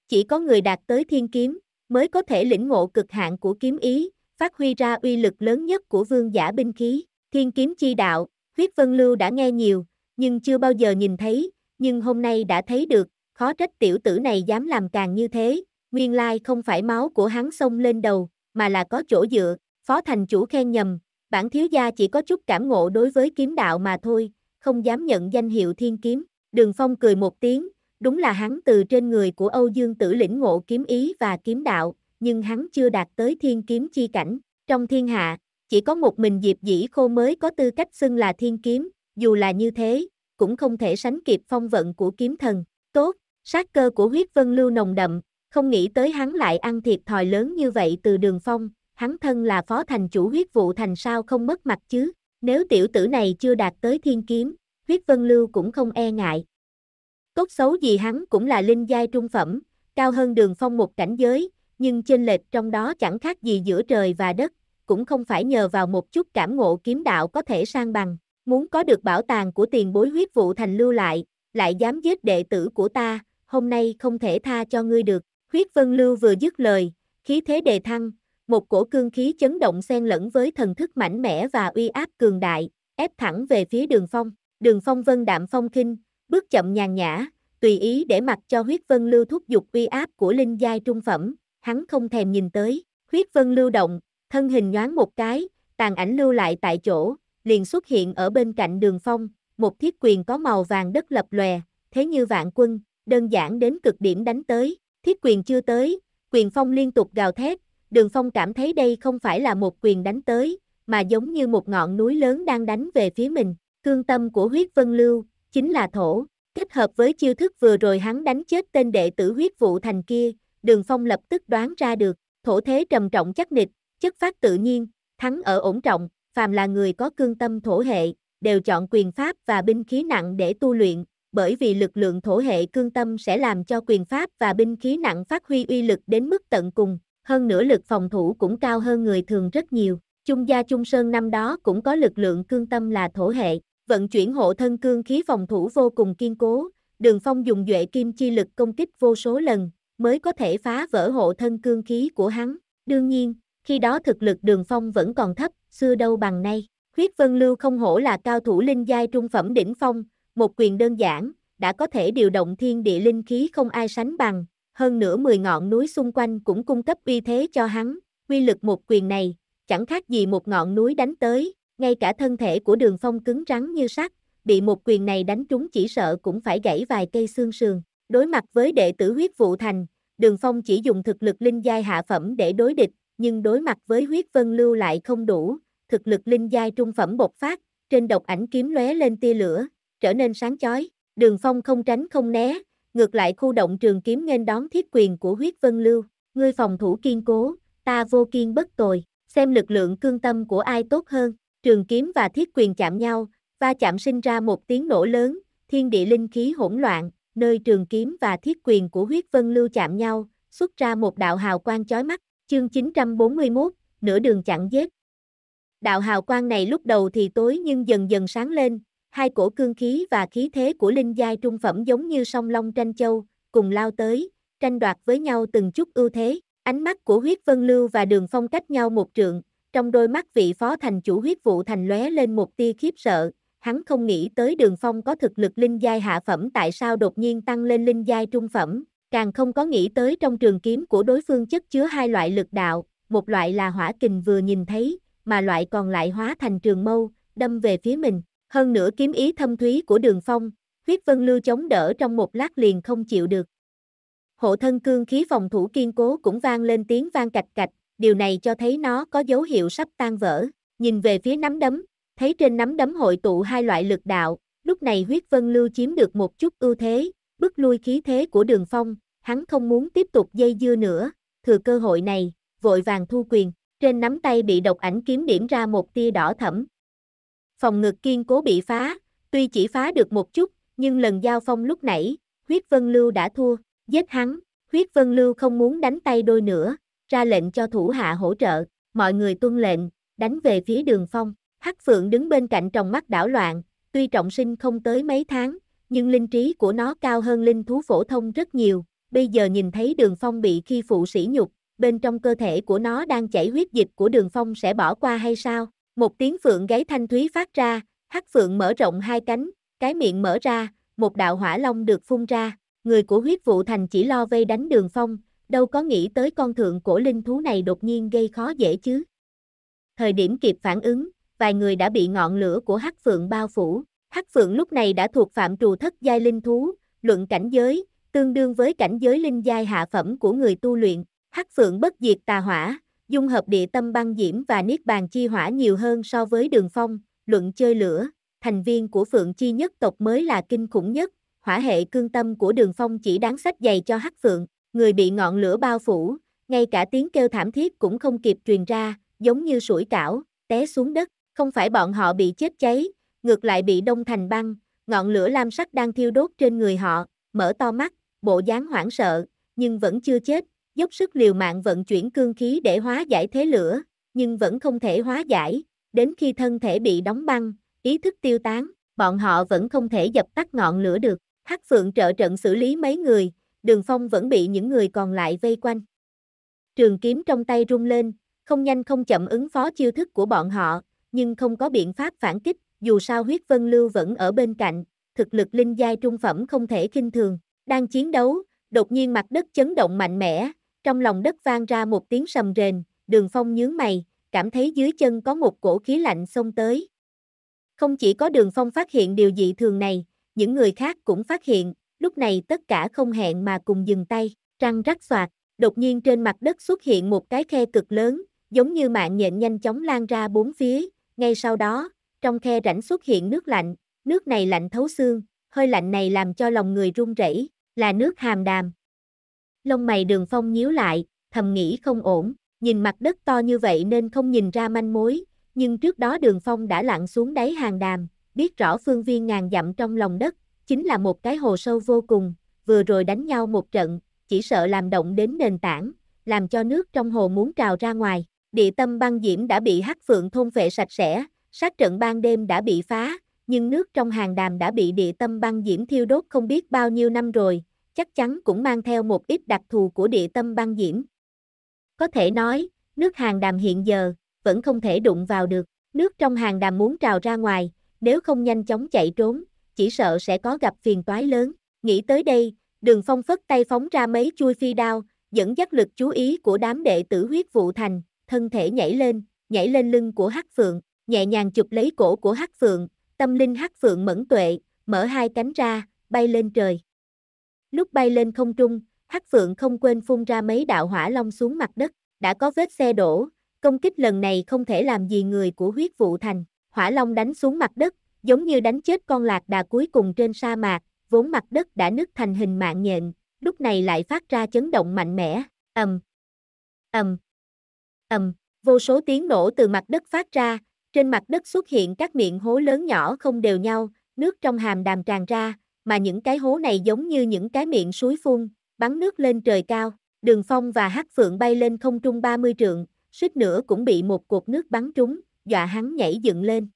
Chỉ có người đạt tới thiên kiếm, mới có thể lĩnh ngộ cực hạn của kiếm ý, phát huy ra uy lực lớn nhất của vương giả binh khí. Thiên kiếm chi đạo, huyết vân lưu đã nghe nhiều, nhưng chưa bao giờ nhìn thấy, nhưng hôm nay đã thấy được, khó trách tiểu tử này dám làm càng như thế, nguyên lai không phải máu của hắn xông lên đầu, mà là có chỗ dựa, phó thành chủ khen nhầm, bản thiếu gia chỉ có chút cảm ngộ đối với kiếm đạo mà thôi, không dám nhận danh hiệu thiên kiếm, đường phong cười một tiếng, Đúng là hắn từ trên người của Âu Dương Tử lĩnh ngộ kiếm ý và kiếm đạo, nhưng hắn chưa đạt tới thiên kiếm chi cảnh. Trong thiên hạ, chỉ có một mình Diệp Dĩ Khô mới có tư cách xưng là thiên kiếm, dù là như thế, cũng không thể sánh kịp phong vận của kiếm thần. Tốt, sát cơ của huyết vân lưu nồng đậm, không nghĩ tới hắn lại ăn thiệt thòi lớn như vậy từ đường phong, hắn thân là phó thành chủ huyết vụ thành sao không mất mặt chứ, nếu tiểu tử này chưa đạt tới thiên kiếm, huyết vân lưu cũng không e ngại, Tốt xấu gì hắn cũng là linh giai trung phẩm, cao hơn đường phong một cảnh giới, nhưng chênh lệch trong đó chẳng khác gì giữa trời và đất, cũng không phải nhờ vào một chút cảm ngộ kiếm đạo có thể sang bằng. Muốn có được bảo tàng của tiền bối huyết vụ thành lưu lại, lại dám giết đệ tử của ta, hôm nay không thể tha cho ngươi được. Huyết vân lưu vừa dứt lời, khí thế đề thăng, một cổ cương khí chấn động xen lẫn với thần thức mạnh mẽ và uy áp cường đại, ép thẳng về phía đường phong. Đường phong vân đạm phong kinh, bước chậm nhàn nhã, tùy ý để mặc cho huyết vân lưu thúc dục uy áp của linh giai trung phẩm, hắn không thèm nhìn tới, huyết vân lưu động, thân hình nhoáng một cái, tàn ảnh lưu lại tại chỗ, liền xuất hiện ở bên cạnh đường phong, một thiết quyền có màu vàng đất lập lòe, thế như vạn quân, đơn giản đến cực điểm đánh tới, thiết quyền chưa tới, quyền phong liên tục gào thét, đường phong cảm thấy đây không phải là một quyền đánh tới, mà giống như một ngọn núi lớn đang đánh về phía mình, cương tâm của huyết vân lưu, chính là thổ. Kết hợp với chiêu thức vừa rồi hắn đánh chết tên đệ tử huyết vụ thành kia, đường phong lập tức đoán ra được, thổ thế trầm trọng chắc nịch, chất phát tự nhiên, thắng ở ổn trọng, phàm là người có cương tâm thổ hệ, đều chọn quyền pháp và binh khí nặng để tu luyện, bởi vì lực lượng thổ hệ cương tâm sẽ làm cho quyền pháp và binh khí nặng phát huy uy lực đến mức tận cùng, hơn nữa lực phòng thủ cũng cao hơn người thường rất nhiều. Trung gia Trung Sơn năm đó cũng có lực lượng cương tâm là thổ hệ, vận chuyển hộ thân cương khí phòng thủ vô cùng kiên cố, đường phong dùng duệ kim chi lực công kích vô số lần, mới có thể phá vỡ hộ thân cương khí của hắn. Đương nhiên, khi đó thực lực đường phong vẫn còn thấp, xưa đâu bằng nay. Khuyết Vân Lưu không hổ là cao thủ linh giai trung phẩm đỉnh phong, một quyền đơn giản, đã có thể điều động thiên địa linh khí không ai sánh bằng, hơn nữa 10 ngọn núi xung quanh cũng cung cấp uy thế cho hắn, uy lực một quyền này, chẳng khác gì một ngọn núi đánh tới, ngay cả thân thể của đường phong cứng rắn như sắt, bị một quyền này đánh trúng chỉ sợ cũng phải gãy vài cây xương sườn. Đối mặt với đệ tử huyết vụ thành, đường phong chỉ dùng thực lực linh giai hạ phẩm để đối địch, nhưng đối mặt với huyết vân lưu lại không đủ, thực lực linh giai trung phẩm bộc phát, trên độc ảnh kiếm lóe lên tia lửa, trở nên sáng chói, đường phong không tránh không né, ngược lại khu động trường kiếm nghênh đón thiết quyền của huyết vân lưu, ngươi phòng thủ kiên cố, ta vô kiên bất tồi, xem lực lượng cương tâm của ai tốt hơn. Trường kiếm và thiết quyền chạm nhau, va chạm sinh ra một tiếng nổ lớn, thiên địa linh khí hỗn loạn, nơi trường kiếm và thiết quyền của huyết vân lưu chạm nhau, xuất ra một đạo hào quang chói mắt, chương 941, nửa đường chặn giết. Đạo hào quang này lúc đầu thì tối nhưng dần dần sáng lên, hai cổ cương khí và khí thế của linh giai trung phẩm giống như song long tranh châu, cùng lao tới, tranh đoạt với nhau từng chút ưu thế. Ánh mắt của huyết vân lưu và đường phong cách nhau một trượng, trong đôi mắt vị phó thành chủ huyết vụ thành lóe lên một tia khiếp sợ, hắn không nghĩ tới đường phong có thực lực linh giai hạ phẩm tại sao đột nhiên tăng lên linh giai trung phẩm, càng không có nghĩ tới trong trường kiếm của đối phương chất chứa hai loại lực đạo, một loại là hỏa kình vừa nhìn thấy, mà loại còn lại hóa thành trường mâu, đâm về phía mình. Hơn nữa kiếm ý thâm thúy của đường phong, huyết vân lưu chống đỡ trong một lát liền không chịu được. Hộ thân cương khí phòng thủ kiên cố cũng vang lên tiếng vang cạch cạch, điều này cho thấy nó có dấu hiệu sắp tan vỡ. Nhìn về phía nắm đấm, thấy trên nắm đấm hội tụ hai loại lực đạo, lúc này huyết vân lưu chiếm được một chút ưu thế, bức lui khí thế của đường phong, hắn không muốn tiếp tục dây dưa nữa, thừa cơ hội này, vội vàng thu quyền, trên nắm tay bị độc ảnh kiếm điểm ra một tia đỏ thẫm. Phòng ngực kiên cố bị phá, tuy chỉ phá được một chút, nhưng lần giao phong lúc nãy, huyết vân lưu đã thua, giết hắn, huyết vân lưu không muốn đánh tay đôi nữa, ra lệnh cho thủ hạ hỗ trợ, mọi người tuân lệnh, đánh về phía đường phong. Hắc Phượng đứng bên cạnh trong mắt đảo loạn, tuy trọng sinh không tới mấy tháng, nhưng linh trí của nó cao hơn linh thú phổ thông rất nhiều. Bây giờ nhìn thấy đường phong bị khi phụ sỉ nhục, bên trong cơ thể của nó đang chảy huyết dịch của đường phong sẽ bỏ qua hay sao? Một tiếng phượng gáy thanh thúy phát ra, hắc phượng mở rộng hai cánh, cái miệng mở ra, một đạo hỏa long được phun ra. Người của huyết vụ thành chỉ lo vây đánh đường phong, đâu có nghĩ tới con thượng cổ linh thú này đột nhiên gây khó dễ chứ. Thời điểm kịp phản ứng, vài người đã bị ngọn lửa của hắc phượng bao phủ. Hắc phượng lúc này đã thuộc phạm trù thất giai linh thú, luận cảnh giới, tương đương với cảnh giới linh giai hạ phẩm của người tu luyện. Hắc phượng bất diệt tà hỏa, dung hợp địa tâm băng diễm và niết bàn chi hỏa nhiều hơn so với đường phong, luận chơi lửa. Thành viên của phượng chi nhất tộc mới là kinh khủng nhất, hỏa hệ cương tâm của đường phong chỉ đáng sách dày cho hắc phượng người bị ngọn lửa bao phủ, ngay cả tiếng kêu thảm thiết cũng không kịp truyền ra, giống như sủi cảo, té xuống đất, không phải bọn họ bị chết cháy, ngược lại bị đông thành băng, ngọn lửa lam sắc đang thiêu đốt trên người họ, mở to mắt, bộ dáng hoảng sợ, nhưng vẫn chưa chết, dốc sức liều mạng vận chuyển cương khí để hóa giải thế lửa, nhưng vẫn không thể hóa giải, đến khi thân thể bị đóng băng, ý thức tiêu tán, bọn họ vẫn không thể dập tắt ngọn lửa được. Hắc Phượng trợ trận xử lý mấy người, đường phong vẫn bị những người còn lại vây quanh. Trường kiếm trong tay rung lên, không nhanh không chậm ứng phó chiêu thức của bọn họ, nhưng không có biện pháp phản kích, dù sao huyết vân lưu vẫn ở bên cạnh, thực lực linh giai trung phẩm không thể kinh thường. Đang chiến đấu, đột nhiên mặt đất chấn động mạnh mẽ, trong lòng đất vang ra một tiếng sầm rền, đường phong nhướng mày, cảm thấy dưới chân có một cổ khí lạnh xông tới. Không chỉ có đường phong phát hiện điều dị thường này, những người khác cũng phát hiện, lúc này tất cả không hẹn mà cùng dừng tay, răng rắc xoạt, đột nhiên trên mặt đất xuất hiện một cái khe cực lớn, giống như mạng nhện nhanh chóng lan ra bốn phía, ngay sau đó, trong khe rãnh xuất hiện nước lạnh, nước này lạnh thấu xương, hơi lạnh này làm cho lòng người run rẩy, là nước hàm đàm. Lông mày đường phong nhíu lại, thầm nghĩ không ổn, nhìn mặt đất to như vậy nên không nhìn ra manh mối, nhưng trước đó đường phong đã lặn xuống đáy hàng đàm, biết rõ phương viên ngàn dặm trong lòng đất, chính là một cái hồ sâu vô cùng, vừa rồi đánh nhau một trận, chỉ sợ làm động đến nền tảng, làm cho nước trong hồ muốn trào ra ngoài. Địa tâm băng diễm đã bị hắc phượng thôn vệ sạch sẽ, sát trận ban đêm đã bị phá, nhưng nước trong hàng đàm đã bị địa tâm băng diễm thiêu đốt không biết bao nhiêu năm rồi, chắc chắn cũng mang theo một ít đặc thù của địa tâm băng diễm. Có thể nói, nước hàng đàm hiện giờ, vẫn không thể đụng vào được, nước trong hàng đàm muốn trào ra ngoài, nếu không nhanh chóng chạy trốn, chỉ sợ sẽ có gặp phiền toái lớn. Nghĩ tới đây, đường phong phất tay phóng ra mấy chui phi đao, dẫn dắt lực chú ý của đám đệ tử huyết vụ thành, thân thể nhảy lên, nhảy lên lưng của hắc phượng, nhẹ nhàng chụp lấy cổ của hắc phượng, tâm linh hắc phượng mẫn tuệ, mở hai cánh ra, bay lên trời. Lúc bay lên không trung, hắc phượng không quên phun ra mấy đạo hỏa long xuống mặt đất, đã có vết xe đổ, công kích lần này không thể làm gì người của huyết vụ thành, hỏa long đánh xuống mặt đất, giống như đánh chết con lạc đà cuối cùng trên sa mạc, vốn mặt đất đã nứt thành hình mạng nhện, lúc này lại phát ra chấn động mạnh mẽ, ầm, ầm, ầm, vô số tiếng nổ từ mặt đất phát ra, trên mặt đất xuất hiện các miệng hố lớn nhỏ không đều nhau, nước trong hàm đàm tràn ra, mà những cái hố này giống như những cái miệng suối phun, bắn nước lên trời cao, đường phong và hắc phượng bay lên không trung 30 trượng, suýt nữa cũng bị một cột nước bắn trúng, dọa hắn nhảy dựng lên,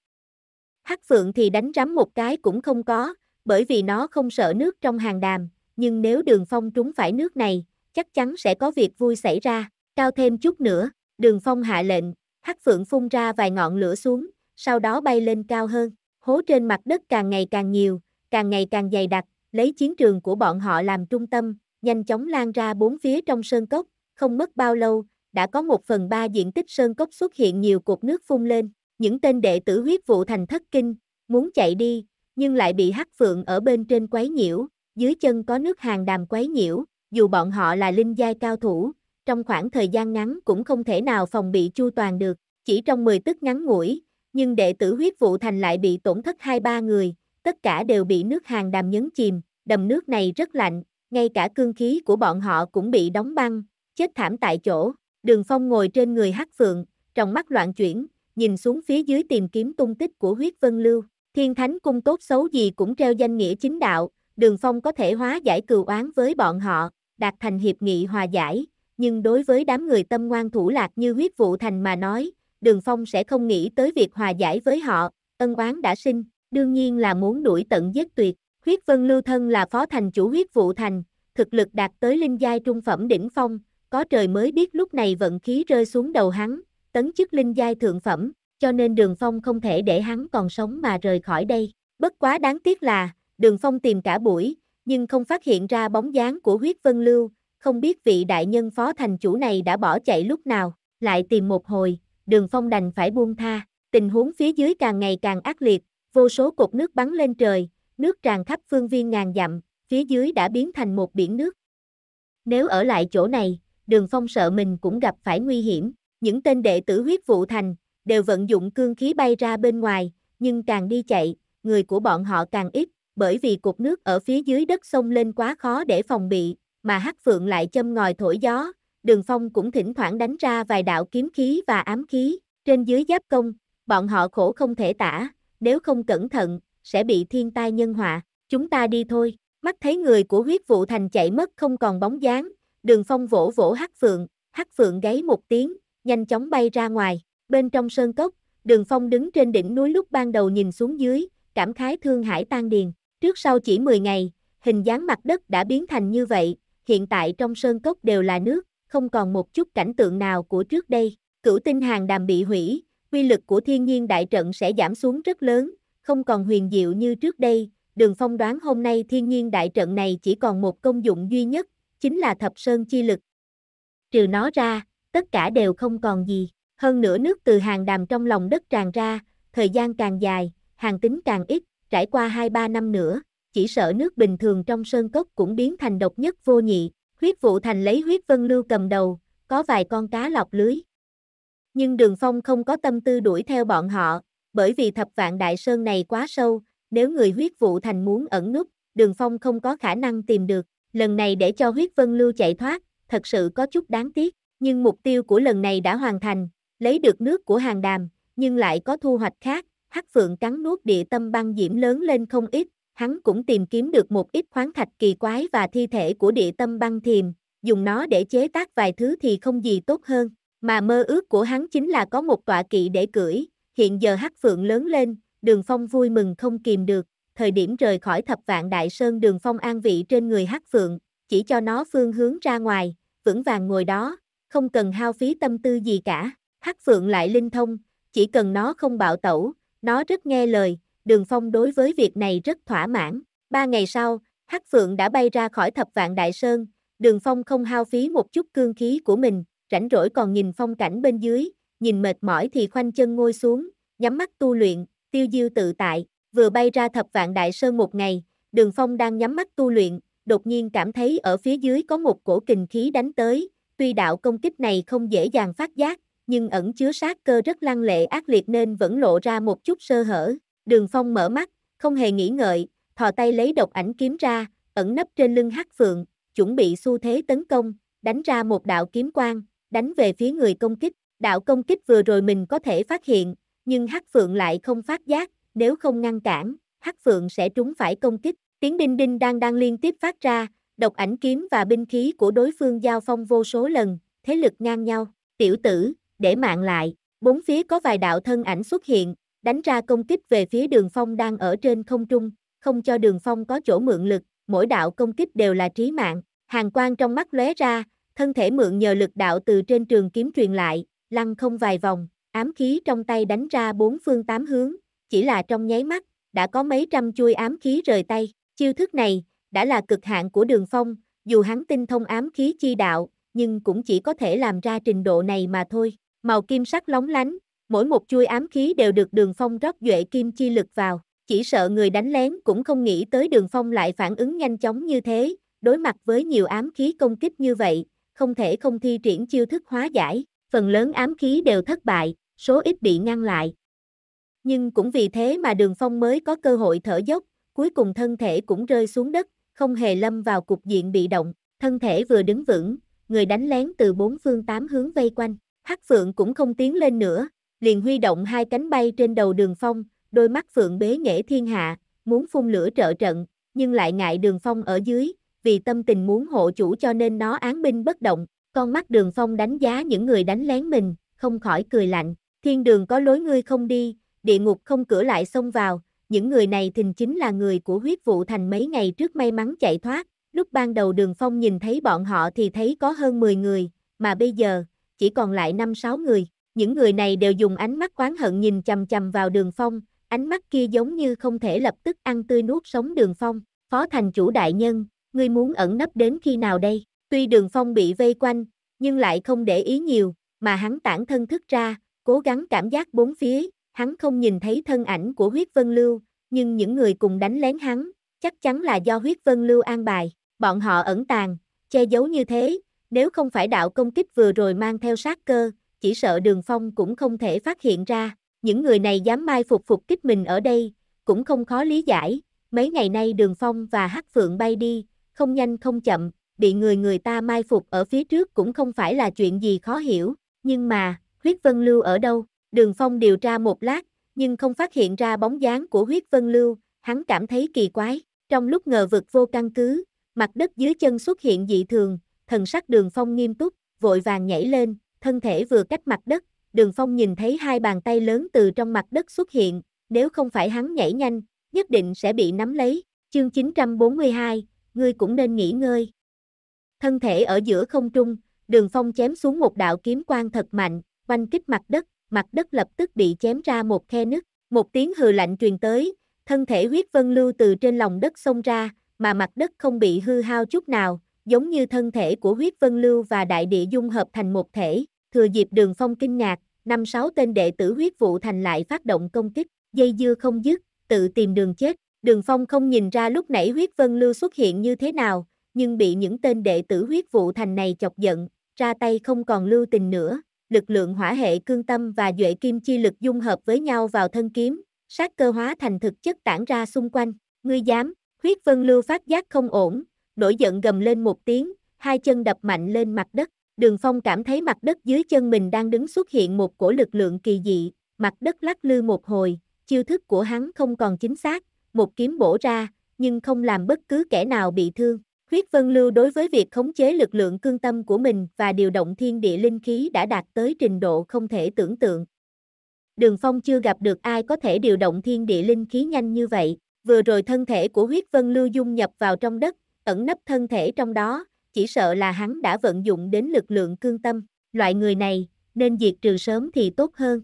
Hắc Phượng thì đánh rắm một cái cũng không có, bởi vì nó không sợ nước trong hàng đàm, nhưng nếu đường phong trúng phải nước này, chắc chắn sẽ có việc vui xảy ra. Cao thêm chút nữa, đường phong hạ lệnh, Hắc Phượng phun ra vài ngọn lửa xuống, sau đó bay lên cao hơn. Hố trên mặt đất càng ngày càng nhiều, càng ngày càng dày đặc, lấy chiến trường của bọn họ làm trung tâm, nhanh chóng lan ra bốn phía trong sơn cốc, không mất bao lâu, đã có một phần ba diện tích sơn cốc xuất hiện nhiều cột nước phun lên. Những tên đệ tử huyết vụ thành thất kinh, muốn chạy đi, nhưng lại bị hắc phượng ở bên trên quấy nhiễu, dưới chân có nước hàng đàm quấy nhiễu, dù bọn họ là linh giai cao thủ, trong khoảng thời gian ngắn cũng không thể nào phòng bị chu toàn được, chỉ trong 10 tức ngắn ngủi, nhưng đệ tử huyết vụ thành lại bị tổn thất hai ba người, tất cả đều bị nước hàng đàm nhấn chìm, đầm nước này rất lạnh, ngay cả cương khí của bọn họ cũng bị đóng băng, chết thảm tại chỗ. Đường Phong ngồi trên người Hắc Phượng, trong mắt loạn chuyển, nhìn xuống phía dưới tìm kiếm tung tích của huyết vân lưu. Thiên Thánh Cung tốt xấu gì cũng treo danh nghĩa chính đạo, Đường Phong có thể hóa giải cừu oán với bọn họ, đạt thành hiệp nghị hòa giải, nhưng đối với đám người tâm ngoan thủ lạc như huyết vụ thành mà nói, Đường Phong sẽ không nghĩ tới việc hòa giải với họ, ân oán đã sinh, đương nhiên là muốn đuổi tận giết tuyệt. Huyết Vân Lưu Thân là phó thành chủ huyết vụ thành, thực lực đạt tới linh giai trung phẩm đỉnh phong, có trời mới biết lúc này vận khí rơi xuống đầu hắn, tấn chức linh giai thượng phẩm, cho nên Đường Phong không thể để hắn còn sống mà rời khỏi đây. Bất quá đáng tiếc là, Đường Phong tìm cả buổi, nhưng không phát hiện ra bóng dáng của huyết vân lưu, không biết vị đại nhân phó thành chủ này đã bỏ chạy lúc nào, lại tìm một hồi, Đường Phong đành phải buông tha, tình huống phía dưới càng ngày càng ác liệt, vô số cột nước bắn lên trời, nước tràn khắp phương viên ngàn dặm, phía dưới đã biến thành một biển nước. Nếu ở lại chỗ này, Đường Phong sợ mình cũng gặp phải nguy hiểm. Những tên đệ tử huyết vụ thành, đều vận dụng cương khí bay ra bên ngoài, nhưng càng đi chạy, người của bọn họ càng ít, bởi vì cục nước ở phía dưới đất sông lên quá khó để phòng bị, mà hắc phượng lại châm ngòi thổi gió, đường phong cũng thỉnh thoảng đánh ra vài đạo kiếm khí và ám khí, trên dưới giáp công, bọn họ khổ không thể tả, nếu không cẩn thận, sẽ bị thiên tai nhân họa, chúng ta đi thôi, mắt thấy người của huyết vụ thành chạy mất không còn bóng dáng, đường phong vỗ vỗ hắc phượng, hắc phượng gáy một tiếng, nhanh chóng bay ra ngoài. Bên trong sơn cốc, đường phong đứng trên đỉnh núi lúc ban đầu nhìn xuống dưới, cảm khái thương hải tan điền. Trước sau chỉ 10 ngày, hình dáng mặt đất đã biến thành như vậy, hiện tại trong sơn cốc đều là nước, không còn một chút cảnh tượng nào của trước đây. Cửu tinh hàng đàm bị hủy, quy lực của thiên nhiên đại trận sẽ giảm xuống rất lớn, không còn huyền diệu như trước đây. Đường phong đoán hôm nay thiên nhiên đại trận này chỉ còn một công dụng duy nhất, chính là thập sơn chi lực. Trừ nó ra, tất cả đều không còn gì. Hơn nữa nước từ hàng đàm trong lòng đất tràn ra, thời gian càng dài, hàng tính càng ít, trải qua 2-3 năm nữa, chỉ sợ nước bình thường trong sơn cốc cũng biến thành độc nhất vô nhị. Huyết vụ thành lấy huyết vân lưu cầm đầu, có vài con cá lọc lưới. Nhưng đường phong không có tâm tư đuổi theo bọn họ, bởi vì thập vạn đại sơn này quá sâu, nếu người huyết vụ thành muốn ẩn núp, đường phong không có khả năng tìm được. Lần này để cho huyết vân lưu chạy thoát, thật sự có chút đáng tiếc. Nhưng mục tiêu của lần này đã hoàn thành, lấy được nước của hàng đàm, nhưng lại có thu hoạch khác, hắc phượng cắn nuốt địa tâm băng diễm lớn lên không ít, hắn cũng tìm kiếm được một ít khoáng thạch kỳ quái và thi thể của địa tâm băng thiềm, dùng nó để chế tác vài thứ thì không gì tốt hơn, mà mơ ước của hắn chính là có một tọa kỵ để cưỡi, hiện giờ hắc phượng lớn lên, đường phong vui mừng không kìm được, thời điểm rời khỏi thập vạn đại sơn đường phong an vị trên người hắc phượng, chỉ cho nó phương hướng ra ngoài, vững vàng ngồi đó, không cần hao phí tâm tư gì cả. Hắc Phượng lại linh thông, chỉ cần nó không bạo tẩu, nó rất nghe lời, Đường Phong đối với việc này rất thỏa mãn. Ba ngày sau, Hắc Phượng đã bay ra khỏi thập vạn đại sơn, Đường Phong không hao phí một chút cương khí của mình, rảnh rỗi còn nhìn phong cảnh bên dưới, nhìn mệt mỏi thì khoanh chân ngồi xuống, nhắm mắt tu luyện, tiêu diêu tự tại, vừa bay ra thập vạn đại sơn một ngày, Đường Phong đang nhắm mắt tu luyện, đột nhiên cảm thấy ở phía dưới có một cổ kình khí đánh tới, Tuy đạo công kích này không dễ dàng phát giác, nhưng ẩn chứa sát cơ rất lăng lệ ác liệt nên vẫn lộ ra một chút sơ hở. Đường Phong mở mắt, không hề nghĩ ngợi, thò tay lấy độc ảnh kiếm ra, ẩn nấp trên lưng hắc phượng, chuẩn bị xu thế tấn công, đánh ra một đạo kiếm quang, đánh về phía người công kích. Đạo công kích vừa rồi mình có thể phát hiện, nhưng hắc phượng lại không phát giác, nếu không ngăn cản, hắc phượng sẽ trúng phải công kích. Tiếng đinh đinh đang đang liên tiếp phát ra, độc ảnh kiếm và binh khí của đối phương giao phong vô số lần, thế lực ngang nhau, tiểu tử, để mạng lại, bốn phía có vài đạo thân ảnh xuất hiện, đánh ra công kích về phía đường phong đang ở trên không trung, không cho đường phong có chỗ mượn lực, mỗi đạo công kích đều là trí mạng, hàng quang trong mắt lóe ra, thân thể mượn nhờ lực đạo từ trên trường kiếm truyền lại, lăn không vài vòng, ám khí trong tay đánh ra bốn phương tám hướng, chỉ là trong nháy mắt, đã có mấy trăm chui ám khí rời tay, chiêu thức này, đã là cực hạn của đường phong, dù hắn tinh thông ám khí chi đạo, nhưng cũng chỉ có thể làm ra trình độ này mà thôi. Màu kim sắc lóng lánh, mỗi một chuôi ám khí đều được đường phong rót duệ kim chi lực vào, chỉ sợ người đánh lén cũng không nghĩ tới đường phong lại phản ứng nhanh chóng như thế, đối mặt với nhiều ám khí công kích như vậy, không thể không thi triển chiêu thức hóa giải, phần lớn ám khí đều thất bại, số ít bị ngăn lại. Nhưng cũng vì thế mà đường phong mới có cơ hội thở dốc, cuối cùng thân thể cũng rơi xuống đất, không hề lâm vào cục diện bị động, thân thể vừa đứng vững, người đánh lén từ bốn phương tám hướng vây quanh, hắc phượng cũng không tiến lên nữa, liền huy động hai cánh bay trên đầu đường phong, đôi mắt phượng bế nghệ thiên hạ, muốn phun lửa trợ trận, nhưng lại ngại đường phong ở dưới, vì tâm tình muốn hộ chủ cho nên nó án binh bất động, con mắt đường phong đánh giá những người đánh lén mình, không khỏi cười lạnh, thiên đường có lối ngươi không đi, địa ngục không cửa lại xông vào, những người này thình chính là người của huyết vụ thành mấy ngày trước may mắn chạy thoát, lúc ban đầu đường phong nhìn thấy bọn họ thì thấy có hơn 10 người, mà bây giờ, chỉ còn lại 5-6 người, những người này đều dùng ánh mắt oán hận nhìn chầm chầm vào đường phong, ánh mắt kia giống như không thể lập tức ăn tươi nuốt sống đường phong, phó thành chủ đại nhân, ngươi muốn ẩn nấp đến khi nào đây, tuy đường phong bị vây quanh, nhưng lại không để ý nhiều, mà hắn tản thân thức ra, cố gắng cảm giác bốn phía, hắn không nhìn thấy thân ảnh của huyết vân lưu, nhưng những người cùng đánh lén hắn, chắc chắn là do huyết vân lưu an bài, bọn họ ẩn tàng, che giấu như thế, nếu không phải đạo công kích vừa rồi mang theo sát cơ, chỉ sợ đường phong cũng không thể phát hiện ra, những người này dám mai phục phục kích mình ở đây, cũng không khó lý giải, mấy ngày nay đường phong và hắc phượng bay đi, không nhanh không chậm, bị người người ta mai phục ở phía trước cũng không phải là chuyện gì khó hiểu, nhưng mà, huyết vân lưu ở đâu? Đường Phong điều tra một lát, nhưng không phát hiện ra bóng dáng của huyết vân lưu, hắn cảm thấy kỳ quái. Trong lúc ngờ vực vô căn cứ, mặt đất dưới chân xuất hiện dị thường, thần sắc đường Phong nghiêm túc, vội vàng nhảy lên, thân thể vừa cách mặt đất, đường Phong nhìn thấy hai bàn tay lớn từ trong mặt đất xuất hiện, nếu không phải hắn nhảy nhanh, nhất định sẽ bị nắm lấy. Chương 942, ngươi cũng nên nghỉ ngơi. Thân thể ở giữa không trung, đường Phong chém xuống một đạo kiếm quang thật mạnh, quanh kích mặt đất, mặt đất lập tức bị chém ra một khe nứt, một tiếng hừ lạnh truyền tới, thân thể huyết vân lưu từ trên lòng đất xông ra, mà mặt đất không bị hư hao chút nào, giống như thân thể của huyết vân lưu và đại địa dung hợp thành một thể, thừa dịp đường phong kinh ngạc, năm sáu tên đệ tử huyết vụ thành lại phát động công kích, dây dưa không dứt, tự tìm đường chết, đường phong không nhìn ra lúc nãy huyết vân lưu xuất hiện như thế nào, nhưng bị những tên đệ tử huyết vụ thành này chọc giận, ra tay không còn lưu tình nữa, lực lượng hỏa hệ cương tâm và duệ kim chi lực dung hợp với nhau vào thân kiếm, sát cơ hóa thành thực chất tản ra xung quanh. Ngươi dám, huyết vân lưu phát giác không ổn, nổi giận gầm lên một tiếng, hai chân đập mạnh lên mặt đất. Đường Phong cảm thấy mặt đất dưới chân mình đang đứng xuất hiện một cổ lực lượng kỳ dị, mặt đất lắc lư một hồi, chiêu thức của hắn không còn chính xác, một kiếm bổ ra, nhưng không làm bất cứ kẻ nào bị thương. Huyết Vân Lưu đối với việc khống chế lực lượng cương tâm của mình và điều động thiên địa linh khí đã đạt tới trình độ không thể tưởng tượng. Đường Phong chưa gặp được ai có thể điều động thiên địa linh khí nhanh như vậy, vừa rồi thân thể của huyết vân lưu dung nhập vào trong đất, ẩn nấp thân thể trong đó, chỉ sợ là hắn đã vận dụng đến lực lượng cương tâm, loại người này, nên diệt trừ sớm thì tốt hơn.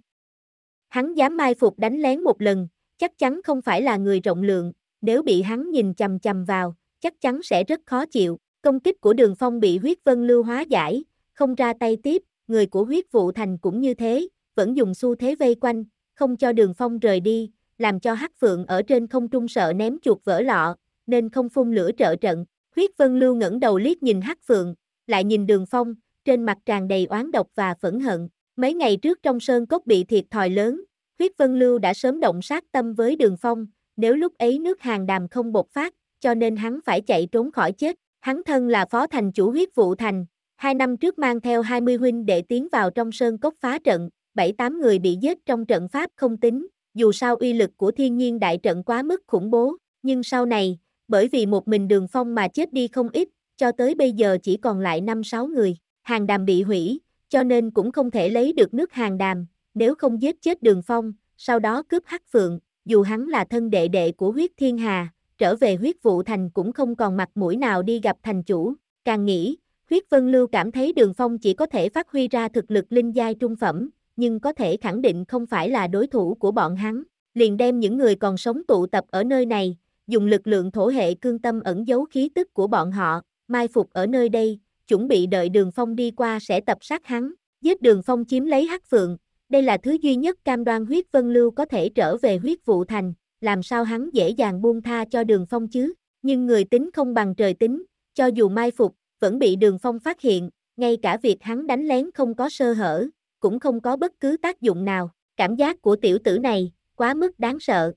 Hắn dám mai phục đánh lén một lần, chắc chắn không phải là người rộng lượng, nếu bị hắn nhìn chằm chằm vào, chắc chắn sẽ rất khó chịu. Công kích của đường phong bị huyết vân lưu hóa giải, không ra tay tiếp, người của huyết vụ thành cũng như thế, vẫn dùng xu thế vây quanh, không cho đường phong rời đi, làm cho hắc phượng ở trên không trung sợ ném chuột vỡ lọ, nên không phun lửa trợ trận. Huyết vân lưu ngẩng đầu liếc nhìn hắc phượng, lại nhìn đường phong, trên mặt tràn đầy oán độc và phẫn hận. Mấy ngày trước trong sơn cốc bị thiệt thòi lớn, huyết vân lưu đã sớm động sát tâm với đường phong, nếu lúc ấy nước hàng đàm không bột phát, cho nên hắn phải chạy trốn khỏi chết. Hắn thân là phó thành chủ huyết vụ thành, hai năm trước mang theo 20 huynh để tiến vào trong sơn cốc phá trận, 7-8 người bị giết trong trận pháp không tính, dù sao uy lực của thiên nhiên đại trận quá mức khủng bố, nhưng sau này, bởi vì một mình đường phong mà chết đi không ít, cho tới bây giờ chỉ còn lại 5-6 người, hàng đàm bị hủy, cho nên cũng không thể lấy được nước hàng đàm, nếu không giết chết đường phong, sau đó cướp hắc phượng, dù hắn là thân đệ đệ của huyết thiên hà, trở về huyết vụ thành cũng không còn mặt mũi nào đi gặp thành chủ, càng nghĩ, huyết vân lưu cảm thấy đường phong chỉ có thể phát huy ra thực lực linh giai trung phẩm, nhưng có thể khẳng định không phải là đối thủ của bọn hắn, liền đem những người còn sống tụ tập ở nơi này, dùng lực lượng thổ hệ cương tâm ẩn giấu khí tức của bọn họ, mai phục ở nơi đây, chuẩn bị đợi đường phong đi qua sẽ tập sát hắn, giết đường phong chiếm lấy hắc phượng, đây là thứ duy nhất cam đoan huyết vân lưu có thể trở về huyết vụ thành, làm sao hắn dễ dàng buông tha cho đường phong chứ, nhưng người tính không bằng trời tính, cho dù mai phục, vẫn bị đường phong phát hiện, ngay cả việc hắn đánh lén không có sơ hở, cũng không có bất cứ tác dụng nào, cảm giác của tiểu tử này, quá mức đáng sợ.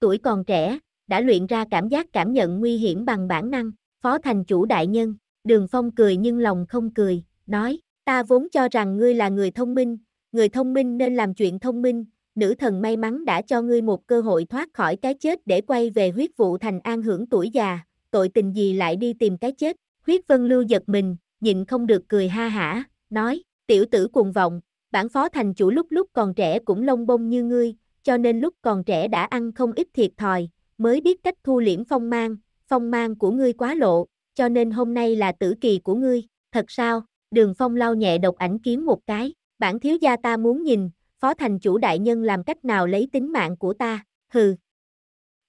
Tuổi còn trẻ, đã luyện ra cảm giác cảm nhận nguy hiểm bằng bản năng, phó thành chủ đại nhân, đường phong cười nhưng lòng không cười, nói, ta vốn cho rằng ngươi là người thông minh, người thông minh nên làm chuyện thông minh, nữ thần may mắn đã cho ngươi một cơ hội thoát khỏi cái chết để quay về huyết vụ thành an hưởng tuổi già, tội tình gì lại đi tìm cái chết. Huyết vân lưu giật mình, nhịn không được cười ha hả, nói, tiểu tử cuồng vọng, bản phó thành chủ lúc lúc còn trẻ cũng lông bông như ngươi, cho nên lúc còn trẻ đã ăn không ít thiệt thòi, mới biết cách thu liễm phong mang, phong mang của ngươi quá lộ, cho nên hôm nay là tử kỳ của ngươi, thật sao, đường phong lau nhẹ độc ảnh kiếm một cái, bản thiếu gia ta muốn nhìn, phó thành chủ đại nhân làm cách nào lấy tính mạng của ta, hừ.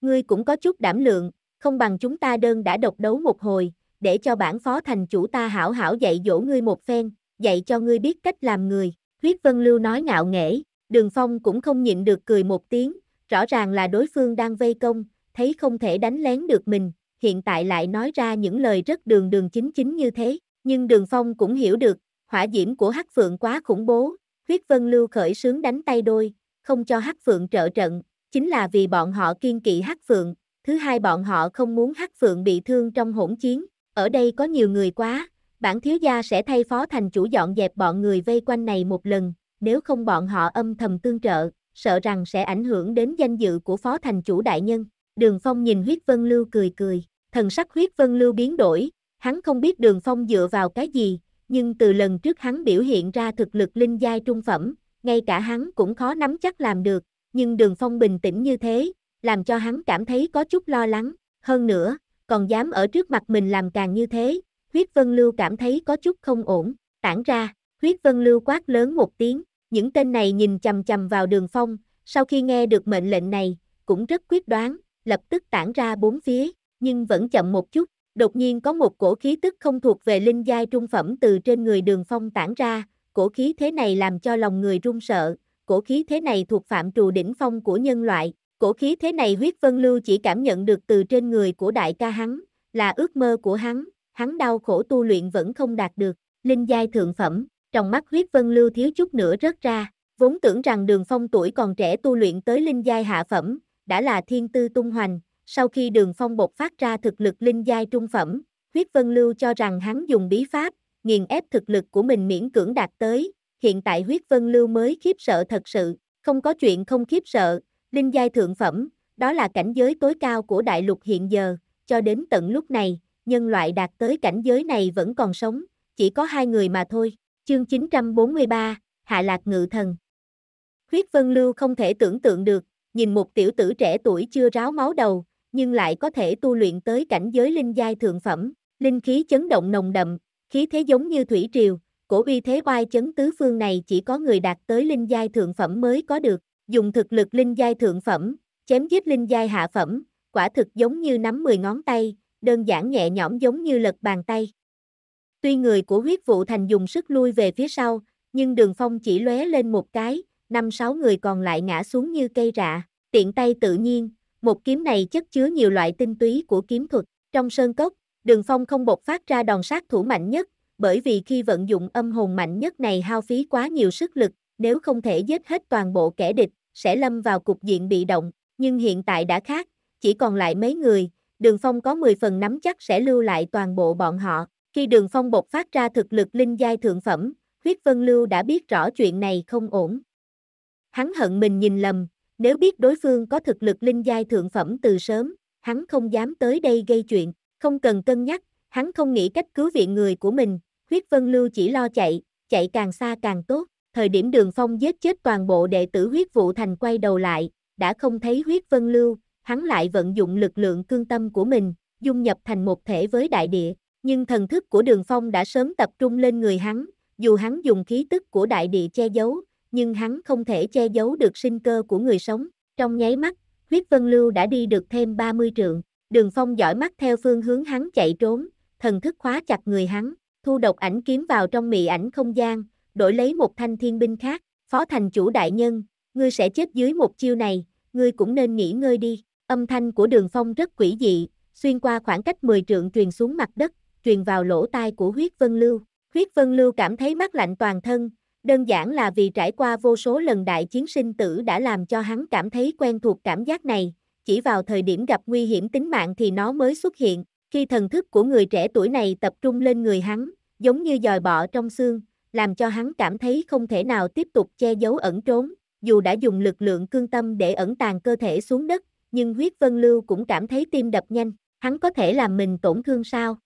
Ngươi cũng có chút đảm lượng, không bằng chúng ta đơn đã độc đấu một hồi, để cho bản phó thành chủ ta hảo hảo dạy dỗ ngươi một phen, dạy cho ngươi biết cách làm người. Huyết Vân Lưu nói ngạo nghễ, Đường Phong cũng không nhịn được cười một tiếng, rõ ràng là đối phương đang vây công, thấy không thể đánh lén được mình, hiện tại lại nói ra những lời rất đường đường chính chính như thế, nhưng Đường Phong cũng hiểu được, hỏa diễm của Hắc Phượng quá khủng bố, Huyết Vân Lưu khởi sướng đánh tay đôi, không cho Hắc Phượng trợ trận, chính là vì bọn họ kiên kỵ Hắc Phượng, thứ hai bọn họ không muốn Hắc Phượng bị thương trong hỗn chiến, ở đây có nhiều người quá, bản thiếu gia sẽ thay phó thành chủ dọn dẹp bọn người vây quanh này một lần, nếu không bọn họ âm thầm tương trợ, sợ rằng sẽ ảnh hưởng đến danh dự của phó thành chủ đại nhân. Đường Phong nhìn huyết vân lưu cười cười, thần sắc huyết vân lưu biến đổi, hắn không biết đường Phong dựa vào cái gì, nhưng từ lần trước hắn biểu hiện ra thực lực linh giai trung phẩm, ngay cả hắn cũng khó nắm chắc làm được, nhưng đường phong bình tĩnh như thế, làm cho hắn cảm thấy có chút lo lắng, hơn nữa, còn dám ở trước mặt mình làm càng như thế, huyết vân lưu cảm thấy có chút không ổn, tản ra, huyết vân lưu quát lớn một tiếng, những tên này nhìn chầm chầm vào đường phong, sau khi nghe được mệnh lệnh này, cũng rất quyết đoán, lập tức tản ra bốn phía, nhưng vẫn chậm một chút, Đột nhiên có một cổ khí tức không thuộc về linh giai trung phẩm từ trên người đường phong tản ra, cổ khí thế này làm cho lòng người run sợ, cổ khí thế này thuộc phạm trù đỉnh phong của nhân loại, cổ khí thế này huyết vân lưu chỉ cảm nhận được từ trên người của đại ca hắn, là ước mơ của hắn, hắn đau khổ tu luyện vẫn không đạt được, linh giai thượng phẩm, trong mắt huyết vân lưu thiếu chút nữa rớt ra, vốn tưởng rằng đường phong tuổi còn trẻ tu luyện tới linh giai hạ phẩm, đã là thiên tư tung hoành, sau khi đường phong bột phát ra thực lực linh giai trung phẩm, huyết vân lưu cho rằng hắn dùng bí pháp, nghiền ép thực lực của mình miễn cưỡng đạt tới, hiện tại huyết vân lưu mới khiếp sợ thật sự, không có chuyện không khiếp sợ, linh giai thượng phẩm, đó là cảnh giới tối cao của đại lục hiện giờ, cho đến tận lúc này, nhân loại đạt tới cảnh giới này vẫn còn sống, chỉ có hai người mà thôi, chương 943, Hạ Lạc Ngự Thần. Huyết Vân Lưu không thể tưởng tượng được, nhìn một tiểu tử trẻ tuổi chưa ráo máu đầu, nhưng lại có thể tu luyện tới cảnh giới linh giai thượng phẩm, linh khí chấn động nồng đậm, khí thế giống như thủy triều, cổ uy thế oai chấn tứ phương này chỉ có người đạt tới linh giai thượng phẩm mới có được, dùng thực lực linh giai thượng phẩm, chém giết linh giai hạ phẩm, quả thực giống như nắm 10 ngón tay, đơn giản nhẹ nhõm giống như lật bàn tay. Tuy người của huyết vụ thành dùng sức lui về phía sau, nhưng đường phong chỉ lóe lên một cái, năm sáu người còn lại ngã xuống như cây rạ, tiện tay tự nhiên, một kiếm này chất chứa nhiều loại tinh túy của kiếm thuật. Trong sơn cốc, đường phong không bột phát ra đòn sát thủ mạnh nhất, bởi vì khi vận dụng âm hồn mạnh nhất này hao phí quá nhiều sức lực, nếu không thể giết hết toàn bộ kẻ địch, sẽ lâm vào cục diện bị động, nhưng hiện tại đã khác, chỉ còn lại mấy người, đường phong có 10 phần nắm chắc sẽ lưu lại toàn bộ bọn họ. Khi đường phong bột phát ra thực lực linh giai thượng phẩm, huyết vân lưu đã biết rõ chuyện này không ổn. Hắn hận mình nhìn lầm, nếu biết đối phương có thực lực linh giai thượng phẩm từ sớm, hắn không dám tới đây gây chuyện, không cần cân nhắc, hắn không nghĩ cách cứu viện người của mình, huyết vân lưu chỉ lo chạy, chạy càng xa càng tốt. Thời điểm đường phong giết chết toàn bộ đệ tử huyết vụ thành quay đầu lại, đã không thấy huyết vân lưu, hắn lại vận dụng lực lượng cương tâm của mình, dung nhập thành một thể với đại địa, nhưng thần thức của đường phong đã sớm tập trung lên người hắn, dù hắn dùng khí tức của đại địa che giấu, nhưng hắn không thể che giấu được sinh cơ của người sống. Trong nháy mắt, huyết vân lưu đã đi được thêm 30 trượng, đường phong dõi mắt theo phương hướng hắn chạy trốn, thần thức khóa chặt người hắn, thu độc ảnh kiếm vào trong mị ảnh không gian, đổi lấy một thanh thiên binh khác, phó thành chủ đại nhân, ngươi sẽ chết dưới một chiêu này, ngươi cũng nên nghỉ ngơi đi. Âm thanh của đường phong rất quỷ dị, xuyên qua khoảng cách 10 trượng truyền xuống mặt đất, truyền vào lỗ tai của huyết vân lưu. Huyết vân lưu cảm thấy mát lạnh toàn thân, Đơn giản là vì trải qua vô số lần đại chiến sinh tử đã làm cho hắn cảm thấy quen thuộc cảm giác này, chỉ vào thời điểm gặp nguy hiểm tính mạng thì nó mới xuất hiện, khi thần thức của người trẻ tuổi này tập trung lên người hắn, giống như dòi bọ trong xương, làm cho hắn cảm thấy không thể nào tiếp tục che giấu ẩn trốn, dù đã dùng lực lượng cương tâm để ẩn tàng cơ thể xuống đất, nhưng huyết vân lưu cũng cảm thấy tim đập nhanh, hắn có thể làm mình tổn thương sao?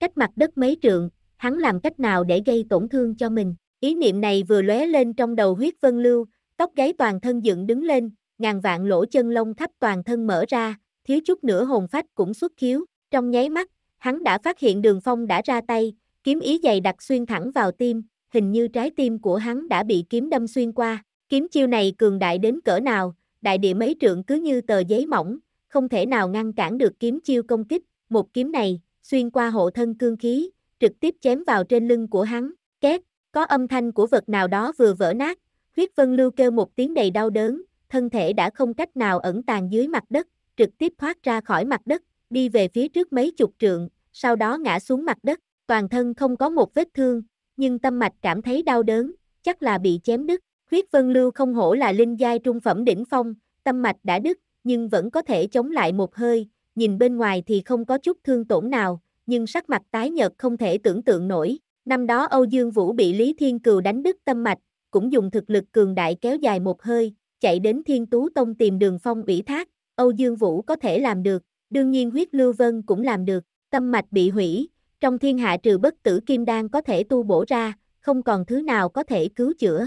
Cách mặt đất mấy trượng, hắn làm cách nào để gây tổn thương cho mình? Ý niệm này vừa lóe lên trong đầu huyết vân lưu, tóc gáy toàn thân dựng đứng lên, ngàn vạn lỗ chân lông khắp toàn thân mở ra, thiếu chút nữa hồn phách cũng xuất khiếu, trong nháy mắt, hắn đã phát hiện đường phong đã ra tay, kiếm ý dày đặc xuyên thẳng vào tim, hình như trái tim của hắn đã bị kiếm đâm xuyên qua, kiếm chiêu này cường đại đến cỡ nào, đại địa mấy trượng cứ như tờ giấy mỏng, không thể nào ngăn cản được kiếm chiêu công kích, một kiếm này, xuyên qua hộ thân cương khí, trực tiếp chém vào trên lưng của hắn, két, có âm thanh của vật nào đó vừa vỡ nát, huyết vân lưu kêu một tiếng đầy đau đớn, thân thể đã không cách nào ẩn tàng dưới mặt đất, trực tiếp thoát ra khỏi mặt đất, đi về phía trước mấy chục trượng, sau đó ngã xuống mặt đất, toàn thân không có một vết thương, nhưng tâm mạch cảm thấy đau đớn, chắc là bị chém đứt. Huyết Vân Lưu không hổ là linh giai trung phẩm đỉnh phong, tâm mạch đã đứt, nhưng vẫn có thể chống lại một hơi, nhìn bên ngoài thì không có chút thương tổn nào, nhưng sắc mặt tái nhợt không thể tưởng tượng nổi, Năm đó Âu Dương Vũ bị Lý Thiên Cừu đánh đứt tâm mạch, cũng dùng thực lực cường đại kéo dài một hơi, chạy đến Thiên Tú Tông tìm đường phong ủy thác, Âu Dương Vũ có thể làm được, đương nhiên huyết lưu vân cũng làm được, tâm mạch bị hủy, trong thiên hạ trừ bất tử kim đan có thể tu bổ ra, không còn thứ nào có thể cứu chữa.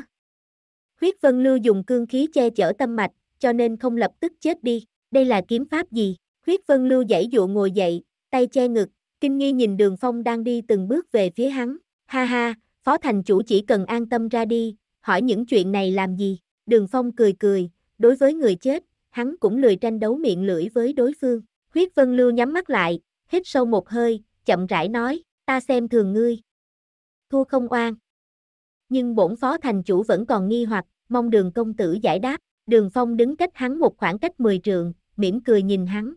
Huyết vân lưu dùng cương khí che chở tâm mạch, cho nên không lập tức chết đi, đây là kiếm pháp gì? Huyết vân lưu dãy dụ ngồi dậy, tay che ngực, kinh nghi nhìn đường phong đang đi từng bước về phía hắn, Ha ha, phó thành chủ chỉ cần an tâm ra đi, hỏi những chuyện này làm gì? Đường Phong cười cười, đối với người chết, hắn cũng lười tranh đấu miệng lưỡi với đối phương. Huyết Vân Lưu nhắm mắt lại, hít sâu một hơi, chậm rãi nói, ta xem thường ngươi. Thua không oan. Nhưng bổn phó thành chủ vẫn còn nghi hoặc, mong đường công tử giải đáp. Đường Phong đứng cách hắn một khoảng cách 10 trượng, mỉm cười nhìn hắn.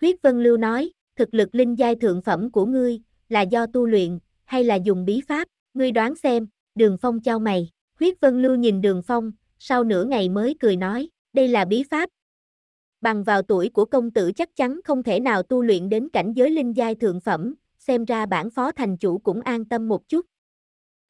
Huyết Vân Lưu nói, thực lực linh giai thượng phẩm của ngươi là do tu luyện, hay là dùng bí pháp, ngươi đoán xem, đường phong trao mày, huyết vân lưu nhìn đường phong, sau nửa ngày mới cười nói, đây là bí pháp. Bằng vào tuổi của công tử chắc chắn không thể nào tu luyện đến cảnh giới linh giai thượng phẩm, xem ra bản phó thành chủ cũng an tâm một chút.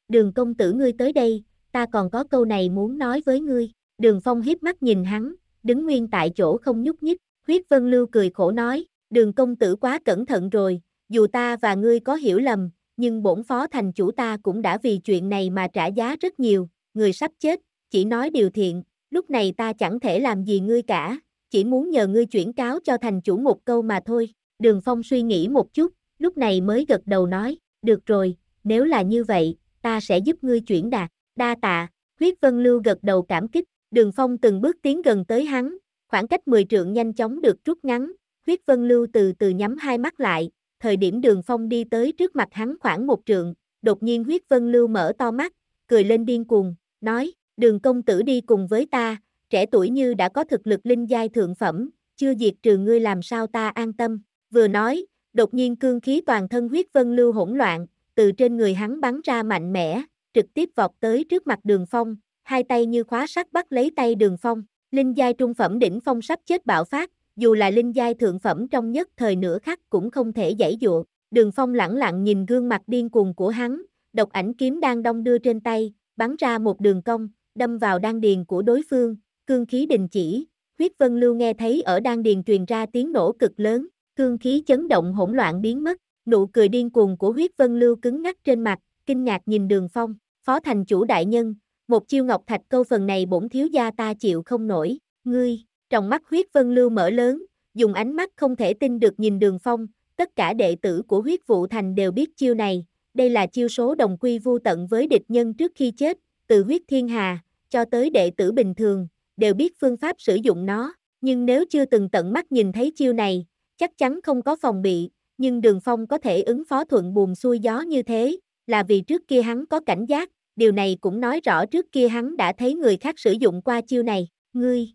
Đường công tử ngươi tới đây, ta còn có câu này muốn nói với ngươi, đường phong hiếp mắt nhìn hắn, đứng nguyên tại chỗ không nhúc nhích, huyết vân lưu cười khổ nói, đường công tử quá cẩn thận rồi, dù ta và ngươi có hiểu lầm, nhưng bổn phó thành chủ ta cũng đã vì chuyện này mà trả giá rất nhiều, người sắp chết, chỉ nói điều thiện, lúc này ta chẳng thể làm gì ngươi cả, chỉ muốn nhờ ngươi chuyển cáo cho thành chủ một câu mà thôi. Đường Phong suy nghĩ một chút, lúc này mới gật đầu nói, được rồi, nếu là như vậy, ta sẽ giúp ngươi chuyển đạt, đa tạ, huyết vân lưu gật đầu cảm kích, đường Phong từng bước tiến gần tới hắn, khoảng cách 10 trượng nhanh chóng được rút ngắn, huyết vân lưu từ từ nhắm hai mắt lại, thời điểm đường phong đi tới trước mặt hắn khoảng một trượng, đột nhiên huyết vân lưu mở to mắt, cười lên điên cuồng, nói, đường công tử đi cùng với ta, trẻ tuổi như đã có thực lực linh giai thượng phẩm, chưa diệt trừ ngươi làm sao ta an tâm, vừa nói, đột nhiên cương khí toàn thân huyết vân lưu hỗn loạn, từ trên người hắn bắn ra mạnh mẽ, trực tiếp vọt tới trước mặt đường phong, hai tay như khóa sắt bắt lấy tay đường phong, linh giai trung phẩm đỉnh phong sắp chết bạo phát, dù là linh giai thượng phẩm trong nhất thời nửa khắc cũng không thể giải dụa. Đường Phong lẳng lặng nhìn gương mặt điên cuồng của hắn, độc ảnh kiếm đang đông đưa trên tay, bắn ra một đường cong, đâm vào đan điền của đối phương, cương khí đình chỉ, huyết vân lưu nghe thấy ở đan điền truyền ra tiếng nổ cực lớn, cương khí chấn động hỗn loạn biến mất, nụ cười điên cuồng của huyết vân lưu cứng ngắc trên mặt, kinh ngạc nhìn đường phong, phó thành chủ đại nhân, một chiêu ngọc thạch câu phần này bổn thiếu gia ta chịu không nổi, ngươi, trong mắt huyết vân lưu mở lớn, dùng ánh mắt không thể tin được nhìn đường phong, tất cả đệ tử của huyết vụ thành đều biết chiêu này, đây là chiêu số đồng quy vu tận với địch nhân trước khi chết, từ huyết thiên hà, cho tới đệ tử bình thường, đều biết phương pháp sử dụng nó, nhưng nếu chưa từng tận mắt nhìn thấy chiêu này, chắc chắn không có phòng bị, nhưng đường phong có thể ứng phó thuận buồm xuôi gió như thế, là vì trước kia hắn có cảnh giác, điều này cũng nói rõ trước kia hắn đã thấy người khác sử dụng qua chiêu này, ngươi,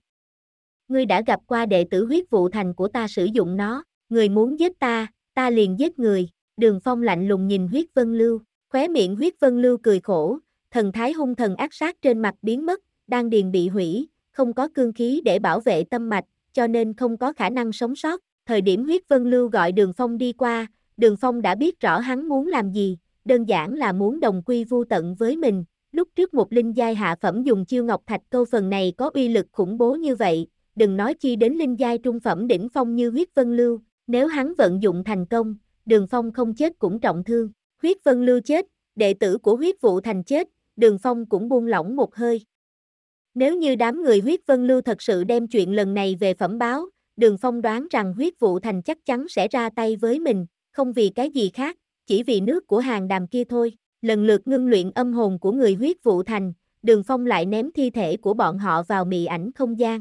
ngươi đã gặp qua đệ tử huyết vụ thành của ta sử dụng nó, người muốn giết ta, ta liền giết người, đường phong lạnh lùng nhìn huyết vân lưu, khóe miệng huyết vân lưu cười khổ, thần thái hung thần ác sát trên mặt biến mất, đang điền bị hủy, không có cương khí để bảo vệ tâm mạch, cho nên không có khả năng sống sót, thời điểm huyết vân lưu gọi đường phong đi qua, đường phong đã biết rõ hắn muốn làm gì, đơn giản là muốn đồng quy vu tận với mình, lúc trước một linh giai hạ phẩm dùng chiêu ngọc thạch câu phần này có uy lực khủng bố như vậy, đừng nói chi đến linh giai trung phẩm đỉnh phong như huyết vân lưu, nếu hắn vận dụng thành công, đường phong không chết cũng trọng thương, huyết vân lưu chết, đệ tử của huyết vụ thành chết, đường phong cũng buông lỏng một hơi. Nếu như đám người huyết vân lưu thật sự đem chuyện lần này về phẩm báo, đường phong đoán rằng huyết vụ thành chắc chắn sẽ ra tay với mình, không vì cái gì khác, chỉ vì nước của hàng đàm kia thôi. Lần lượt ngưng luyện âm hồn của người huyết vụ thành, đường phong lại ném thi thể của bọn họ vào mị ảnh không gian.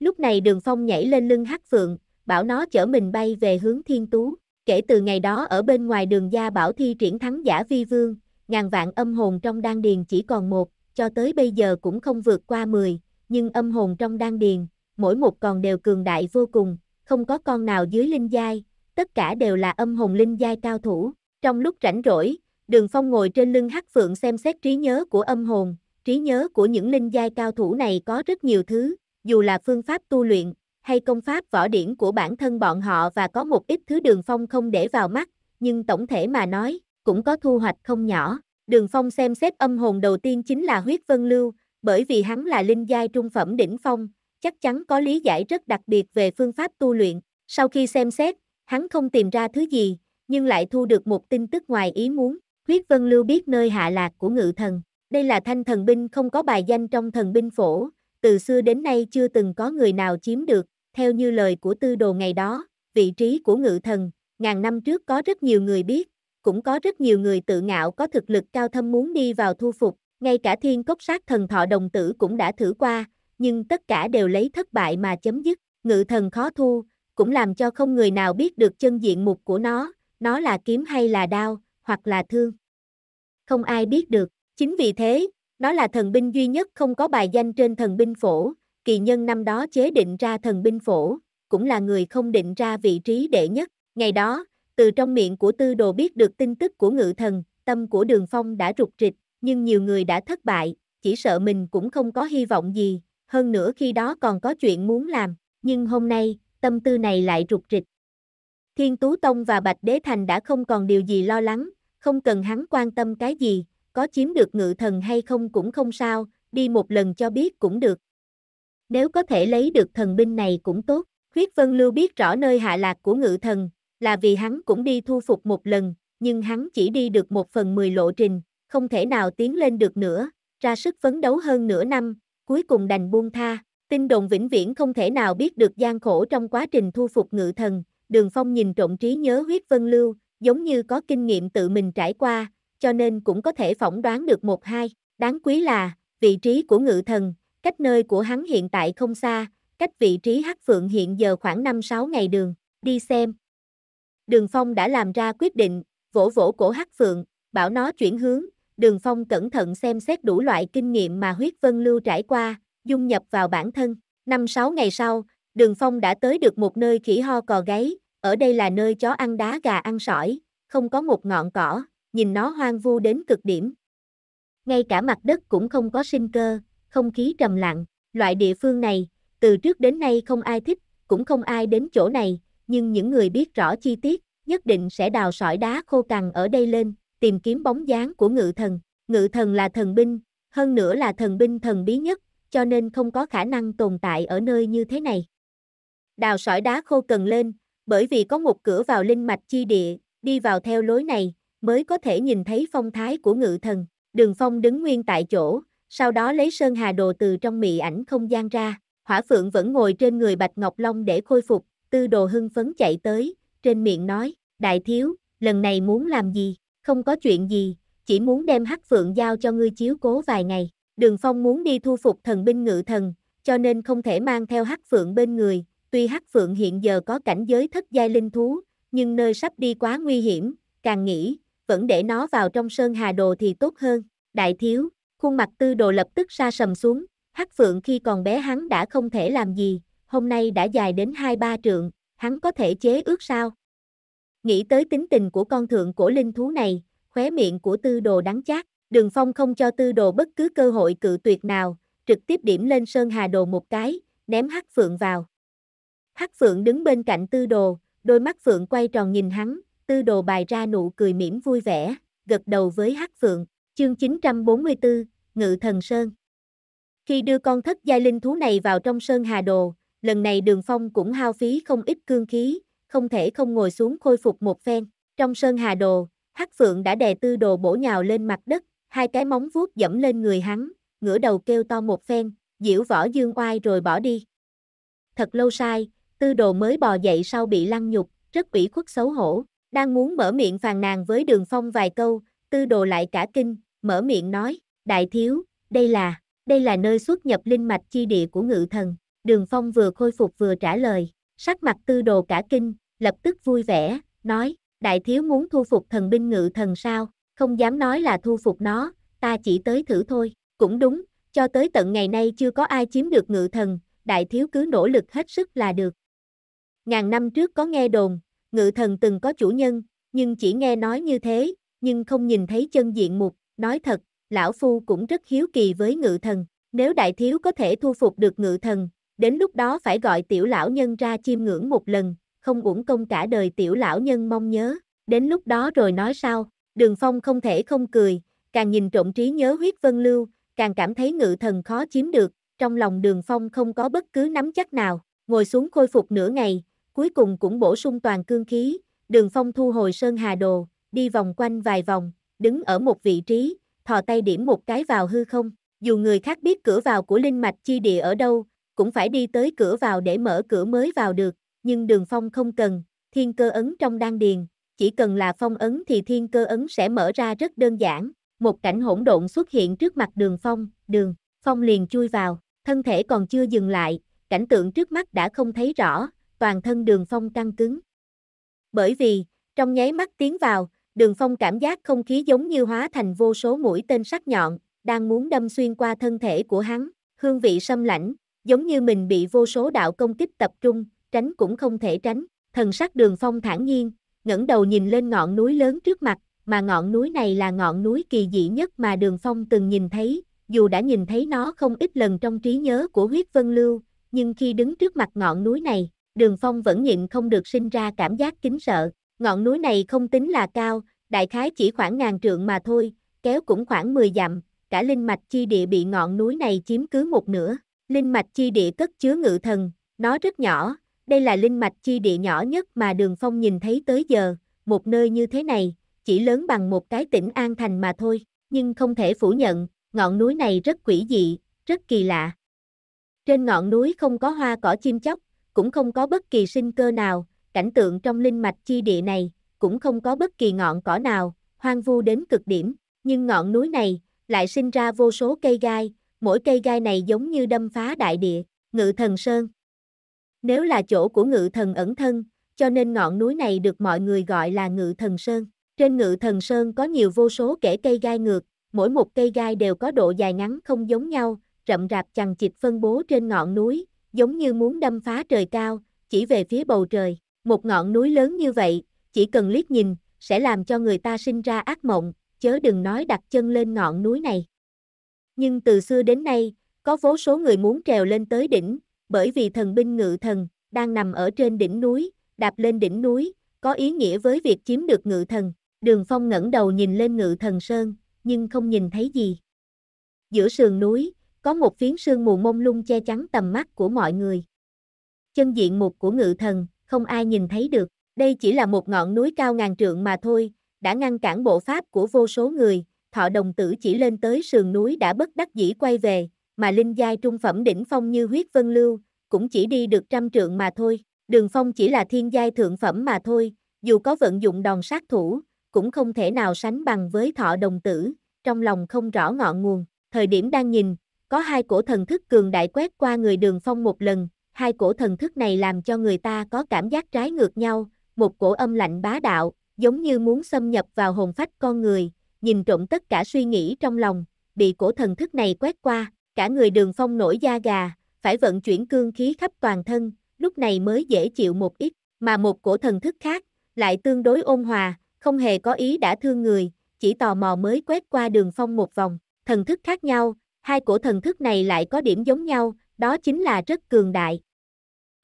Lúc này đường phong nhảy lên lưng hắc phượng, bảo nó chở mình bay về hướng thiên tú. Kể từ ngày đó ở bên ngoài đường gia bảo thi triển thắng giả vi vương, ngàn vạn âm hồn trong đan điền chỉ còn một, cho tới bây giờ cũng không vượt qua 10, nhưng âm hồn trong đan điền, mỗi một còn đều cường đại vô cùng, không có con nào dưới linh giai, tất cả đều là âm hồn linh giai cao thủ. Trong lúc rảnh rỗi, Đường Phong ngồi trên lưng Hắc Phượng xem xét trí nhớ của âm hồn, trí nhớ của những linh giai cao thủ này có rất nhiều thứ, dù là phương pháp tu luyện, hay công pháp võ điển của bản thân bọn họ và có một ít thứ đường phong không để vào mắt, nhưng tổng thể mà nói, cũng có thu hoạch không nhỏ. Đường phong xem xét âm hồn đầu tiên chính là huyết vân lưu, bởi vì hắn là linh giai trung phẩm đỉnh phong, chắc chắn có lý giải rất đặc biệt về phương pháp tu luyện. Sau khi xem xét, hắn không tìm ra thứ gì, nhưng lại thu được một tin tức ngoài ý muốn. Huyết Vân Lưu biết nơi hạ lạc của ngự thần. Đây là thanh thần binh không có bài danh trong thần binh phổ, từ xưa đến nay chưa từng có người nào chiếm được, theo như lời của tư đồ ngày đó, vị trí của ngự thần, ngàn năm trước có rất nhiều người biết, cũng có rất nhiều người tự ngạo có thực lực cao thâm muốn đi vào thu phục, ngay cả thiên cốc sát thần thọ đồng tử cũng đã thử qua, nhưng tất cả đều lấy thất bại mà chấm dứt, ngự thần khó thu, cũng làm cho không người nào biết được chân diện mục của nó, nó là kiếm hay là đao, hoặc là thương. Không ai biết được, chính vì thế, nó là thần binh duy nhất không có bài danh trên thần binh phổ, kỳ nhân năm đó chế định ra thần binh phổ, cũng là người không định ra vị trí đệ nhất. Ngày đó, từ trong miệng của tư đồ biết được tin tức của ngự thần, tâm của đường phong đã rụt rịch, nhưng nhiều người đã thất bại, chỉ sợ mình cũng không có hy vọng gì, hơn nữa khi đó còn có chuyện muốn làm, nhưng hôm nay, tâm tư này lại rụt rịch. Thiên Tú Tông và Bạch Đế Thành đã không còn điều gì lo lắng, không cần hắn quan tâm cái gì, có chiếm được ngự thần hay không cũng không sao, đi một lần cho biết cũng được. Nếu có thể lấy được thần binh này cũng tốt, huyết vân lưu biết rõ nơi hạ lạc của ngự thần, là vì hắn cũng đi thu phục một lần, nhưng hắn chỉ đi được một phần mười lộ trình, không thể nào tiến lên được nữa, ra sức phấn đấu hơn nửa năm, cuối cùng đành buông tha. Tin đồn vĩnh viễn không thể nào biết được gian khổ trong quá trình thu phục ngự thần, đường phong nhìn trộm trí nhớ huyết vân lưu, giống như có kinh nghiệm tự mình trải qua, cho nên cũng có thể phỏng đoán được một hai. Đáng quý là, vị trí của ngự thần, cách nơi của hắn hiện tại không xa, cách vị trí hắc phượng hiện giờ khoảng 5-6 ngày đường, đi xem. Đường Phong đã làm ra quyết định, vỗ vỗ cổ hắc phượng, bảo nó chuyển hướng, Đường Phong cẩn thận xem xét đủ loại kinh nghiệm mà huyết vân lưu trải qua, dung nhập vào bản thân. Năm sáu ngày sau, Đường Phong đã tới được một nơi khỉ ho cò gáy, ở đây là nơi chó ăn đá gà ăn sỏi, không có một ngọn cỏ, nhìn nó hoang vu đến cực điểm. Ngay cả mặt đất cũng không có sinh cơ, không khí trầm lặng, loại địa phương này, từ trước đến nay không ai thích, cũng không ai đến chỗ này, nhưng những người biết rõ chi tiết, nhất định sẽ đào sỏi đá khô cằn ở đây lên, tìm kiếm bóng dáng của ngự thần. Ngự thần là thần binh, hơn nữa là thần binh thần bí nhất, cho nên không có khả năng tồn tại ở nơi như thế này. Đào sỏi đá khô cần lên, bởi vì có một cửa vào linh mạch chi địa, đi vào theo lối này, mới có thể nhìn thấy phong thái của ngự thần. Đường Phong đứng nguyên tại chỗ, sau đó lấy sơn hà đồ từ trong mị ảnh không gian ra. Hỏa Phượng vẫn ngồi trên người Bạch Ngọc Long để khôi phục, tư đồ hưng phấn chạy tới, trên miệng nói, đại thiếu, lần này muốn làm gì, không có chuyện gì, chỉ muốn đem hắc Phượng giao cho ngươi chiếu cố vài ngày. Đường Phong muốn đi thu phục thần binh ngự thần, cho nên không thể mang theo hắc Phượng bên người, tuy hắc Phượng hiện giờ có cảnh giới thất giai linh thú, nhưng nơi sắp đi quá nguy hiểm, càng nghĩ, vẫn để nó vào trong sơn hà đồ thì tốt hơn, đại thiếu, khuôn mặt tư đồ lập tức xa sầm xuống, hắc phượng khi còn bé hắn đã không thể làm gì, hôm nay đã dài đến hai ba trượng, hắn có thể chế ước sao? Nghĩ tới tính tình của con thượng cổ linh thú này, khóe miệng của tư đồ đắng chát, đường phong không cho tư đồ bất cứ cơ hội cự tuyệt nào, trực tiếp điểm lên sơn hà đồ một cái, ném hắc phượng vào. Hắc phượng đứng bên cạnh tư đồ, đôi mắt phượng quay tròn nhìn hắn, tư đồ bài ra nụ cười mỉm vui vẻ, gật đầu với Hắc Phượng, chương 944, Ngự Thần Sơn. Khi đưa con thất giai linh thú này vào trong Sơn Hà Đồ, lần này đường phong cũng hao phí không ít cương khí, không thể không ngồi xuống khôi phục một phen. Trong Sơn Hà Đồ, Hắc Phượng đã đè tư đồ bổ nhào lên mặt đất, hai cái móng vuốt dẫm lên người hắn, ngửa đầu kêu to một phen, diễu võ dương oai rồi bỏ đi. Thật lâu sai, tư đồ mới bò dậy sau bị lăng nhục, rất ủy khuất xấu hổ. Đang muốn mở miệng phàn nàn với đường phong vài câu, tư đồ lại cả kinh, mở miệng nói, đại thiếu, đây là, đây là nơi xuất nhập linh mạch chi địa của ngự thần. Đường phong vừa khôi phục vừa trả lời, sắc mặt tư đồ cả kinh, lập tức vui vẻ, nói, đại thiếu muốn thu phục thần binh ngự thần sao, không dám nói là thu phục nó, ta chỉ tới thử thôi, cũng đúng, cho tới tận ngày nay chưa có ai chiếm được ngự thần, đại thiếu cứ nỗ lực hết sức là được. Ngàn năm trước có nghe đồn, ngự thần từng có chủ nhân, nhưng chỉ nghe nói như thế, nhưng không nhìn thấy chân diện mục, nói thật, lão phu cũng rất hiếu kỳ với ngự thần, nếu đại thiếu có thể thu phục được ngự thần, đến lúc đó phải gọi tiểu lão nhân ra chiêm ngưỡng một lần, không uổng công cả đời tiểu lão nhân mong nhớ, đến lúc đó rồi nói sao, đường phong không thể không cười, càng nhìn trộm trí nhớ huyết vân lưu, càng cảm thấy ngự thần khó chiếm được, trong lòng đường phong không có bất cứ nắm chắc nào, ngồi xuống khôi phục nửa ngày, cuối cùng cũng bổ sung toàn cương khí, đường phong thu hồi sơn hà đồ, đi vòng quanh vài vòng, đứng ở một vị trí, thò tay điểm một cái vào hư không, dù người khác biết cửa vào của linh mạch chi địa ở đâu, cũng phải đi tới cửa vào để mở cửa mới vào được, nhưng đường phong không cần, thiên cơ ấn trong đan điền, chỉ cần là phong ấn thì thiên cơ ấn sẽ mở ra rất đơn giản, một cảnh hỗn độn xuất hiện trước mặt đường phong, đường, phong liền chui vào, thân thể còn chưa dừng lại, cảnh tượng trước mắt đã không thấy rõ, toàn thân đường phong căng cứng. Bởi vì, trong nháy mắt tiến vào, đường phong cảm giác không khí giống như hóa thành vô số mũi tên sắc nhọn, đang muốn đâm xuyên qua thân thể của hắn, hương vị xâm lãnh, giống như mình bị vô số đạo công kích tập trung, tránh cũng không thể tránh, thần sắc đường phong thản nhiên, ngẩng đầu nhìn lên ngọn núi lớn trước mặt, mà ngọn núi này là ngọn núi kỳ dị nhất mà đường phong từng nhìn thấy, dù đã nhìn thấy nó không ít lần trong trí nhớ của huyết vân lưu, nhưng khi đứng trước mặt ngọn núi này, đường phong vẫn nhịn không được sinh ra cảm giác kính sợ. Ngọn núi này không tính là cao, đại khái chỉ khoảng ngàn trượng mà thôi, kéo cũng khoảng 10 dặm, cả linh mạch chi địa bị ngọn núi này chiếm cứ một nửa. Linh mạch chi địa cất chứa ngự thần, nó rất nhỏ, đây là linh mạch chi địa nhỏ nhất mà đường phong nhìn thấy tới giờ, một nơi như thế này, chỉ lớn bằng một cái tỉnh An Thành mà thôi, nhưng không thể phủ nhận, ngọn núi này rất quỷ dị, rất kỳ lạ. Trên ngọn núi không có hoa cỏ chim chóc, cũng không có bất kỳ sinh cơ nào, cảnh tượng trong linh mạch chi địa này, cũng không có bất kỳ ngọn cỏ nào, hoang vu đến cực điểm, nhưng ngọn núi này, lại sinh ra vô số cây gai, mỗi cây gai này giống như đâm phá đại địa, ngự thần sơn. Nếu là chỗ của ngự thần ẩn thân, cho nên ngọn núi này được mọi người gọi là ngự thần sơn. Trên ngự thần sơn có nhiều vô số kẻ cây gai ngược, mỗi một cây gai đều có độ dài ngắn không giống nhau, rậm rạp chằng chịt phân bố trên ngọn núi, giống như muốn đâm phá trời cao, chỉ về phía bầu trời. Một ngọn núi lớn như vậy, chỉ cần liếc nhìn, sẽ làm cho người ta sinh ra ác mộng, chớ đừng nói đặt chân lên ngọn núi này. Nhưng từ xưa đến nay, có vô số người muốn trèo lên tới đỉnh, bởi vì thần binh ngự thần, đang nằm ở trên đỉnh núi, đạp lên đỉnh núi, có ý nghĩa với việc chiếm được ngự thần. Đường Phong ngẩng đầu nhìn lên ngự thần sơn, nhưng không nhìn thấy gì. Giữa sườn núi, có một phiến sương mù mông lung che chắn tầm mắt của mọi người. Chân diện mục của ngự thần, không ai nhìn thấy được, đây chỉ là một ngọn núi cao ngàn trượng mà thôi, đã ngăn cản bộ pháp của vô số người, thọ đồng tử chỉ lên tới sườn núi đã bất đắc dĩ quay về, mà linh giai trung phẩm đỉnh phong như huyết vân lưu, cũng chỉ đi được trăm trượng mà thôi, đường phong chỉ là thiên giai thượng phẩm mà thôi, dù có vận dụng đòn sát thủ, cũng không thể nào sánh bằng với thọ đồng tử, trong lòng không rõ ngọn nguồn, thời điểm đang nhìn, có hai cổ thần thức cường đại quét qua người đường phong một lần, hai cổ thần thức này làm cho người ta có cảm giác trái ngược nhau, một cổ âm lạnh bá đạo, giống như muốn xâm nhập vào hồn phách con người, nhìn trộm tất cả suy nghĩ trong lòng, bị cổ thần thức này quét qua, cả người đường phong nổi da gà, phải vận chuyển cương khí khắp toàn thân, lúc này mới dễ chịu một ít, mà một cổ thần thức khác, lại tương đối ôn hòa, không hề có ý đã thương người, chỉ tò mò mới quét qua đường phong một vòng, thần thức khác nhau, Hai cổ thần thức này lại có điểm giống nhau, đó chính là rất cường đại.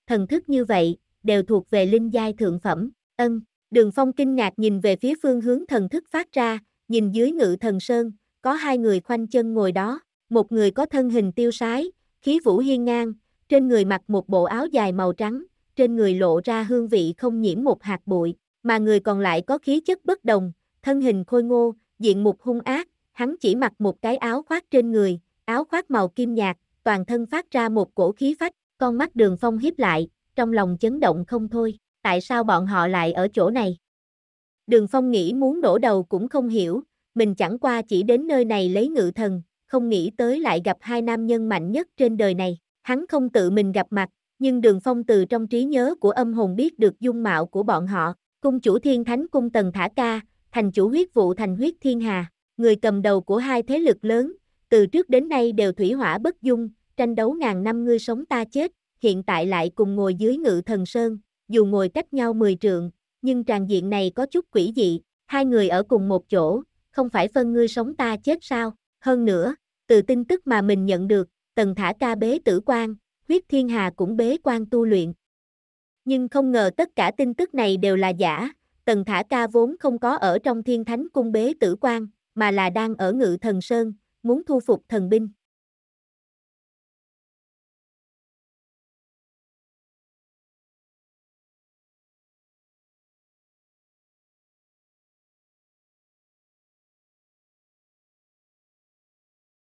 Thần thức như vậy, đều thuộc về linh giai thượng phẩm, ân. Đường Phong kinh ngạc nhìn về phía phương hướng thần thức phát ra, nhìn dưới ngự thần sơn, có hai người khoanh chân ngồi đó, một người có thân hình tiêu sái, khí vũ hiên ngang, trên người mặc một bộ áo dài màu trắng, trên người lộ ra hương vị không nhiễm một hạt bụi, mà người còn lại có khí chất bất đồng, thân hình khôi ngô, diện mục hung ác, hắn chỉ mặc một cái áo khoác trên người, áo khoác màu kim nhạt, toàn thân phát ra một cổ khí phách, con mắt đường phong hiếp lại, trong lòng chấn động không thôi, tại sao bọn họ lại ở chỗ này? Đường phong nghĩ muốn đổ đầu cũng không hiểu, mình chẳng qua chỉ đến nơi này lấy ngự thần, không nghĩ tới lại gặp hai nam nhân mạnh nhất trên đời này, hắn không tự mình gặp mặt, nhưng đường phong từ trong trí nhớ của âm hồn biết được dung mạo của bọn họ, cung chủ thiên thánh cung tần thả ca, thành chủ huyết vụ thành huyết thiên hà, người cầm đầu của hai thế lực lớn, từ trước đến nay đều thủy hỏa bất dung, tranh đấu ngàn năm ngươi sống ta chết, hiện tại lại cùng ngồi dưới ngự thần sơn, dù ngồi cách nhau mười trượng, nhưng tràng diện này có chút quỷ dị, hai người ở cùng một chỗ, không phải phân ngươi sống ta chết sao, hơn nữa, từ tin tức mà mình nhận được, tần thả ca bế tử quan, huyết thiên hà cũng bế quan tu luyện. Nhưng không ngờ tất cả tin tức này đều là giả, tần thả ca vốn không có ở trong thiên thánh cung bế tử quan, mà là đang ở ngự thần sơn, muốn thu phục thần binh.